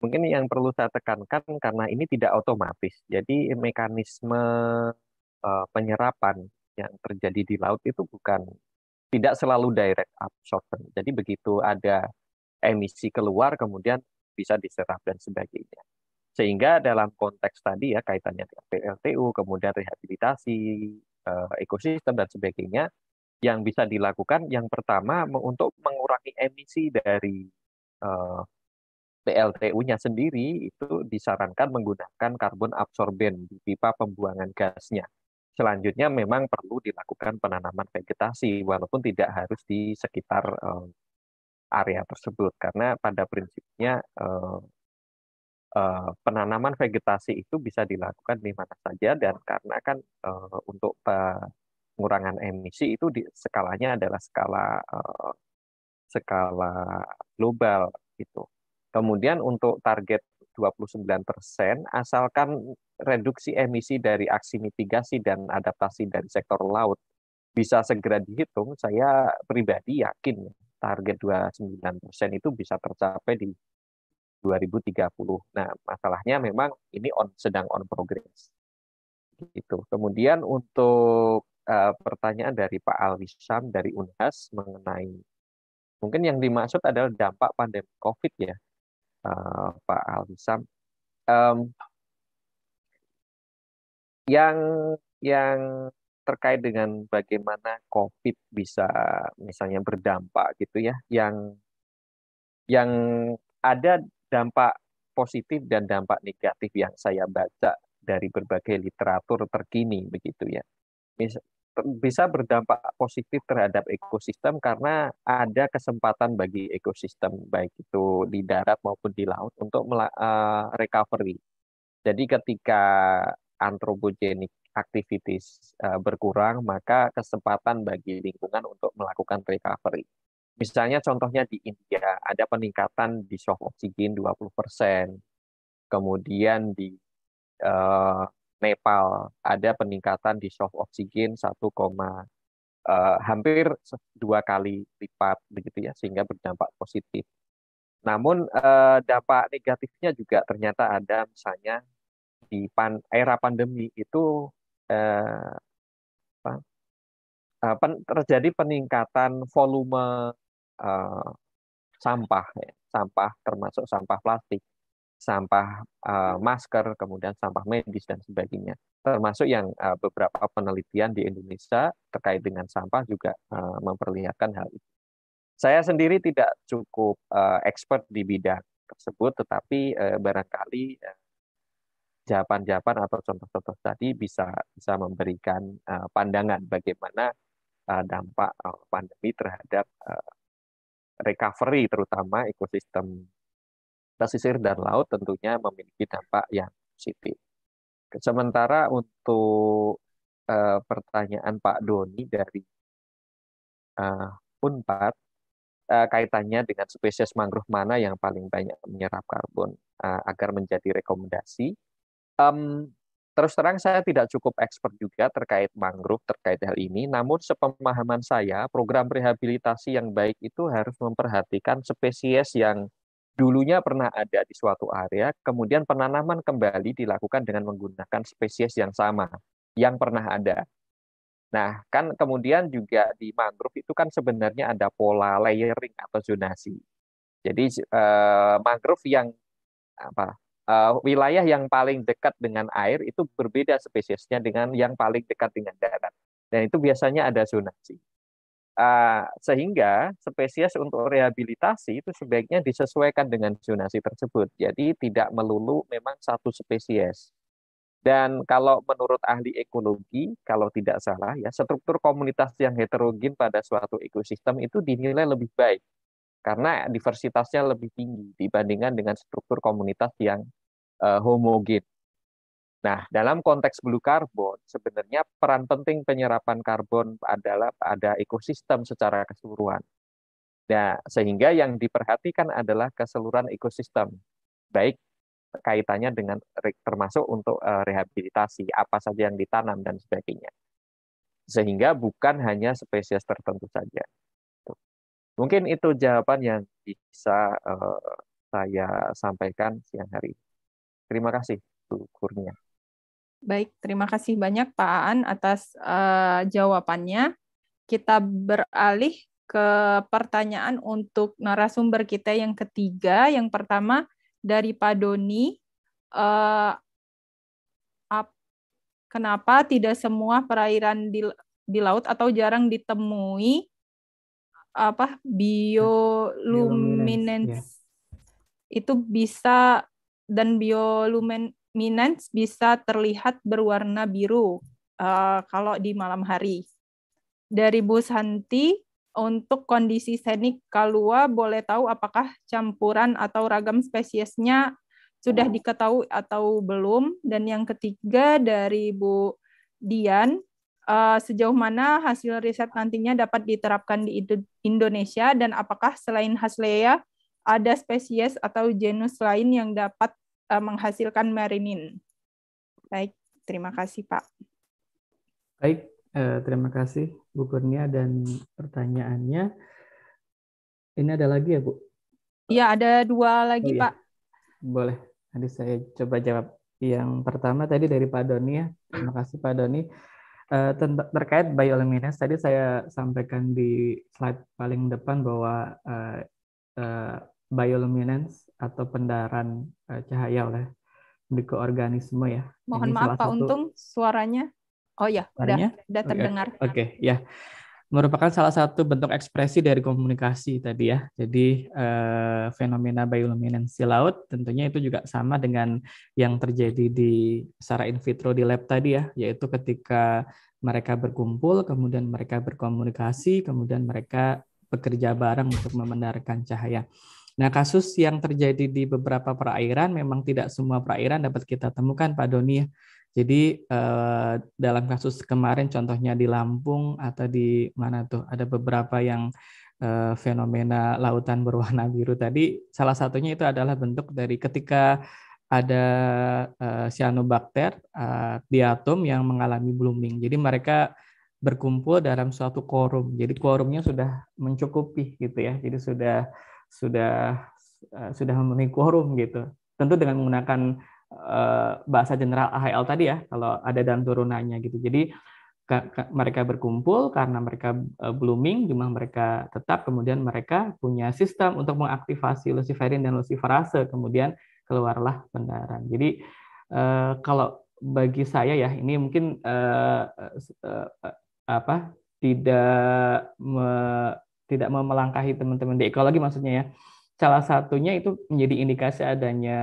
Mungkin yang perlu saya tekankan karena ini tidak otomatis. Jadi mekanisme uh, penyerapan yang terjadi di laut itu bukan tidak selalu direct absorption. Jadi begitu ada emisi keluar kemudian bisa diserap dan sebagainya. Sehingga dalam konteks tadi ya kaitannya dengan PLTU, kemudian rehabilitasi, eh, ekosistem dan sebagainya, yang bisa dilakukan yang pertama untuk mengurangi emisi dari eh, PLTU-nya sendiri itu disarankan menggunakan karbon absorben di pipa pembuangan gasnya. Selanjutnya memang perlu dilakukan penanaman vegetasi walaupun tidak harus di sekitar eh, area tersebut karena pada prinsipnya Eh, penanaman vegetasi itu bisa dilakukan di mana saja dan karena kan eh, untuk pengurangan emisi itu di, skalanya adalah skala eh, skala global itu. Kemudian untuk target 29% asalkan reduksi emisi dari aksi mitigasi dan adaptasi dari sektor laut bisa segera dihitung, saya pribadi yakin target 29% itu bisa tercapai di 2030. Nah, masalahnya memang ini on sedang on progress. Gitu. Kemudian untuk uh, pertanyaan dari Pak Alwisam dari Unhas mengenai mungkin yang dimaksud adalah dampak pandemi Covid ya, uh, Pak Alwisam. Um, yang yang terkait dengan bagaimana COVID bisa misalnya berdampak gitu ya, yang yang ada dampak positif dan dampak negatif yang saya baca dari berbagai literatur terkini begitu ya. Bisa berdampak positif terhadap ekosistem karena ada kesempatan bagi ekosistem baik itu di darat maupun di laut untuk eh, recovery. Jadi ketika antropogenik activities eh, berkurang, maka kesempatan bagi lingkungan untuk melakukan recovery. Misalnya contohnya di India, ada peningkatan di shock oksigen 20%. Kemudian di uh, Nepal ada peningkatan di shock oksigen 1, uh, eh, hampir dua kali lipat begitu ya sehingga berdampak positif. Namun uh, dampak negatifnya juga ternyata ada misalnya di pan, era pandemi itu uh, apa, terjadi peningkatan volume uh, sampah, ya. sampah termasuk sampah plastik, sampah uh, masker, kemudian sampah medis dan sebagainya. Termasuk yang uh, beberapa penelitian di Indonesia terkait dengan sampah juga uh, memperlihatkan hal itu. Saya sendiri tidak cukup uh, expert di bidang tersebut, tetapi uh, barangkali jawaban jawaban uh, atau contoh-contoh tadi bisa bisa memberikan uh, pandangan bagaimana dampak pandemi terhadap recovery terutama ekosistem pesisir dan laut tentunya memiliki dampak yang positif. Sementara untuk uh, pertanyaan Pak Doni dari uh, Unpad uh, kaitannya dengan spesies mangrove mana yang paling banyak menyerap karbon uh, agar menjadi rekomendasi. Um, Terus terang saya tidak cukup expert juga terkait mangrove, terkait hal ini. Namun sepemahaman saya, program rehabilitasi yang baik itu harus memperhatikan spesies yang dulunya pernah ada di suatu area, kemudian penanaman kembali dilakukan dengan menggunakan spesies yang sama, yang pernah ada. Nah, kan kemudian juga di mangrove itu kan sebenarnya ada pola layering atau zonasi. Jadi eh, mangrove yang apa uh, wilayah yang paling dekat dengan air itu berbeda spesiesnya dengan yang paling dekat dengan darat. Dan itu biasanya ada zonasi. Uh, sehingga spesies untuk rehabilitasi itu sebaiknya disesuaikan dengan zonasi tersebut. Jadi tidak melulu memang satu spesies. Dan kalau menurut ahli ekologi, kalau tidak salah ya, struktur komunitas yang heterogen pada suatu ekosistem itu dinilai lebih baik karena diversitasnya lebih tinggi dibandingkan dengan struktur komunitas yang Eh, homogen. Nah, dalam konteks blue carbon, sebenarnya peran penting penyerapan karbon adalah pada ekosistem secara keseluruhan. Nah, sehingga yang diperhatikan adalah keseluruhan ekosistem, baik kaitannya dengan termasuk untuk eh, rehabilitasi, apa saja yang ditanam dan sebagainya. Sehingga bukan hanya spesies tertentu saja. Mungkin itu jawaban yang bisa eh, saya sampaikan siang hari ini. Terima kasih Bu Kurnia. Baik, terima kasih banyak Pak Aan atas uh, jawabannya. Kita beralih ke pertanyaan untuk narasumber kita yang ketiga. Yang pertama dari Pak Doni, uh, ap, kenapa tidak semua perairan di, di laut atau jarang ditemui apa bioluminens ya. itu bisa dan bioluminance bisa terlihat berwarna biru uh, kalau di malam hari. Dari Bu Santi, untuk kondisi senik kalua boleh tahu apakah campuran atau ragam spesiesnya sudah diketahui atau belum? Dan yang ketiga dari Bu Dian, uh, sejauh mana hasil riset nantinya dapat diterapkan di Indonesia dan apakah selain Haslea ada spesies atau genus lain yang dapat uh, menghasilkan marinin. Baik, terima kasih Pak. Baik, eh, terima kasih Bu Kurnia dan pertanyaannya. Ini ada lagi ya Bu? Iya, ada dua lagi oh, iya. Pak. Boleh, nanti saya coba jawab. Yang pertama tadi dari Pak Doni ya. Terima kasih Pak Doni. Eh, terkait bioluminescence, tadi saya sampaikan di slide paling depan bahwa eh, bioluminance atau pendaran uh, cahaya oleh mikroorganisme ya. Mohon Ini maaf Pak Untung suaranya. Oh ya, suaranya? udah, udah oh, iya. terdengar. Oke, okay. okay. ya. Merupakan salah satu bentuk ekspresi dari komunikasi tadi ya. Jadi uh, fenomena bioluminensi laut tentunya itu juga sama dengan yang terjadi di secara in vitro di lab tadi ya, yaitu ketika mereka berkumpul, kemudian mereka berkomunikasi, kemudian mereka bekerja bareng untuk membenarkan cahaya. Nah, kasus yang terjadi di beberapa perairan memang tidak semua perairan dapat kita temukan, Pak Doni. Ya. Jadi eh, dalam kasus kemarin, contohnya di Lampung atau di mana tuh ada beberapa yang eh, fenomena lautan berwarna biru tadi. Salah satunya itu adalah bentuk dari ketika ada eh, cyanobacter eh, yang mengalami blooming. Jadi mereka berkumpul dalam suatu quorum. Jadi quorumnya sudah mencukupi gitu ya. Jadi sudah sudah uh, sudah memenuhi quorum gitu. Tentu dengan menggunakan uh, bahasa general AHL tadi ya, kalau ada dan turunannya gitu. Jadi mereka berkumpul karena mereka eh, blooming, jumlah mereka tetap, kemudian mereka punya sistem untuk mengaktifasi luciferin dan luciferase, kemudian keluarlah pendaran. Jadi uh, kalau bagi saya ya ini mungkin uh, uh, apa tidak me, tidak mau melangkahi teman-teman di ekologi maksudnya ya. Salah satunya itu menjadi indikasi adanya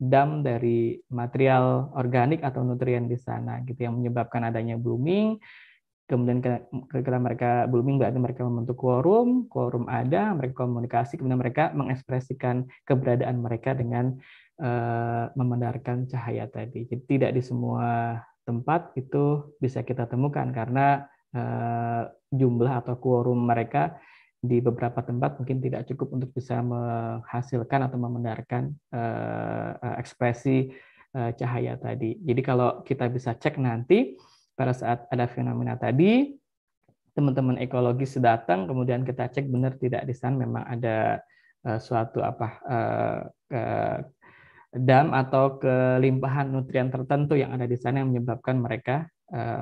dam dari material organik atau nutrien di sana gitu yang menyebabkan adanya blooming. Kemudian ketika mereka blooming berarti mereka membentuk quorum, quorum ada, mereka komunikasi, kemudian mereka mengekspresikan keberadaan mereka dengan uh, eh, membenarkan cahaya tadi. Jadi tidak di semua tempat itu bisa kita temukan karena uh, jumlah atau quorum mereka di beberapa tempat mungkin tidak cukup untuk bisa menghasilkan atau memendarkan uh, ekspresi uh, cahaya tadi. Jadi kalau kita bisa cek nanti pada saat ada fenomena tadi, teman-teman ekologis datang, kemudian kita cek benar tidak di sana memang ada uh, suatu apa uh, dam atau kelimpahan nutrien tertentu yang ada di sana yang menyebabkan mereka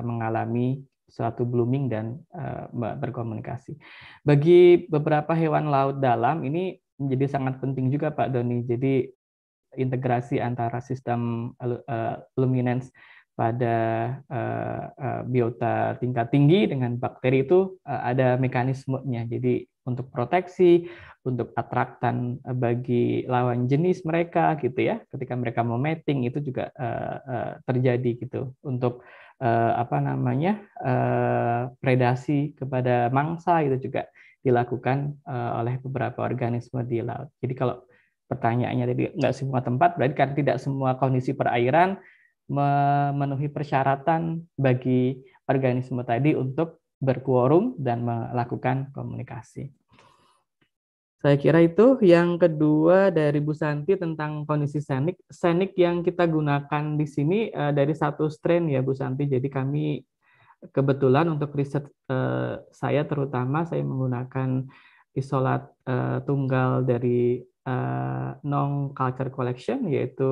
mengalami suatu blooming dan uh, berkomunikasi. Bagi beberapa hewan laut dalam ini menjadi sangat penting juga Pak Doni. Jadi integrasi antara sistem uh, luminance pada uh, uh, biota tingkat tinggi dengan bakteri itu uh, ada mekanismenya. Jadi untuk proteksi, untuk atraktan bagi lawan jenis mereka gitu ya. Ketika mereka mau mating itu juga uh, uh, terjadi gitu untuk uh, apa namanya uh, predasi kepada mangsa itu juga dilakukan uh, oleh beberapa organisme di laut. Jadi kalau pertanyaannya tadi nggak semua tempat berarti kan tidak semua kondisi perairan memenuhi persyaratan bagi organisme tadi untuk berkuorum dan melakukan komunikasi. Saya kira itu yang kedua dari Bu Santi tentang kondisi senik. Senik yang kita gunakan di sini eh, dari satu strain ya Bu Santi. Jadi kami kebetulan untuk riset eh, saya terutama saya menggunakan isolat eh, tunggal dari non culture collection yaitu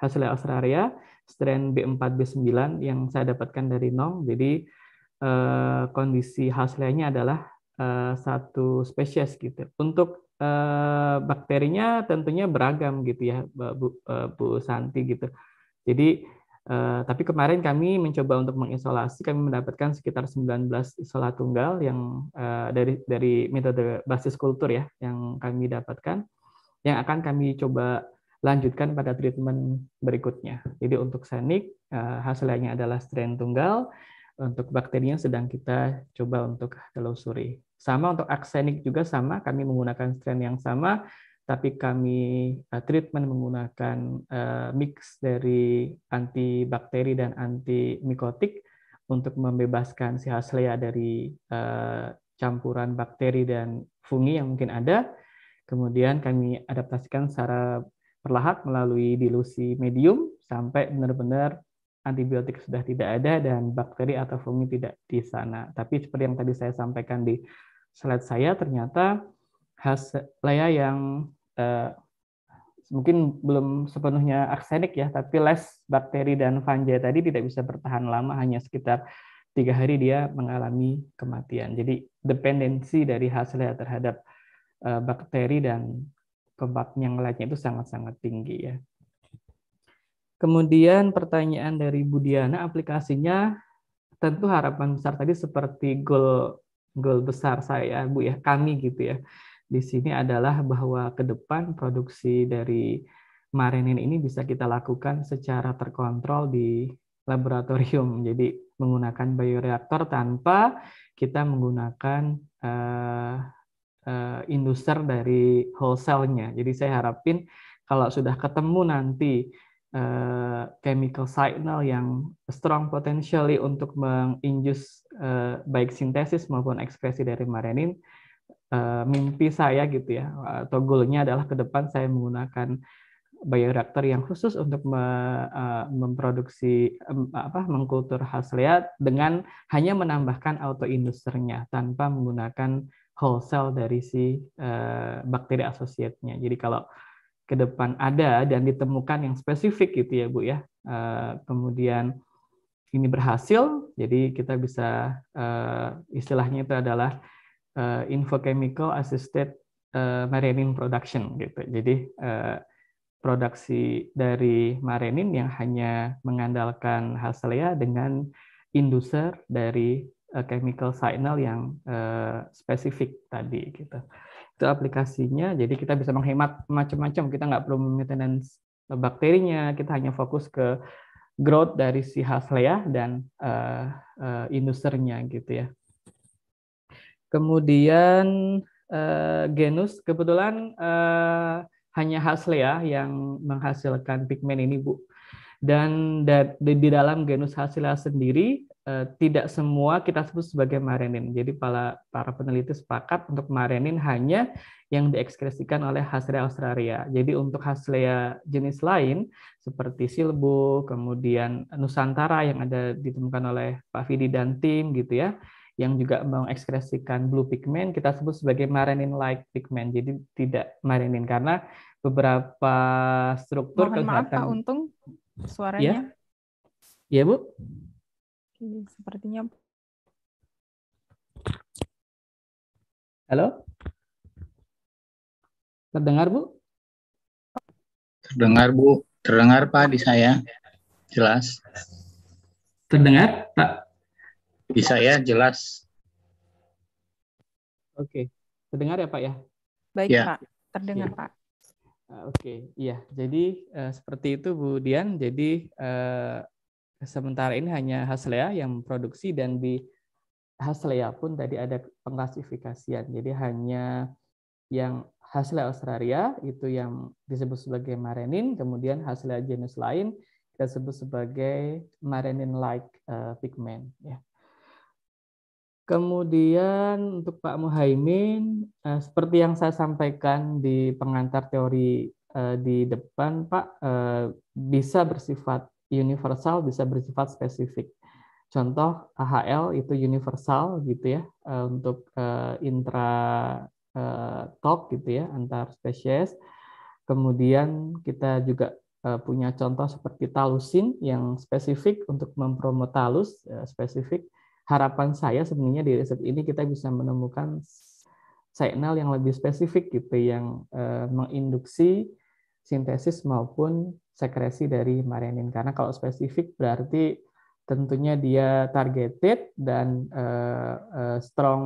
hasil Australia strain B4 B9 yang saya dapatkan dari Nong. Jadi eh, kondisi hasilnya adalah eh, satu spesies gitu. Untuk eh, bakterinya tentunya beragam gitu ya Bu, Bu eh, Santi gitu. Jadi eh, tapi kemarin kami mencoba untuk mengisolasi, kami mendapatkan sekitar 19 isola tunggal yang eh, dari dari metode basis kultur ya yang kami dapatkan, yang akan kami coba lanjutkan pada treatment berikutnya. Jadi untuk sanik eh, hasilnya adalah strain tunggal, untuk bakterinya sedang kita coba untuk telusuri. Sama untuk aksenik juga sama, kami menggunakan strain yang sama, tapi kami eh, treatment menggunakan eh, mix dari antibakteri dan antimikotik untuk membebaskan si hasilnya dari campuran bakteri dan fungi yang mungkin ada. Kemudian kami adaptasikan secara perlahan melalui dilusi medium sampai benar-benar antibiotik sudah tidak ada dan bakteri atau fungi tidak di sana. Tapi seperti yang tadi saya sampaikan di slide saya, ternyata hasilnya yang eh, mungkin belum sepenuhnya aksenik ya, tapi less bakteri dan fungi tadi tidak bisa bertahan lama, hanya sekitar tiga hari dia mengalami kematian. Jadi dependensi dari hasilnya terhadap eh, bakteri dan kebab yang lainnya itu sangat-sangat tinggi ya. Kemudian pertanyaan dari Budiana, aplikasinya tentu harapan besar tadi seperti goal goal besar saya Bu ya, kami gitu ya. Di sini adalah bahwa ke depan produksi dari marinin ini bisa kita lakukan secara terkontrol di laboratorium. Jadi menggunakan bioreaktor tanpa kita menggunakan eh, uh, induser dari wholesale-nya. Jadi saya harapin kalau sudah ketemu nanti uh, chemical signal yang strong potentially untuk menginjus uh, eh, baik sintesis maupun ekspresi dari marenin, uh, mimpi saya gitu ya atau goal-nya adalah ke depan saya menggunakan bioreaktor yang khusus untuk me, uh, memproduksi um, apa mengkultur khas dengan hanya menambahkan autoindusernya tanpa menggunakan cell dari si uh, bakteri asosiatnya. Jadi kalau ke depan ada dan ditemukan yang spesifik gitu ya Bu ya, uh, kemudian ini berhasil, jadi kita bisa uh, istilahnya itu adalah uh, infochemical assisted uh, marenin production gitu. Jadi uh, produksi dari marenin yang hanya mengandalkan hasilnya dengan induser dari Eh, chemical signal yang eh, spesifik tadi gitu. Itu aplikasinya, jadi kita bisa menghemat macam-macam, kita nggak perlu maintenance bakterinya, kita hanya fokus ke growth dari si Haslea dan uh, eh, uh, industrinya gitu ya. Kemudian uh, genus kebetulan uh, hanya Haslea yang menghasilkan pigmen ini Bu. Dan di dalam genus Haslea sendiri eh, tidak semua kita sebut sebagai marinin. Jadi para para peneliti sepakat untuk marinin hanya yang diekskresikan oleh Haslea australia. Jadi untuk Haslea jenis lain seperti silbu, kemudian nusantara yang ada ditemukan oleh Pak Vidi dan tim gitu ya, yang juga mengekskresikan blue pigment kita sebut sebagai marinin like pigment. Jadi tidak marinin karena beberapa struktur Mohon kelihatan. Maaf Pak Untung suaranya. Ya, ya Bu. Oke, sepertinya Halo? Terdengar, Bu? Terdengar, Bu. Terdengar, Pak, di saya. Jelas. Terdengar, Pak? Di saya jelas. Oke. Terdengar ya, Pak ya? Baik, ya. Pak. Terdengar, ya. Pak. Ah, oke, iya. Jadi uh, seperti itu Bu Dian. Jadi uh, sementara ini hanya Haslea yang produksi dan di Haslea pun tadi ada pengklasifikasian. Jadi hanya yang Haslea Australia itu yang disebut sebagai marenin, kemudian Haslea jenis lain kita sebut sebagai marenin-like eh, pigment. Ya. Kemudian untuk Pak Muhaimin, eh, seperti yang saya sampaikan di pengantar teori eh, di depan, Pak, bisa bersifat universal bisa bersifat spesifik. Contoh AHL itu universal gitu ya eh, untuk eh, intra eh, talk gitu ya antar spesies. Kemudian kita juga punya contoh seperti talusin yang spesifik untuk mempromot talus spesifik. Harapan saya sebenarnya di riset ini kita bisa menemukan signal yang lebih spesifik gitu yang menginduksi sintesis maupun sekresi dari marenin. Karena kalau spesifik berarti tentunya dia targeted dan uh, uh, strong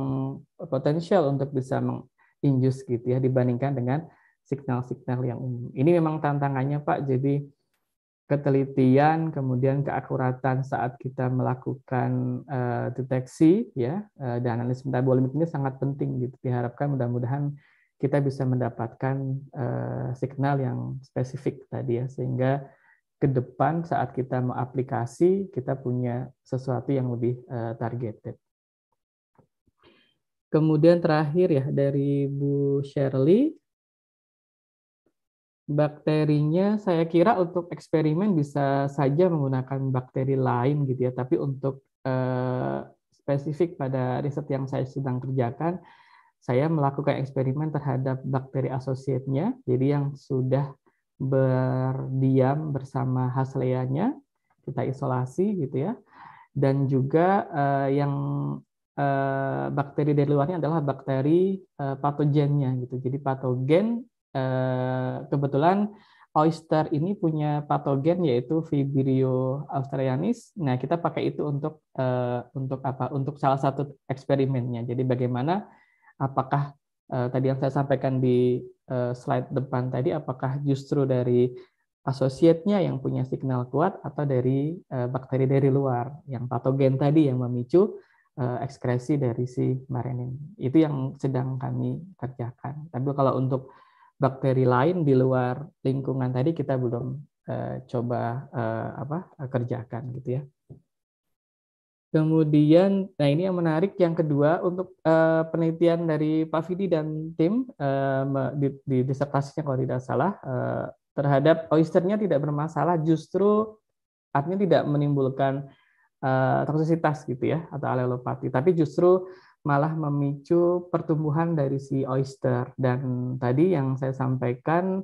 potential untuk bisa menginjus gitu ya dibandingkan dengan signal-signal yang umum. Ini memang tantangannya Pak. Jadi ketelitian kemudian keakuratan saat kita melakukan uh, deteksi ya uh, dan analisis metabolomik ini sangat penting gitu. Diharapkan mudah-mudahan kita bisa mendapatkan uh, signal yang spesifik tadi ya sehingga ke depan saat kita mengaplikasi kita punya sesuatu yang lebih uh, targeted. Kemudian terakhir ya dari Bu Shirley bakterinya saya kira untuk eksperimen bisa saja menggunakan bakteri lain gitu ya tapi untuk uh, spesifik pada riset yang saya sedang kerjakan saya melakukan eksperimen terhadap bakteri asosiatnya, jadi yang sudah berdiam bersama hasleanya, kita isolasi gitu ya, dan juga eh, yang eh, bakteri dari luarnya adalah bakteri eh, patogennya gitu. Jadi patogen eh, kebetulan oyster ini punya patogen yaitu Vibrio australianis. Nah kita pakai itu untuk eh, untuk apa? Untuk salah satu eksperimennya. Jadi bagaimana apakah eh, tadi yang saya sampaikan di eh, slide depan tadi, apakah justru dari asosiatnya yang punya signal kuat atau dari eh, bakteri dari luar yang patogen tadi yang memicu eh, ekskresi dari si marenin. Itu yang sedang kami kerjakan. Tapi kalau untuk bakteri lain di luar lingkungan tadi kita belum eh, coba eh, apa kerjakan gitu ya. Kemudian, nah ini yang menarik yang kedua untuk uh, penelitian dari Pak Vidi dan tim uh, di, di disertasinya kalau tidak salah uh, terhadap oisternya tidak bermasalah, justru artinya tidak menimbulkan uh, toksisitas gitu ya atau alelopati, tapi justru malah memicu pertumbuhan dari si oyster dan tadi yang saya sampaikan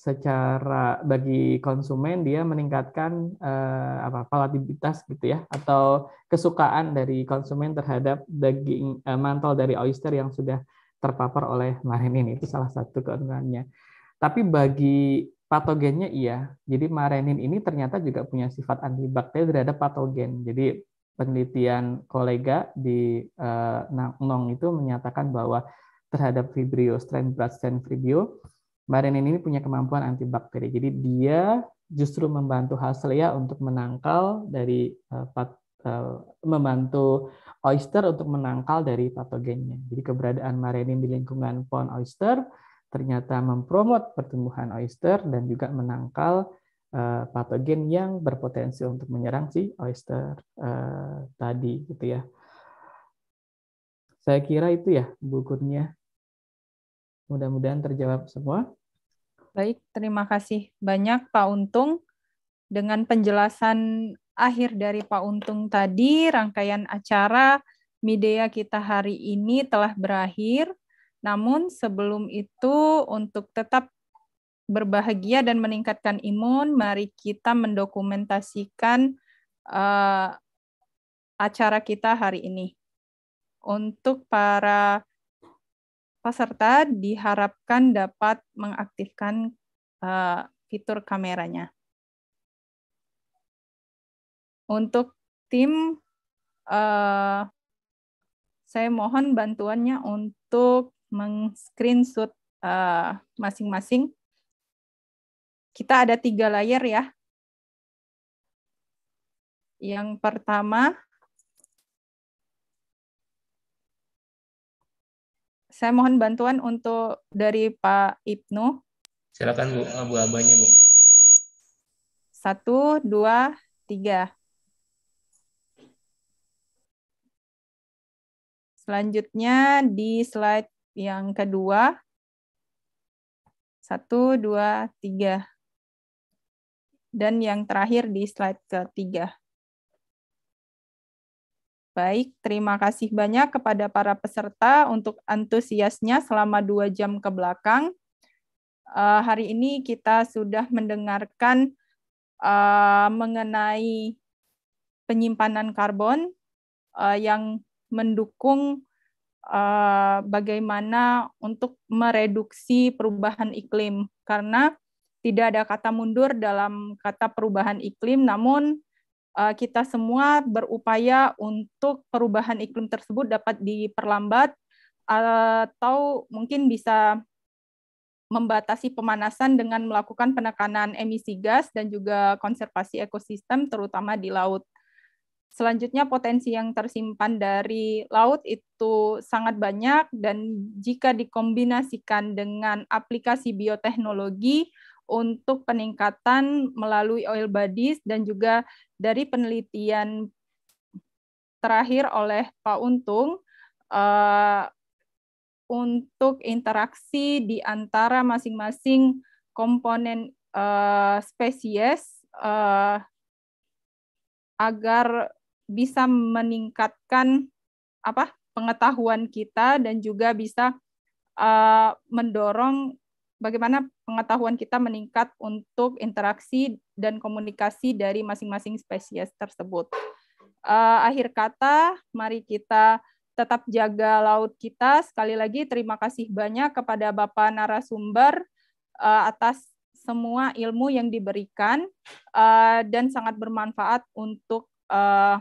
secara bagi konsumen dia meningkatkan uh, apa palatibilitas gitu ya atau kesukaan dari konsumen terhadap daging uh, mantel dari oyster yang sudah terpapar oleh marin ini itu salah satu keuntungannya. Tapi bagi patogennya iya. Jadi marenin ini ternyata juga punya sifat antibakteri terhadap patogen. Jadi penelitian kolega di uh, eh, Nong itu menyatakan bahwa terhadap Vibrio strain blood strain Vibrio Marenin ini punya kemampuan antibakteri. Jadi dia justru membantu Hasslia untuk menangkal dari eh, pat, eh, membantu oyster untuk menangkal dari patogennya. Jadi keberadaan marenin di lingkungan pond oyster ternyata mempromot pertumbuhan oyster dan juga menangkal eh, patogen yang berpotensi untuk menyerang si oyster tadi gitu ya. Saya kira itu ya bukunya. Mudah-mudahan terjawab semua. Baik, terima kasih banyak Pak Untung. Dengan penjelasan akhir dari Pak Untung tadi, rangkaian acara media kita hari ini telah berakhir. Namun sebelum itu untuk tetap berbahagia dan meningkatkan imun, mari kita mendokumentasikan uh, acara kita hari ini. Untuk para peserta diharapkan dapat mengaktifkan uh, fitur kameranya. Untuk tim, uh, saya mohon bantuannya untuk meng-screenshot uh, masing-masing. Kita ada tiga layer ya. Yang pertama Saya mohon bantuan untuk dari Pak Ibnu. Silakan Bu, Bu Abahnya Bu. Satu, dua, tiga. Selanjutnya di slide yang kedua. Satu, dua, tiga. Dan yang terakhir di slide ketiga. Baik, terima kasih banyak kepada para peserta untuk antusiasnya selama dua jam ke belakang. Uh, hari ini kita sudah mendengarkan uh, mengenai penyimpanan karbon uh, yang mendukung uh, bagaimana untuk mereduksi perubahan iklim. Karena tidak ada kata mundur dalam kata perubahan iklim, namun Eh, kita semua berupaya untuk perubahan iklim tersebut dapat diperlambat atau mungkin bisa membatasi pemanasan dengan melakukan penekanan emisi gas dan juga konservasi ekosistem terutama di laut. Selanjutnya potensi yang tersimpan dari laut itu sangat banyak dan jika dikombinasikan dengan aplikasi bioteknologi untuk peningkatan melalui oil bodies dan juga dari penelitian terakhir oleh Pak Untung uh, untuk interaksi di antara masing-masing komponen uh, spesies uh, agar bisa meningkatkan apa pengetahuan kita dan juga bisa uh, mendorong bagaimana pengetahuan kita meningkat untuk interaksi dan komunikasi dari masing-masing spesies tersebut. Uh, akhir kata, mari kita tetap jaga laut kita. Sekali lagi terima kasih banyak kepada Bapak narasumber uh, atas semua ilmu yang diberikan uh, dan sangat bermanfaat untuk uh,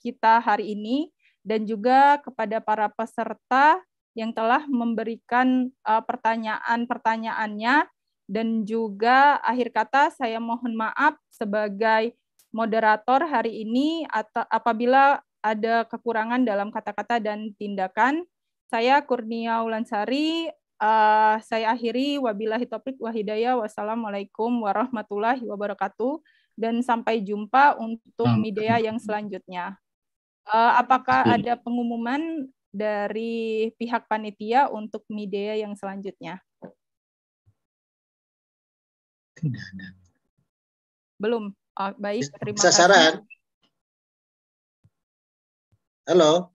kita hari ini dan juga kepada para peserta yang telah memberikan uh, pertanyaan-pertanyaannya dan juga akhir kata saya mohon maaf sebagai moderator hari ini atau apabila ada kekurangan dalam kata-kata dan tindakan. Saya Kurnia Ulansari, uh, saya akhiri wabillahi topik wahidaya wassalamualaikum warahmatullahi wabarakatuh dan sampai jumpa untuk media yang selanjutnya. Uh, apakah iya. ada pengumuman dari pihak panitia untuk media yang selanjutnya? Belum. Oh, baik, terima Sasaran. kasih. Halo.